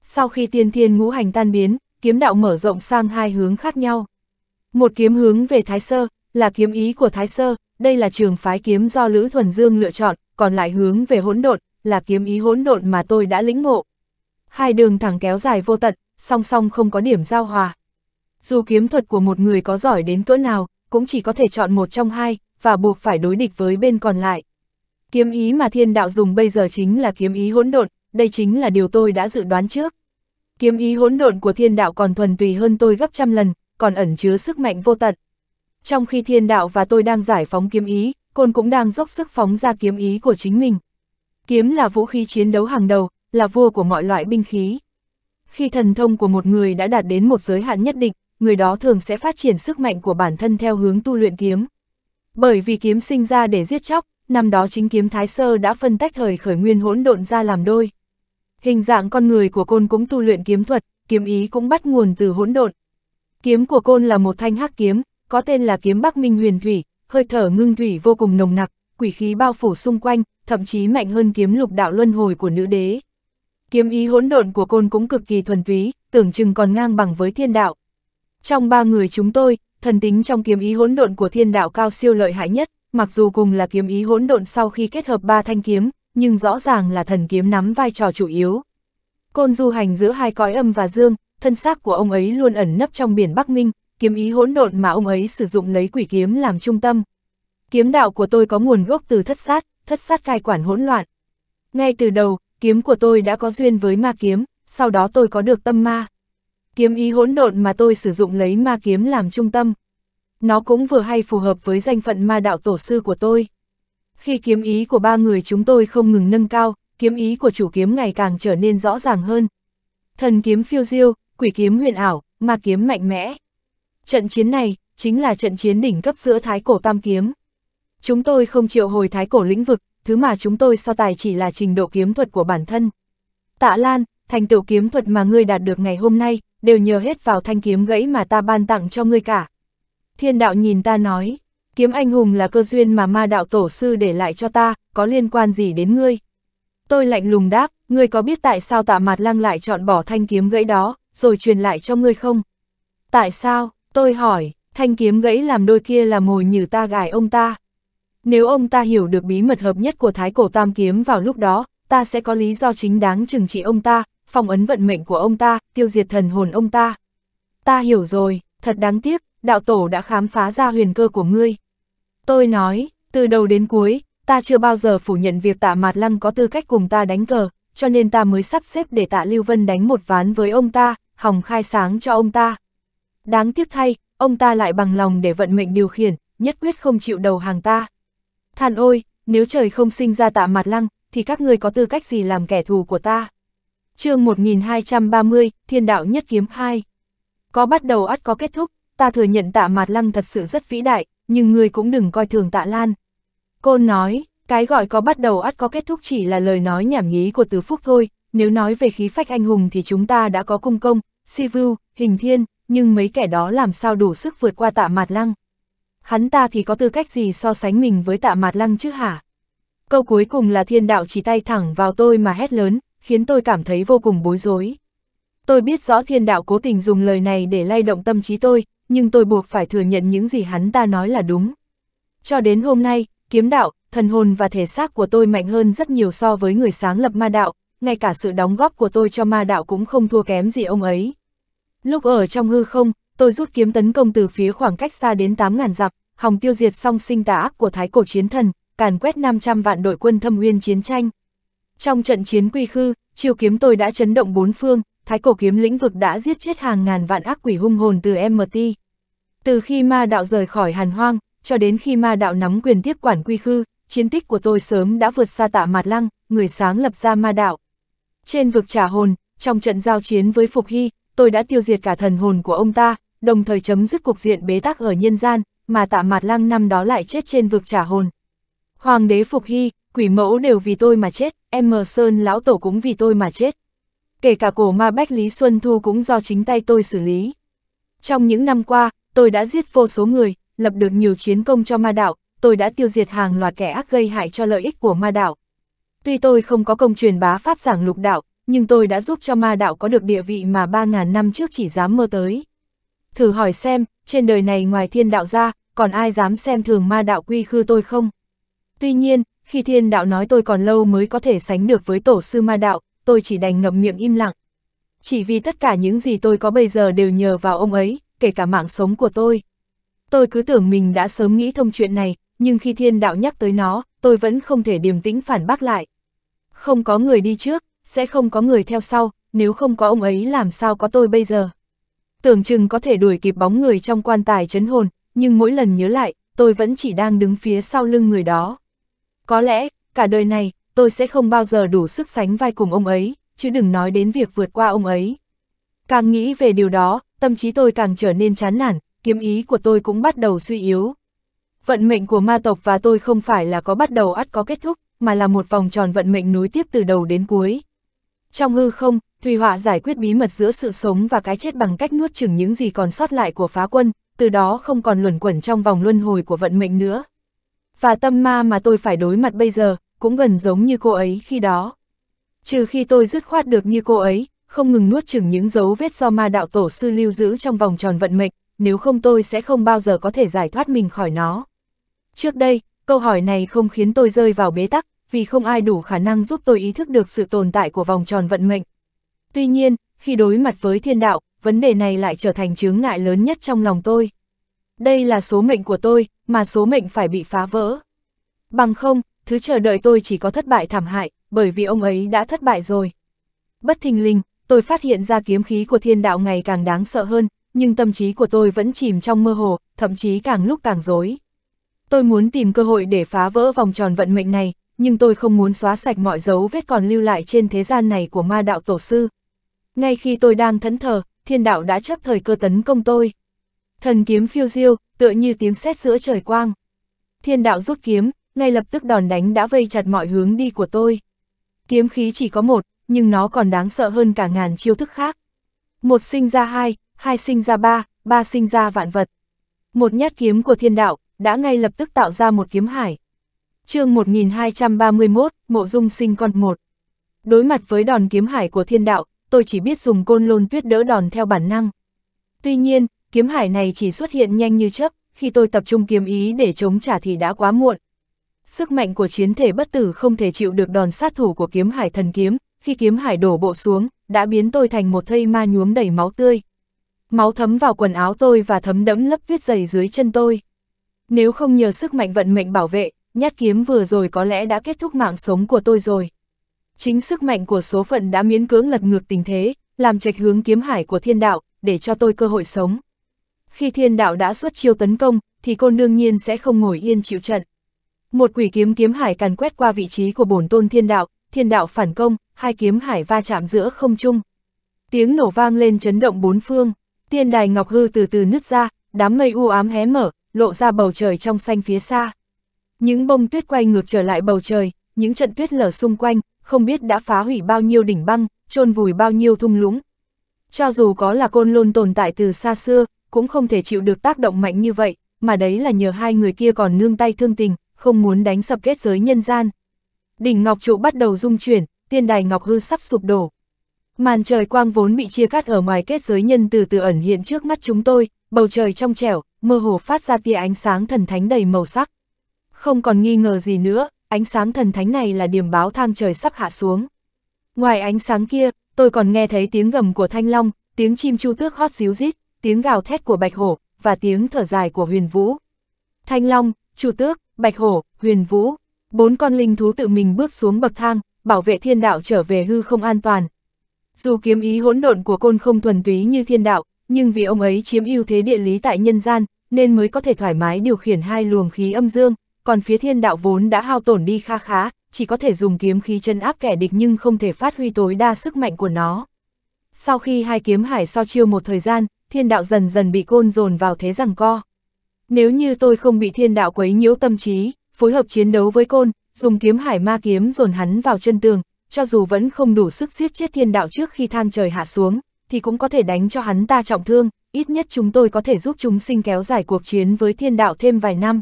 Sau khi tiên thiên ngũ hành tan biến, kiếm đạo mở rộng sang hai hướng khác nhau. Một kiếm hướng về Thái Sơ, là kiếm ý của Thái Sơ, đây là trường phái kiếm do Lữ Thuần Dương lựa chọn, còn lại hướng về hỗn độn, là kiếm ý hỗn độn mà tôi đã lĩnh ngộ. Hai đường thẳng kéo dài vô tận, song song không có điểm giao hòa. Dù kiếm thuật của một người có giỏi đến cỡ nào, cũng chỉ có thể chọn một trong hai, và buộc phải đối địch với bên còn lại. Kiếm ý mà thiên đạo dùng bây giờ chính là kiếm ý hỗn độn, đây chính là điều tôi đã dự đoán trước. Kiếm ý hỗn độn của thiên đạo còn thuần tùy hơn tôi gấp trăm lần, còn ẩn chứa sức mạnh vô tận. Trong khi thiên đạo và tôi đang giải phóng kiếm ý, côn cũng đang dốc sức phóng ra kiếm ý của chính mình. Kiếm là vũ khí chiến đấu hàng đầu, là vua của mọi loại binh khí. Khi thần thông của một người đã đạt đến một giới hạn nhất định, người đó thường sẽ phát triển sức mạnh của bản thân theo hướng tu luyện kiếm. Bởi vì kiếm sinh ra để giết chóc, năm đó chính kiếm Thái Sơ đã phân tách thời khởi nguyên hỗn độn ra làm đôi. Hình dạng con người của côn cũng tu luyện kiếm thuật, kiếm ý cũng bắt nguồn từ hỗn độn. Kiếm của côn là một thanh hắc kiếm, có tên là kiếm Bắc Minh Huyền Thủy, hơi thở ngưng thủy vô cùng nồng nặc, quỷ khí bao phủ xung quanh, thậm chí mạnh hơn kiếm lục đạo luân hồi của nữ đế. Kiếm ý hỗn độn của côn cũng cực kỳ thuần túy, tưởng chừng còn ngang bằng với thiên đạo. Trong ba người chúng tôi, thần tính trong kiếm ý hỗn độn của thiên đạo cao siêu lợi hại nhất, mặc dù cùng là kiếm ý hỗn độn sau khi kết hợp ba thanh kiếm, nhưng rõ ràng là thần kiếm nắm vai trò chủ yếu. Côn du hành giữa hai cõi âm và dương, thân xác của ông ấy luôn ẩn nấp trong biển Bắc Minh, kiếm ý hỗn độn mà ông ấy sử dụng lấy quỷ kiếm làm trung tâm. Kiếm đạo của tôi có nguồn gốc từ thất sát, thất sát cai quản hỗn loạn. Ngay từ đầu, kiếm của tôi đã có duyên với ma kiếm, sau đó tôi có được tâm ma. Kiếm ý hỗn độn mà tôi sử dụng lấy ma kiếm làm trung tâm nó cũng vừa hay phù hợp với danh phận ma đạo tổ sư của tôi. Khi kiếm ý của ba người chúng tôi không ngừng nâng cao, kiếm ý của chủ kiếm ngày càng trở nên rõ ràng hơn. Thần kiếm phiêu diêu, quỷ kiếm huyền ảo, ma kiếm mạnh mẽ. Trận chiến này, chính là trận chiến đỉnh cấp giữa thái cổ tam kiếm. Chúng tôi không chịu hồi thái cổ lĩnh vực, thứ mà chúng tôi so tài chỉ là trình độ kiếm thuật của bản thân. Tạ Lan, thành tựu kiếm thuật mà ngươi đạt được ngày hôm nay, đều nhờ hết vào thanh kiếm gãy mà ta ban tặng cho ngươi cả. Thiên đạo nhìn ta nói, kiếm anh hùng là cơ duyên mà ma đạo tổ sư để lại cho ta, có liên quan gì đến ngươi? Tôi lạnh lùng đáp, ngươi có biết tại sao tạ mặt lăng lại chọn bỏ thanh kiếm gãy đó, rồi truyền lại cho ngươi không? Tại sao, tôi hỏi, thanh kiếm gãy làm đôi kia là mồi như ta gài ông ta. Nếu ông ta hiểu được bí mật hợp nhất của thái cổ tam kiếm vào lúc đó, ta sẽ có lý do chính đáng trừng trị ông ta, phòng ấn vận mệnh của ông ta, tiêu diệt thần hồn ông ta. Ta hiểu rồi, thật đáng tiếc, đạo tổ đã khám phá ra huyền cơ của ngươi. Tôi nói, từ đầu đến cuối, ta chưa bao giờ phủ nhận việc tạ Mạt Lăng có tư cách cùng ta đánh cờ, cho nên ta mới sắp xếp để tạ Lưu Vân đánh một ván với ông ta, hòng khai sáng cho ông ta. Đáng tiếc thay, ông ta lại bằng lòng để vận mệnh điều khiển, nhất quyết không chịu đầu hàng ta. Than ôi, nếu trời không sinh ra tạ Mạt Lăng, thì các ngươi có tư cách gì làm kẻ thù của ta? chương 1230, Thiên Đạo Nhất Kiếm 2 Có bắt đầu ắt có kết thúc, ta thừa nhận tạ mạt lăng thật sự rất vĩ đại, nhưng ngươi cũng đừng coi thường tạ lan. Côn nói, cái gọi có bắt đầu ắt có kết thúc chỉ là lời nói nhảm nhí của Từ Phúc thôi, nếu nói về khí phách anh hùng thì chúng ta đã có cung công, si vưu, hình thiên, nhưng mấy kẻ đó làm sao đủ sức vượt qua tạ mạt lăng. Hắn ta thì có tư cách gì so sánh mình với tạ mạt lăng chứ hả? Câu cuối cùng là thiên đạo chỉ tay thẳng vào tôi mà hét lớn, khiến tôi cảm thấy vô cùng bối rối. Tôi biết rõ thiên đạo cố tình dùng lời này để lay động tâm trí tôi, nhưng tôi buộc phải thừa nhận những gì hắn ta nói là đúng. Cho đến hôm nay, kiếm đạo, thần hồn và thể xác của tôi mạnh hơn rất nhiều so với người sáng lập ma đạo, ngay cả sự đóng góp của tôi cho ma đạo cũng không thua kém gì ông ấy. Lúc ở trong hư không, tôi rút kiếm tấn công từ phía khoảng cách xa đến 8.000 dặm, hòng tiêu diệt song sinh tà ác của thái cổ chiến thần, càn quét 500 vạn đội quân thâm uyên chiến tranh. Trong trận chiến quy khư, chiêu kiếm tôi đã chấn động bốn phương, thái cổ kiếm lĩnh vực đã giết chết hàng ngàn vạn ác quỷ hung hồn từ MT. Từ khi ma đạo rời khỏi hàn hoang, cho đến khi ma đạo nắm quyền tiếp quản quy khư, chiến tích của tôi sớm đã vượt xa tạ mạt lăng, người sáng lập ra ma đạo. Trên vực trả hồn, trong trận giao chiến với Phục Hy, tôi đã tiêu diệt cả thần hồn của ông ta, đồng thời chấm dứt cục diện bế tắc ở nhân gian, mà tạ mạt lăng năm đó lại chết trên vực trả hồn. Hoàng đế Phục Hy, quỷ mẫu đều vì tôi mà chết, em mờ sơn lão tổ cũng vì tôi mà chết kể cả cổ ma Bách Lý Xuân Thu cũng do chính tay tôi xử lý. Trong những năm qua, tôi đã giết vô số người, lập được nhiều chiến công cho ma đạo, tôi đã tiêu diệt hàng loạt kẻ ác gây hại cho lợi ích của ma đạo. Tuy tôi không có công truyền bá pháp giảng lục đạo, nhưng tôi đã giúp cho ma đạo có được địa vị mà 3.000 năm trước chỉ dám mơ tới. Thử hỏi xem, trên đời này ngoài thiên đạo ra, còn ai dám xem thường ma đạo quy khư tôi không? Tuy nhiên, khi thiên đạo nói tôi còn lâu mới có thể sánh được với tổ sư ma đạo, tôi chỉ đành ngậm miệng im lặng. Chỉ vì tất cả những gì tôi có bây giờ đều nhờ vào ông ấy, kể cả mạng sống của tôi. Tôi cứ tưởng mình đã sớm nghĩ thông chuyện này, nhưng khi thiên đạo nhắc tới nó, tôi vẫn không thể điềm tĩnh phản bác lại. Không có người đi trước, sẽ không có người theo sau, nếu không có ông ấy làm sao có tôi bây giờ. Tưởng chừng có thể đuổi kịp bóng người trong quan tài chấn hồn, nhưng mỗi lần nhớ lại, tôi vẫn chỉ đang đứng phía sau lưng người đó. Có lẽ, cả đời này, tôi sẽ không bao giờ đủ sức sánh vai cùng ông ấy, chứ đừng nói đến việc vượt qua ông ấy. Càng nghĩ về điều đó, tâm trí tôi càng trở nên chán nản, kiếm ý của tôi cũng bắt đầu suy yếu. Vận mệnh của ma tộc và tôi không phải là có bắt đầu ắt có kết thúc, mà là một vòng tròn vận mệnh nối tiếp từ đầu đến cuối. Trong hư không, Thùy Họa giải quyết bí mật giữa sự sống và cái chết bằng cách nuốt chừng những gì còn sót lại của phá quân, từ đó không còn luẩn quẩn trong vòng luân hồi của vận mệnh nữa. Và tâm ma mà tôi phải đối mặt bây giờ, cũng gần giống như cô ấy khi đó. Trừ khi tôi dứt khoát được như cô ấy, không ngừng nuốt chừng những dấu vết do ma đạo tổ sư lưu giữ trong vòng tròn vận mệnh, nếu không tôi sẽ không bao giờ có thể giải thoát mình khỏi nó. Trước đây, câu hỏi này không khiến tôi rơi vào bế tắc, vì không ai đủ khả năng giúp tôi ý thức được sự tồn tại của vòng tròn vận mệnh. Tuy nhiên, khi đối mặt với thiên đạo, vấn đề này lại trở thành chướng ngại lớn nhất trong lòng tôi. Đây là số mệnh của tôi, mà số mệnh phải bị phá vỡ. Bằng không, thứ chờ đợi tôi chỉ có thất bại thảm hại, bởi vì ông ấy đã thất bại rồi. Bất thình lình, tôi phát hiện ra kiếm khí của thiên đạo ngày càng đáng sợ hơn, nhưng tâm trí của tôi vẫn chìm trong mơ hồ, thậm chí càng lúc càng rối. Tôi muốn tìm cơ hội để phá vỡ vòng tròn vận mệnh này, nhưng tôi không muốn xóa sạch mọi dấu vết còn lưu lại trên thế gian này của ma đạo tổ sư. Ngay khi tôi đang thẫn thờ, thiên đạo đã chấp thời cơ tấn công tôi. Thần kiếm phiêu diêu, tựa như tiếng sét giữa trời quang. Thiên đạo rút kiếm, ngay lập tức đòn đánh đã vây chặt mọi hướng đi của tôi. Kiếm khí chỉ có một, nhưng nó còn đáng sợ hơn cả ngàn chiêu thức khác. Một sinh ra hai, hai sinh ra ba, ba sinh ra vạn vật. Một nhát kiếm của thiên đạo, đã ngay lập tức tạo ra một kiếm hải. chương 1231, Mộ Dung sinh con một. Đối mặt với đòn kiếm hải của thiên đạo, tôi chỉ biết dùng côn lôn tuyết đỡ đòn theo bản năng. Tuy nhiên, kiếm hải này chỉ xuất hiện nhanh như chớp, khi tôi tập trung kiếm ý để chống trả thì đã quá muộn, Sức mạnh của chiến thể bất tử không thể chịu được đòn sát thủ của kiếm hải thần kiếm, khi kiếm hải đổ bộ xuống, đã biến tôi thành một thây ma nhuốm đầy máu tươi. Máu thấm vào quần áo tôi và thấm đẫm lớp tuyết dày dưới chân tôi. Nếu không nhờ sức mạnh vận mệnh bảo vệ, nhát kiếm vừa rồi có lẽ đã kết thúc mạng sống của tôi rồi. Chính sức mạnh của số phận đã miễn cưỡng lật ngược tình thế, làm trạch hướng kiếm hải của thiên đạo, để cho tôi cơ hội sống. Khi thiên đạo đã xuất chiêu tấn công, thì cô đương nhiên sẽ không ngồi yên chịu trận. Một quỷ kiếm kiếm hải càn quét qua vị trí của bổn tôn thiên đạo, thiên đạo phản công, hai kiếm hải va chạm giữa không trung. Tiếng nổ vang lên chấn động bốn phương, tiên đài ngọc hư từ từ nứt ra, đám mây u ám hé mở, lộ ra bầu trời trong xanh phía xa. Những bông tuyết quay ngược trở lại bầu trời, những trận tuyết lở xung quanh, không biết đã phá hủy bao nhiêu đỉnh băng, chôn vùi bao nhiêu thung lũng. Cho dù có là côn lôn tồn tại từ xa xưa, cũng không thể chịu được tác động mạnh như vậy, mà đấy là nhờ hai người kia còn nương tay thương tình, không muốn đánh sập kết giới nhân gian. Đỉnh Ngọc Trụ bắt đầu rung chuyển, tiên đài Ngọc Hư sắp sụp đổ. Màn trời quang vốn bị chia cắt ở ngoài kết giới nhân từ từ ẩn hiện trước mắt chúng tôi, bầu trời trong trẻo, mơ hồ phát ra tia ánh sáng thần thánh đầy màu sắc. Không còn nghi ngờ gì nữa, ánh sáng thần thánh này là điểm báo thang trời sắp hạ xuống. Ngoài ánh sáng kia, tôi còn nghe thấy tiếng gầm của thanh long, tiếng chim chu tước hót díu dít tiếng gào thét của bạch hổ, và tiếng thở dài của huyền vũ. Thanh long, chu tước, bạch hổ, huyền vũ. Bốn con linh thú tự mình bước xuống bậc thang, bảo vệ thiên đạo trở về hư không an toàn. Dù kiếm ý hỗn độn của côn không thuần túy như thiên đạo, nhưng vì ông ấy chiếm ưu thế địa lý tại nhân gian, nên mới có thể thoải mái điều khiển hai luồng khí âm dương, còn phía thiên đạo vốn đã hao tổn đi kha khá, chỉ có thể dùng kiếm khí chân áp kẻ địch nhưng không thể phát huy tối đa sức mạnh của nó. Sau khi hai kiếm hải so chiêu một thời gian, thiên đạo dần dần bị côn dồn vào thế rằng co. Nếu như tôi không bị thiên đạo quấy nhiễu tâm trí, phối hợp chiến đấu với côn, dùng kiếm hải ma kiếm dồn hắn vào chân tường, cho dù vẫn không đủ sức giết chết thiên đạo trước khi thang trời hạ xuống, thì cũng có thể đánh cho hắn ta trọng thương, ít nhất chúng tôi có thể giúp chúng sinh kéo dài cuộc chiến với thiên đạo thêm vài năm.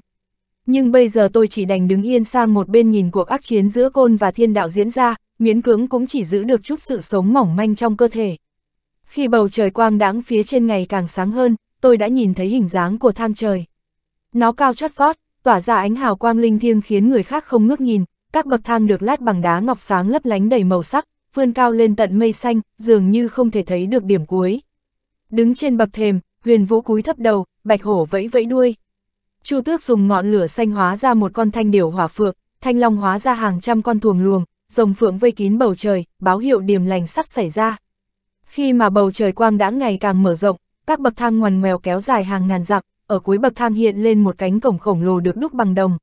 Nhưng bây giờ tôi chỉ đành đứng yên sang một bên nhìn cuộc ác chiến giữa côn và thiên đạo diễn ra, miễn cưỡng cũng chỉ giữ được chút sự sống mỏng manh trong cơ thể. Khi bầu trời quang đãng phía trên ngày càng sáng hơn, tôi đã nhìn thấy hình dáng của thang trời. Nó cao chót vót, tỏa ra ánh hào quang linh thiêng khiến người khác không ngước nhìn, các bậc thang được lát bằng đá ngọc sáng lấp lánh đầy màu sắc, vươn cao lên tận mây xanh, dường như không thể thấy được điểm cuối. Đứng trên bậc thềm, huyền vũ cúi thấp đầu, bạch hổ vẫy vẫy đuôi. Chu tước dùng ngọn lửa xanh hóa ra một con thanh điểu hỏa phượng, thanh long hóa ra hàng trăm con thuồng luồng, rồng phượng vây kín bầu trời, báo hiệu điềm lành sắp xảy ra. Khi mà bầu trời quang đã ngày càng mở rộng, các bậc thang ngoằn ngoèo kéo dài hàng ngàn dặm, ở cuối bậc thang hiện lên một cánh cổng khổng lồ được đúc bằng đồng.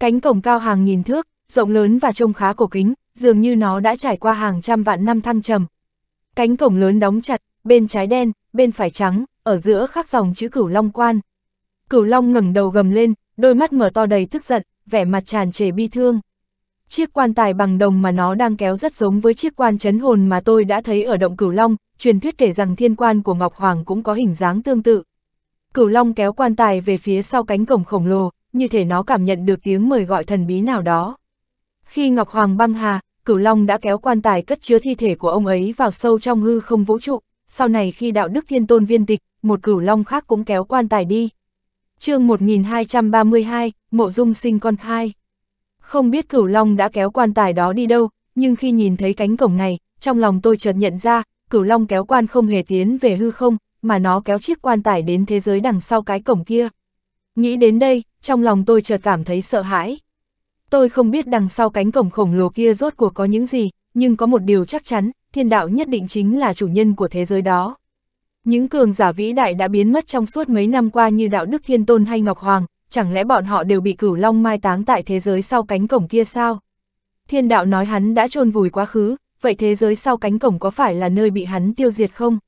Cánh cổng cao hàng nghìn thước, rộng lớn và trông khá cổ kính, dường như nó đã trải qua hàng trăm vạn năm thăng trầm. Cánh cổng lớn đóng chặt, bên trái đen, bên phải trắng, ở giữa khắc dòng chữ cửu long quan. Cửu long ngẩng đầu gầm lên, đôi mắt mở to đầy tức giận, vẻ mặt tràn trề bi thương. Chiếc quan tài bằng đồng mà nó đang kéo rất giống với chiếc quan chấn hồn mà tôi đã thấy ở động cửu long, truyền thuyết kể rằng thiên quan của Ngọc Hoàng cũng có hình dáng tương tự. Cửu Long kéo quan tài về phía sau cánh cổng khổng lồ, như thể nó cảm nhận được tiếng mời gọi thần bí nào đó. Khi Ngọc Hoàng băng hà, Cửu Long đã kéo quan tài cất chứa thi thể của ông ấy vào sâu trong hư không vũ trụ, sau này khi đạo đức thiên tôn viên tịch, một Cửu Long khác cũng kéo quan tài đi. chương 1232, Mộ Dung sinh con hai. Không biết Cửu Long đã kéo quan tài đó đi đâu, nhưng khi nhìn thấy cánh cổng này, trong lòng tôi chợt nhận ra, Cửu Long kéo quan không hề tiến về hư không, mà nó kéo chiếc quan tài đến thế giới đằng sau cái cổng kia. Nghĩ đến đây, trong lòng tôi chợt cảm thấy sợ hãi. Tôi không biết đằng sau cánh cổng khổng lồ kia rốt cuộc có những gì, nhưng có một điều chắc chắn, thiên đạo nhất định chính là chủ nhân của thế giới đó. Những cường giả vĩ đại đã biến mất trong suốt mấy năm qua như đạo đức thiên tôn hay ngọc hoàng, chẳng lẽ bọn họ đều bị cửu long mai táng tại thế giới sau cánh cổng kia sao? Thiên đạo nói hắn đã chôn vùi quá khứ, vậy thế giới sau cánh cổng có phải là nơi bị hắn tiêu diệt không?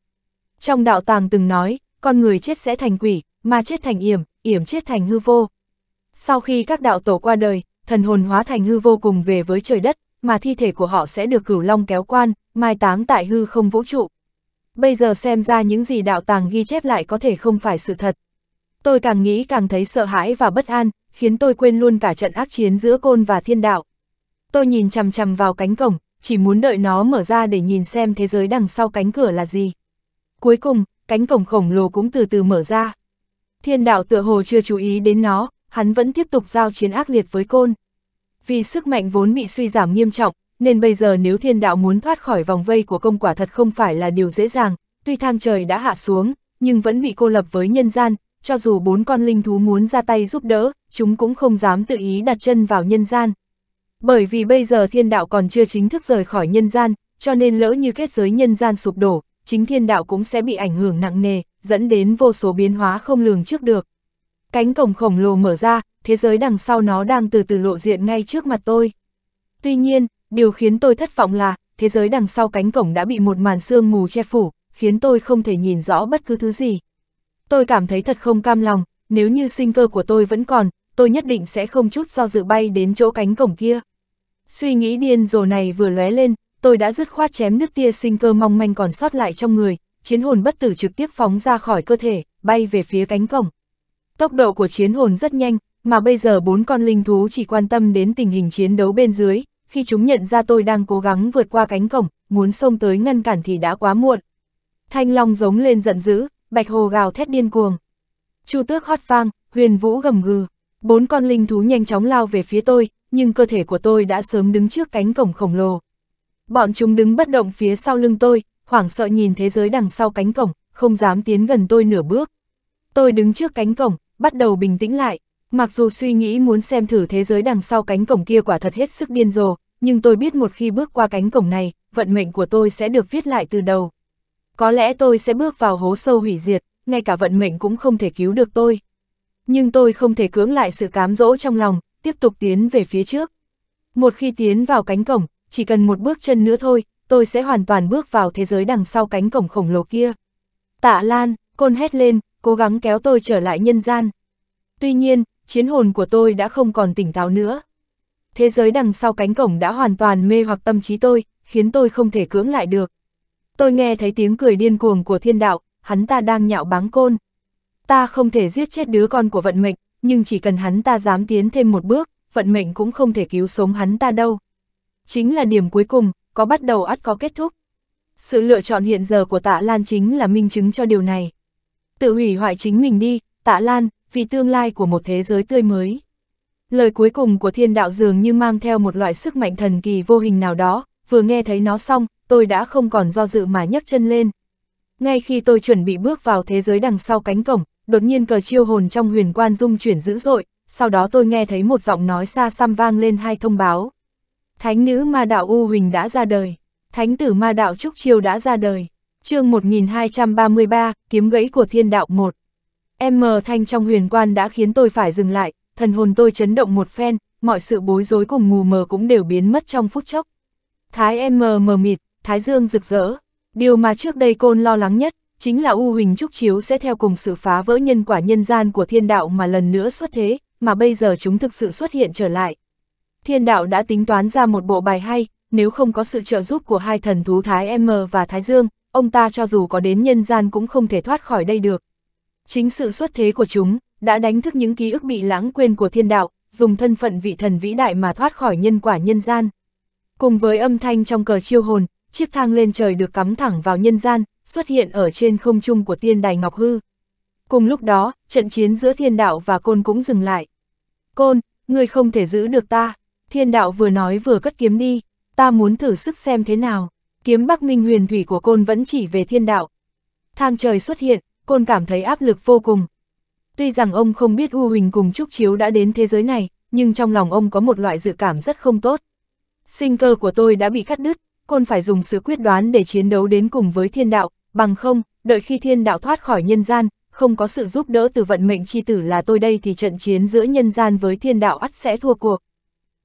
Trong đạo tàng từng nói, con người chết sẽ thành quỷ, mà chết thành yểm, yểm chết thành hư vô. Sau khi các đạo tổ qua đời, thần hồn hóa thành hư vô cùng về với trời đất, mà thi thể của họ sẽ được cửu long kéo quan, mai táng tại hư không vũ trụ. Bây giờ xem ra những gì đạo tàng ghi chép lại có thể không phải sự thật. Tôi càng nghĩ càng thấy sợ hãi và bất an, khiến tôi quên luôn cả trận ác chiến giữa côn và thiên đạo. Tôi nhìn chằm chằm vào cánh cổng, chỉ muốn đợi nó mở ra để nhìn xem thế giới đằng sau cánh cửa là gì. Cuối cùng, cánh cổng khổng lồ cũng từ từ mở ra. Thiên đạo tựa hồ chưa chú ý đến nó, hắn vẫn tiếp tục giao chiến ác liệt với côn. Vì sức mạnh vốn bị suy giảm nghiêm trọng, nên bây giờ nếu thiên đạo muốn thoát khỏi vòng vây của công quả thật không phải là điều dễ dàng, tuy thang trời đã hạ xuống, nhưng vẫn bị cô lập với nhân gian, cho dù bốn con linh thú muốn ra tay giúp đỡ, chúng cũng không dám tự ý đặt chân vào nhân gian. Bởi vì bây giờ thiên đạo còn chưa chính thức rời khỏi nhân gian, cho nên lỡ như kết giới nhân gian sụp đổ, chính thiên đạo cũng sẽ bị ảnh hưởng nặng nề, dẫn đến vô số biến hóa không lường trước được. Cánh cổng khổng lồ mở ra, thế giới đằng sau nó đang từ từ lộ diện ngay trước mặt tôi. Tuy nhiên, điều khiến tôi thất vọng là, thế giới đằng sau cánh cổng đã bị một màn sương mù che phủ, khiến tôi không thể nhìn rõ bất cứ thứ gì. Tôi cảm thấy thật không cam lòng, nếu như sinh cơ của tôi vẫn còn, tôi nhất định sẽ không chút do dự bay đến chỗ cánh cổng kia. Suy nghĩ điên rồ này vừa lóe lên, tôi đã dứt khoát chém nước tia sinh cơ mong manh còn sót lại trong người, chiến hồn bất tử trực tiếp phóng ra khỏi cơ thể, bay về phía cánh cổng. Tốc độ của chiến hồn rất nhanh, mà bây giờ bốn con linh thú chỉ quan tâm đến tình hình chiến đấu bên dưới, khi chúng nhận ra tôi đang cố gắng vượt qua cánh cổng, muốn xông tới ngăn cản thì đã quá muộn. Thanh Long giống lên giận dữ, Bạch Hồ gào thét điên cuồng. Chu Tước hót vang, Huyền Vũ gầm gừ. Bốn con linh thú nhanh chóng lao về phía tôi, nhưng cơ thể của tôi đã sớm đứng trước cánh cổng khổng lồ, Bọn chúng đứng bất động phía sau lưng tôi, hoảng sợ nhìn thế giới đằng sau cánh cổng, không dám tiến gần tôi nửa bước. Tôi đứng trước cánh cổng, bắt đầu bình tĩnh lại. Mặc dù suy nghĩ muốn xem thử thế giới đằng sau cánh cổng kia quả thật hết sức điên rồ, nhưng tôi biết một khi bước qua cánh cổng này, vận mệnh của tôi sẽ được viết lại từ đầu. Có lẽ tôi sẽ bước vào hố sâu hủy diệt, ngay cả vận mệnh cũng không thể cứu được tôi. Nhưng tôi không thể cưỡng lại sự cám dỗ trong lòng, tiếp tục tiến về phía trước. Một khi tiến vào cánh cổng, chỉ cần một bước chân nữa thôi, tôi sẽ hoàn toàn bước vào thế giới đằng sau cánh cổng khổng lồ kia. Tạ Lan, côn hét lên, cố gắng kéo tôi trở lại nhân gian. Tuy nhiên, chiến hồn của tôi đã không còn tỉnh táo nữa. Thế giới đằng sau cánh cổng đã hoàn toàn mê hoặc tâm trí tôi, khiến tôi không thể cưỡng lại được. Tôi nghe thấy tiếng cười điên cuồng của thiên đạo, hắn ta đang nhạo báng côn. Ta không thể giết chết đứa con của vận mệnh, nhưng chỉ cần hắn ta dám tiến thêm một bước, vận mệnh cũng không thể cứu sống hắn ta đâu chính là điểm cuối cùng, có bắt đầu ắt có kết thúc. Sự lựa chọn hiện giờ của Tạ Lan chính là minh chứng cho điều này. Tự hủy hoại chính mình đi, Tạ Lan, vì tương lai của một thế giới tươi mới. Lời cuối cùng của thiên đạo dường như mang theo một loại sức mạnh thần kỳ vô hình nào đó, vừa nghe thấy nó xong, tôi đã không còn do dự mà nhấc chân lên. Ngay khi tôi chuẩn bị bước vào thế giới đằng sau cánh cổng, đột nhiên cờ chiêu hồn trong huyền quan dung chuyển dữ dội, sau đó tôi nghe thấy một giọng nói xa xăm vang lên hai thông báo. Thánh nữ ma đạo U Huỳnh đã ra đời, thánh tử ma đạo Trúc Chiêu đã ra đời. chương 1233, kiếm gãy của thiên đạo 1. M Thanh trong huyền quan đã khiến tôi phải dừng lại, thần hồn tôi chấn động một phen, mọi sự bối rối cùng mù mờ cũng đều biến mất trong phút chốc. Thái M mờ mịt, Thái Dương rực rỡ. Điều mà trước đây côn lo lắng nhất, chính là U Huỳnh Trúc Chiếu sẽ theo cùng sự phá vỡ nhân quả nhân gian của thiên đạo mà lần nữa xuất thế, mà bây giờ chúng thực sự xuất hiện trở lại. Thiên đạo đã tính toán ra một bộ bài hay, nếu không có sự trợ giúp của hai thần thú Thái M và Thái Dương, ông ta cho dù có đến nhân gian cũng không thể thoát khỏi đây được. Chính sự xuất thế của chúng, đã đánh thức những ký ức bị lãng quên của thiên đạo, dùng thân phận vị thần vĩ đại mà thoát khỏi nhân quả nhân gian. Cùng với âm thanh trong cờ chiêu hồn, chiếc thang lên trời được cắm thẳng vào nhân gian, xuất hiện ở trên không trung của tiên đài Ngọc Hư. Cùng lúc đó, trận chiến giữa thiên đạo và côn cũng dừng lại. Côn, người không thể giữ được ta. Thiên đạo vừa nói vừa cất kiếm đi, ta muốn thử sức xem thế nào. Kiếm Bắc Minh huyền thủy của côn vẫn chỉ về thiên đạo. Thang trời xuất hiện, côn cảm thấy áp lực vô cùng. Tuy rằng ông không biết U Huỳnh cùng Trúc Chiếu đã đến thế giới này, nhưng trong lòng ông có một loại dự cảm rất không tốt. Sinh cơ của tôi đã bị cắt đứt, côn phải dùng sự quyết đoán để chiến đấu đến cùng với thiên đạo, bằng không, đợi khi thiên đạo thoát khỏi nhân gian, không có sự giúp đỡ từ vận mệnh chi tử là tôi đây thì trận chiến giữa nhân gian với thiên đạo ắt sẽ thua cuộc.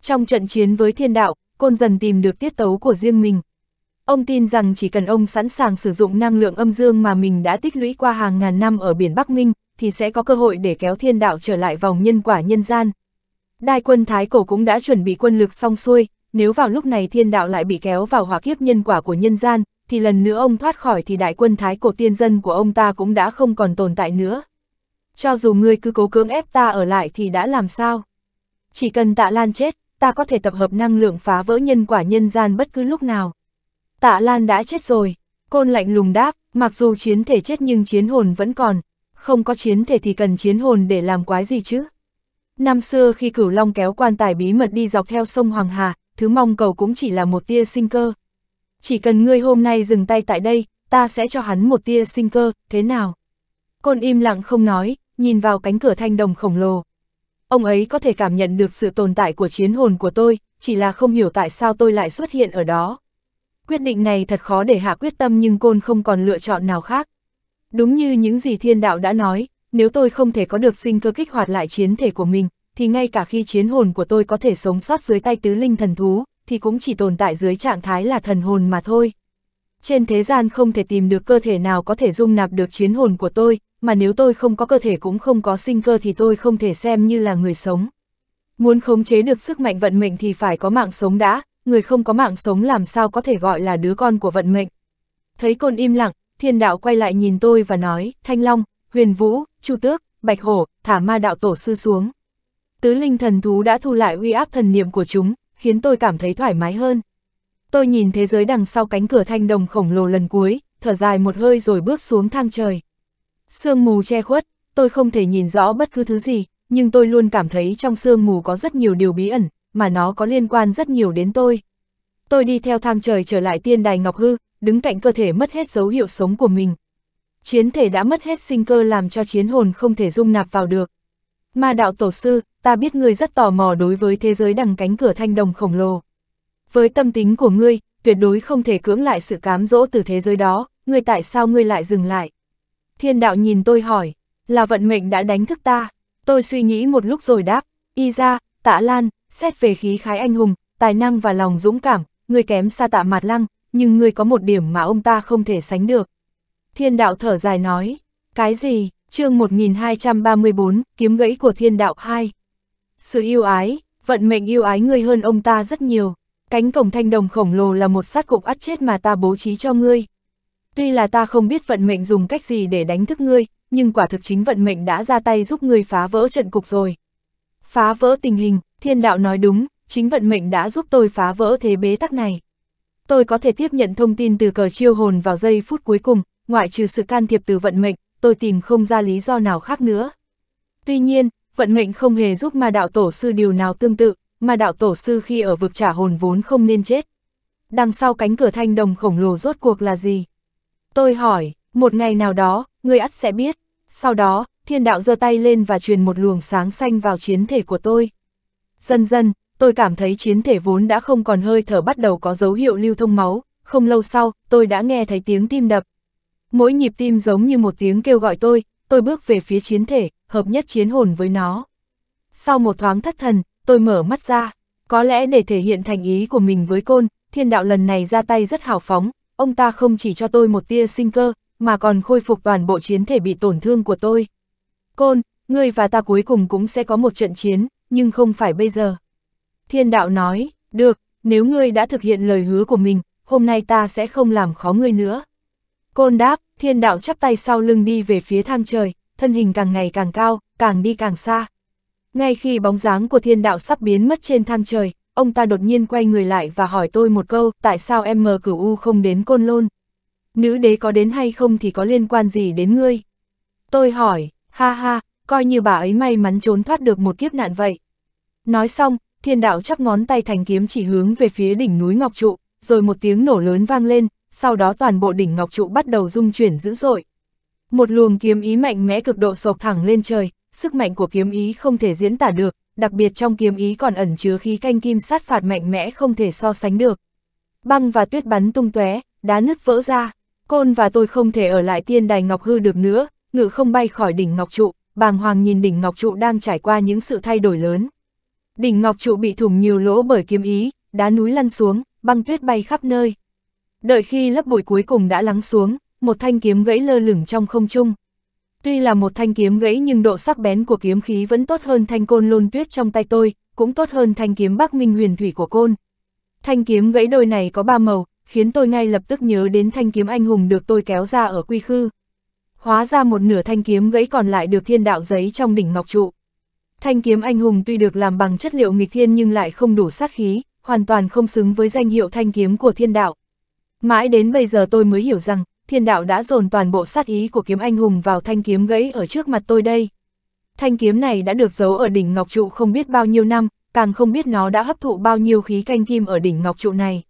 Trong trận chiến với thiên đạo, côn dần tìm được tiết tấu của riêng mình. Ông tin rằng chỉ cần ông sẵn sàng sử dụng năng lượng âm dương mà mình đã tích lũy qua hàng ngàn năm ở biển Bắc Minh, thì sẽ có cơ hội để kéo thiên đạo trở lại vòng nhân quả nhân gian. Đại quân Thái Cổ cũng đã chuẩn bị quân lực xong xuôi, nếu vào lúc này thiên đạo lại bị kéo vào hỏa kiếp nhân quả của nhân gian, thì lần nữa ông thoát khỏi thì đại quân Thái Cổ tiên dân của ông ta cũng đã không còn tồn tại nữa. Cho dù người cứ cố cưỡng ép ta ở lại thì đã làm sao? Chỉ cần tạ lan chết, ta có thể tập hợp năng lượng phá vỡ nhân quả nhân gian bất cứ lúc nào. Tạ Lan đã chết rồi, côn lạnh lùng đáp, mặc dù chiến thể chết nhưng chiến hồn vẫn còn, không có chiến thể thì cần chiến hồn để làm quái gì chứ. Năm xưa khi cửu long kéo quan tài bí mật đi dọc theo sông Hoàng Hà, thứ mong cầu cũng chỉ là một tia sinh cơ. Chỉ cần ngươi hôm nay dừng tay tại đây, ta sẽ cho hắn một tia sinh cơ, thế nào? Côn im lặng không nói, nhìn vào cánh cửa thanh đồng khổng lồ ông ấy có thể cảm nhận được sự tồn tại của chiến hồn của tôi, chỉ là không hiểu tại sao tôi lại xuất hiện ở đó. Quyết định này thật khó để hạ quyết tâm nhưng côn không còn lựa chọn nào khác. Đúng như những gì thiên đạo đã nói, nếu tôi không thể có được sinh cơ kích hoạt lại chiến thể của mình, thì ngay cả khi chiến hồn của tôi có thể sống sót dưới tay tứ linh thần thú, thì cũng chỉ tồn tại dưới trạng thái là thần hồn mà thôi. Trên thế gian không thể tìm được cơ thể nào có thể dung nạp được chiến hồn của tôi, mà nếu tôi không có cơ thể cũng không có sinh cơ thì tôi không thể xem như là người sống. Muốn khống chế được sức mạnh vận mệnh thì phải có mạng sống đã, người không có mạng sống làm sao có thể gọi là đứa con của vận mệnh. Thấy côn im lặng, thiên đạo quay lại nhìn tôi và nói, Thanh Long, Huyền Vũ, Chu Tước, Bạch Hổ, thả ma đạo tổ sư xuống. Tứ linh thần thú đã thu lại uy áp thần niệm của chúng, khiến tôi cảm thấy thoải mái hơn. Tôi nhìn thế giới đằng sau cánh cửa thanh đồng khổng lồ lần cuối, thở dài một hơi rồi bước xuống thang trời. Sương mù che khuất, tôi không thể nhìn rõ bất cứ thứ gì, nhưng tôi luôn cảm thấy trong sương mù có rất nhiều điều bí ẩn, mà nó có liên quan rất nhiều đến tôi. Tôi đi theo thang trời trở lại tiên đài Ngọc Hư, đứng cạnh cơ thể mất hết dấu hiệu sống của mình. Chiến thể đã mất hết sinh cơ làm cho chiến hồn không thể dung nạp vào được. Ma đạo tổ sư, ta biết ngươi rất tò mò đối với thế giới đằng cánh cửa thanh đồng khổng lồ. Với tâm tính của ngươi, tuyệt đối không thể cưỡng lại sự cám dỗ từ thế giới đó, ngươi tại sao ngươi lại dừng lại? Thiên đạo nhìn tôi hỏi, là vận mệnh đã đánh thức ta. Tôi suy nghĩ một lúc rồi đáp, y ra, tạ lan, xét về khí khái anh hùng, tài năng và lòng dũng cảm, người kém xa tạ mạt lăng, nhưng người có một điểm mà ông ta không thể sánh được. Thiên đạo thở dài nói, cái gì, chương 1234, kiếm gãy của thiên đạo 2. Sự yêu ái, vận mệnh yêu ái ngươi hơn ông ta rất nhiều, cánh cổng thanh đồng khổng lồ là một sát cục ắt chết mà ta bố trí cho ngươi. Tuy là ta không biết vận mệnh dùng cách gì để đánh thức ngươi, nhưng quả thực chính vận mệnh đã ra tay giúp ngươi phá vỡ trận cục rồi. Phá vỡ tình hình, thiên đạo nói đúng, chính vận mệnh đã giúp tôi phá vỡ thế bế tắc này. Tôi có thể tiếp nhận thông tin từ cờ chiêu hồn vào giây phút cuối cùng, ngoại trừ sự can thiệp từ vận mệnh, tôi tìm không ra lý do nào khác nữa. Tuy nhiên, vận mệnh không hề giúp ma đạo tổ sư điều nào tương tự, Ma đạo tổ sư khi ở vực trả hồn vốn không nên chết. Đằng sau cánh cửa thanh đồng khổng lồ rốt cuộc là gì? Tôi hỏi, một ngày nào đó, người ắt sẽ biết. Sau đó, thiên đạo giơ tay lên và truyền một luồng sáng xanh vào chiến thể của tôi. Dần dần, tôi cảm thấy chiến thể vốn đã không còn hơi thở bắt đầu có dấu hiệu lưu thông máu, không lâu sau, tôi đã nghe thấy tiếng tim đập. Mỗi nhịp tim giống như một tiếng kêu gọi tôi, tôi bước về phía chiến thể, hợp nhất chiến hồn với nó. Sau một thoáng thất thần, tôi mở mắt ra, có lẽ để thể hiện thành ý của mình với côn, thiên đạo lần này ra tay rất hào phóng, ông ta không chỉ cho tôi một tia sinh cơ, mà còn khôi phục toàn bộ chiến thể bị tổn thương của tôi. Côn, ngươi và ta cuối cùng cũng sẽ có một trận chiến, nhưng không phải bây giờ. Thiên đạo nói, được, nếu ngươi đã thực hiện lời hứa của mình, hôm nay ta sẽ không làm khó ngươi nữa. Côn đáp, thiên đạo chắp tay sau lưng đi về phía thang trời, thân hình càng ngày càng cao, càng đi càng xa. Ngay khi bóng dáng của thiên đạo sắp biến mất trên thang trời, ông ta đột nhiên quay người lại và hỏi tôi một câu, tại sao em mờ cửu U không đến Côn Lôn? Nữ đế có đến hay không thì có liên quan gì đến ngươi? Tôi hỏi, ha ha, coi như bà ấy may mắn trốn thoát được một kiếp nạn vậy. Nói xong, thiên đạo chắp ngón tay thành kiếm chỉ hướng về phía đỉnh núi Ngọc Trụ, rồi một tiếng nổ lớn vang lên, sau đó toàn bộ đỉnh Ngọc Trụ bắt đầu rung chuyển dữ dội. Một luồng kiếm ý mạnh mẽ cực độ sộc thẳng lên trời, sức mạnh của kiếm ý không thể diễn tả được, đặc biệt trong kiếm ý còn ẩn chứa khí canh kim sát phạt mạnh mẽ không thể so sánh được. Băng và tuyết bắn tung tóe, đá nứt vỡ ra, côn và tôi không thể ở lại tiên đài ngọc hư được nữa, ngự không bay khỏi đỉnh ngọc trụ, bàng hoàng nhìn đỉnh ngọc trụ đang trải qua những sự thay đổi lớn. Đỉnh ngọc trụ bị thủng nhiều lỗ bởi kiếm ý, đá núi lăn xuống, băng tuyết bay khắp nơi. Đợi khi lớp bụi cuối cùng đã lắng xuống, một thanh kiếm gãy lơ lửng trong không trung, Tuy là một thanh kiếm gãy nhưng độ sắc bén của kiếm khí vẫn tốt hơn thanh côn lôn tuyết trong tay tôi, cũng tốt hơn thanh kiếm Bắc Minh Huyền Thủy của côn. Thanh kiếm gãy đôi này có ba màu, khiến tôi ngay lập tức nhớ đến thanh kiếm anh hùng được tôi kéo ra ở quy khư. Hóa ra một nửa thanh kiếm gãy còn lại được thiên đạo giấy trong đỉnh ngọc trụ. Thanh kiếm anh hùng tuy được làm bằng chất liệu nghịch thiên nhưng lại không đủ sát khí, hoàn toàn không xứng với danh hiệu thanh kiếm của thiên đạo. Mãi đến bây giờ tôi mới hiểu rằng, thiên đạo đã dồn toàn bộ sát ý của kiếm anh hùng vào thanh kiếm gãy ở trước mặt tôi đây. Thanh kiếm này đã được giấu ở đỉnh ngọc trụ không biết bao nhiêu năm, càng không biết nó đã hấp thụ bao nhiêu khí canh kim ở đỉnh ngọc trụ này.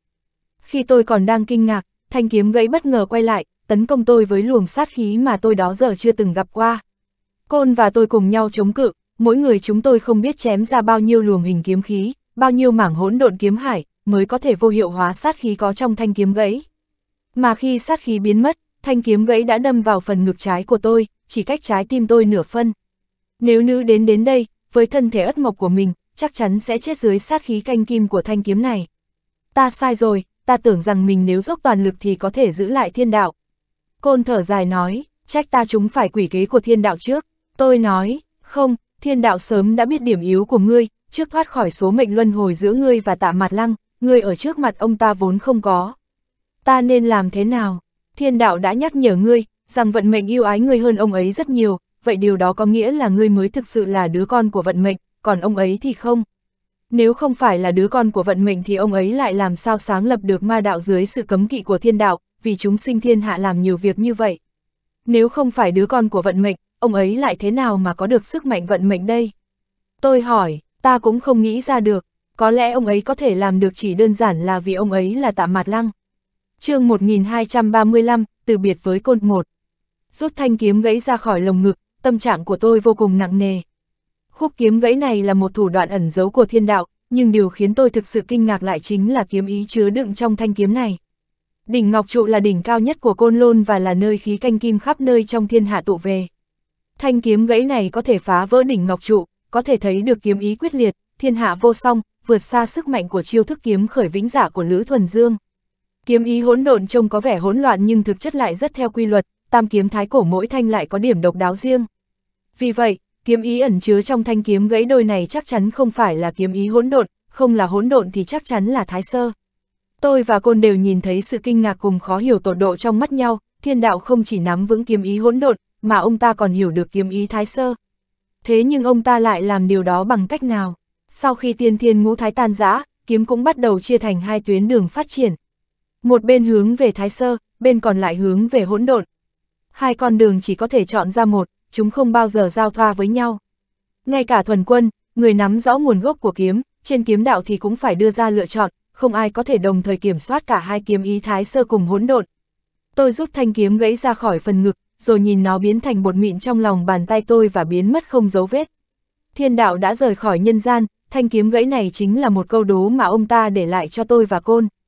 Khi tôi còn đang kinh ngạc, thanh kiếm gãy bất ngờ quay lại, tấn công tôi với luồng sát khí mà tôi đó giờ chưa từng gặp qua. Côn và tôi cùng nhau chống cự, mỗi người chúng tôi không biết chém ra bao nhiêu luồng hình kiếm khí, bao nhiêu mảng hỗn độn kiếm hải, mới có thể vô hiệu hóa sát khí có trong thanh kiếm gãy. Mà khi sát khí biến mất, thanh kiếm gãy đã đâm vào phần ngực trái của tôi, chỉ cách trái tim tôi nửa phân. Nếu nữ đến đến đây, với thân thể ất mộc của mình, chắc chắn sẽ chết dưới sát khí canh kim của thanh kiếm này. Ta sai rồi, ta tưởng rằng mình nếu dốc toàn lực thì có thể giữ lại thiên đạo. Côn thở dài nói, trách ta chúng phải quỷ kế của thiên đạo trước. Tôi nói, không, thiên đạo sớm đã biết điểm yếu của ngươi, trước thoát khỏi số mệnh luân hồi giữa ngươi và tạ mặt lăng, ngươi ở trước mặt ông ta vốn không có ta nên làm thế nào? Thiên đạo đã nhắc nhở ngươi, rằng vận mệnh yêu ái ngươi hơn ông ấy rất nhiều, vậy điều đó có nghĩa là ngươi mới thực sự là đứa con của vận mệnh, còn ông ấy thì không. Nếu không phải là đứa con của vận mệnh thì ông ấy lại làm sao sáng lập được ma đạo dưới sự cấm kỵ của thiên đạo, vì chúng sinh thiên hạ làm nhiều việc như vậy. Nếu không phải đứa con của vận mệnh, ông ấy lại thế nào mà có được sức mạnh vận mệnh đây? Tôi hỏi, ta cũng không nghĩ ra được, có lẽ ông ấy có thể làm được chỉ đơn giản là vì ông ấy là tạ mạt lăng chương 1235, từ biệt với côn một. Rút thanh kiếm gãy ra khỏi lồng ngực, tâm trạng của tôi vô cùng nặng nề. Khúc kiếm gãy này là một thủ đoạn ẩn giấu của thiên đạo, nhưng điều khiến tôi thực sự kinh ngạc lại chính là kiếm ý chứa đựng trong thanh kiếm này. Đỉnh Ngọc Trụ là đỉnh cao nhất của Côn Lôn và là nơi khí canh kim khắp nơi trong thiên hạ tụ về. Thanh kiếm gãy này có thể phá vỡ đỉnh Ngọc Trụ, có thể thấy được kiếm ý quyết liệt, thiên hạ vô song, vượt xa sức mạnh của chiêu thức kiếm khởi vĩnh giả dạ của Lữ Thuần Dương. Kiếm ý hỗn độn trông có vẻ hỗn loạn nhưng thực chất lại rất theo quy luật, tam kiếm thái cổ mỗi thanh lại có điểm độc đáo riêng. Vì vậy, kiếm ý ẩn chứa trong thanh kiếm gãy đôi này chắc chắn không phải là kiếm ý hỗn độn, không là hỗn độn thì chắc chắn là thái sơ. Tôi và Côn đều nhìn thấy sự kinh ngạc cùng khó hiểu tột độ trong mắt nhau, thiên đạo không chỉ nắm vững kiếm ý hỗn độn, mà ông ta còn hiểu được kiếm ý thái sơ. Thế nhưng ông ta lại làm điều đó bằng cách nào? Sau khi tiên thiên ngũ thái tan giã, kiếm cũng bắt đầu chia thành hai tuyến đường phát triển, một bên hướng về thái sơ, bên còn lại hướng về hỗn độn. Hai con đường chỉ có thể chọn ra một, chúng không bao giờ giao thoa với nhau. Ngay cả thuần quân, người nắm rõ nguồn gốc của kiếm, trên kiếm đạo thì cũng phải đưa ra lựa chọn, không ai có thể đồng thời kiểm soát cả hai kiếm ý thái sơ cùng hỗn độn. Tôi rút thanh kiếm gãy ra khỏi phần ngực, rồi nhìn nó biến thành bột mịn trong lòng bàn tay tôi và biến mất không dấu vết. Thiên đạo đã rời khỏi nhân gian, thanh kiếm gãy này chính là một câu đố mà ông ta để lại cho tôi và côn.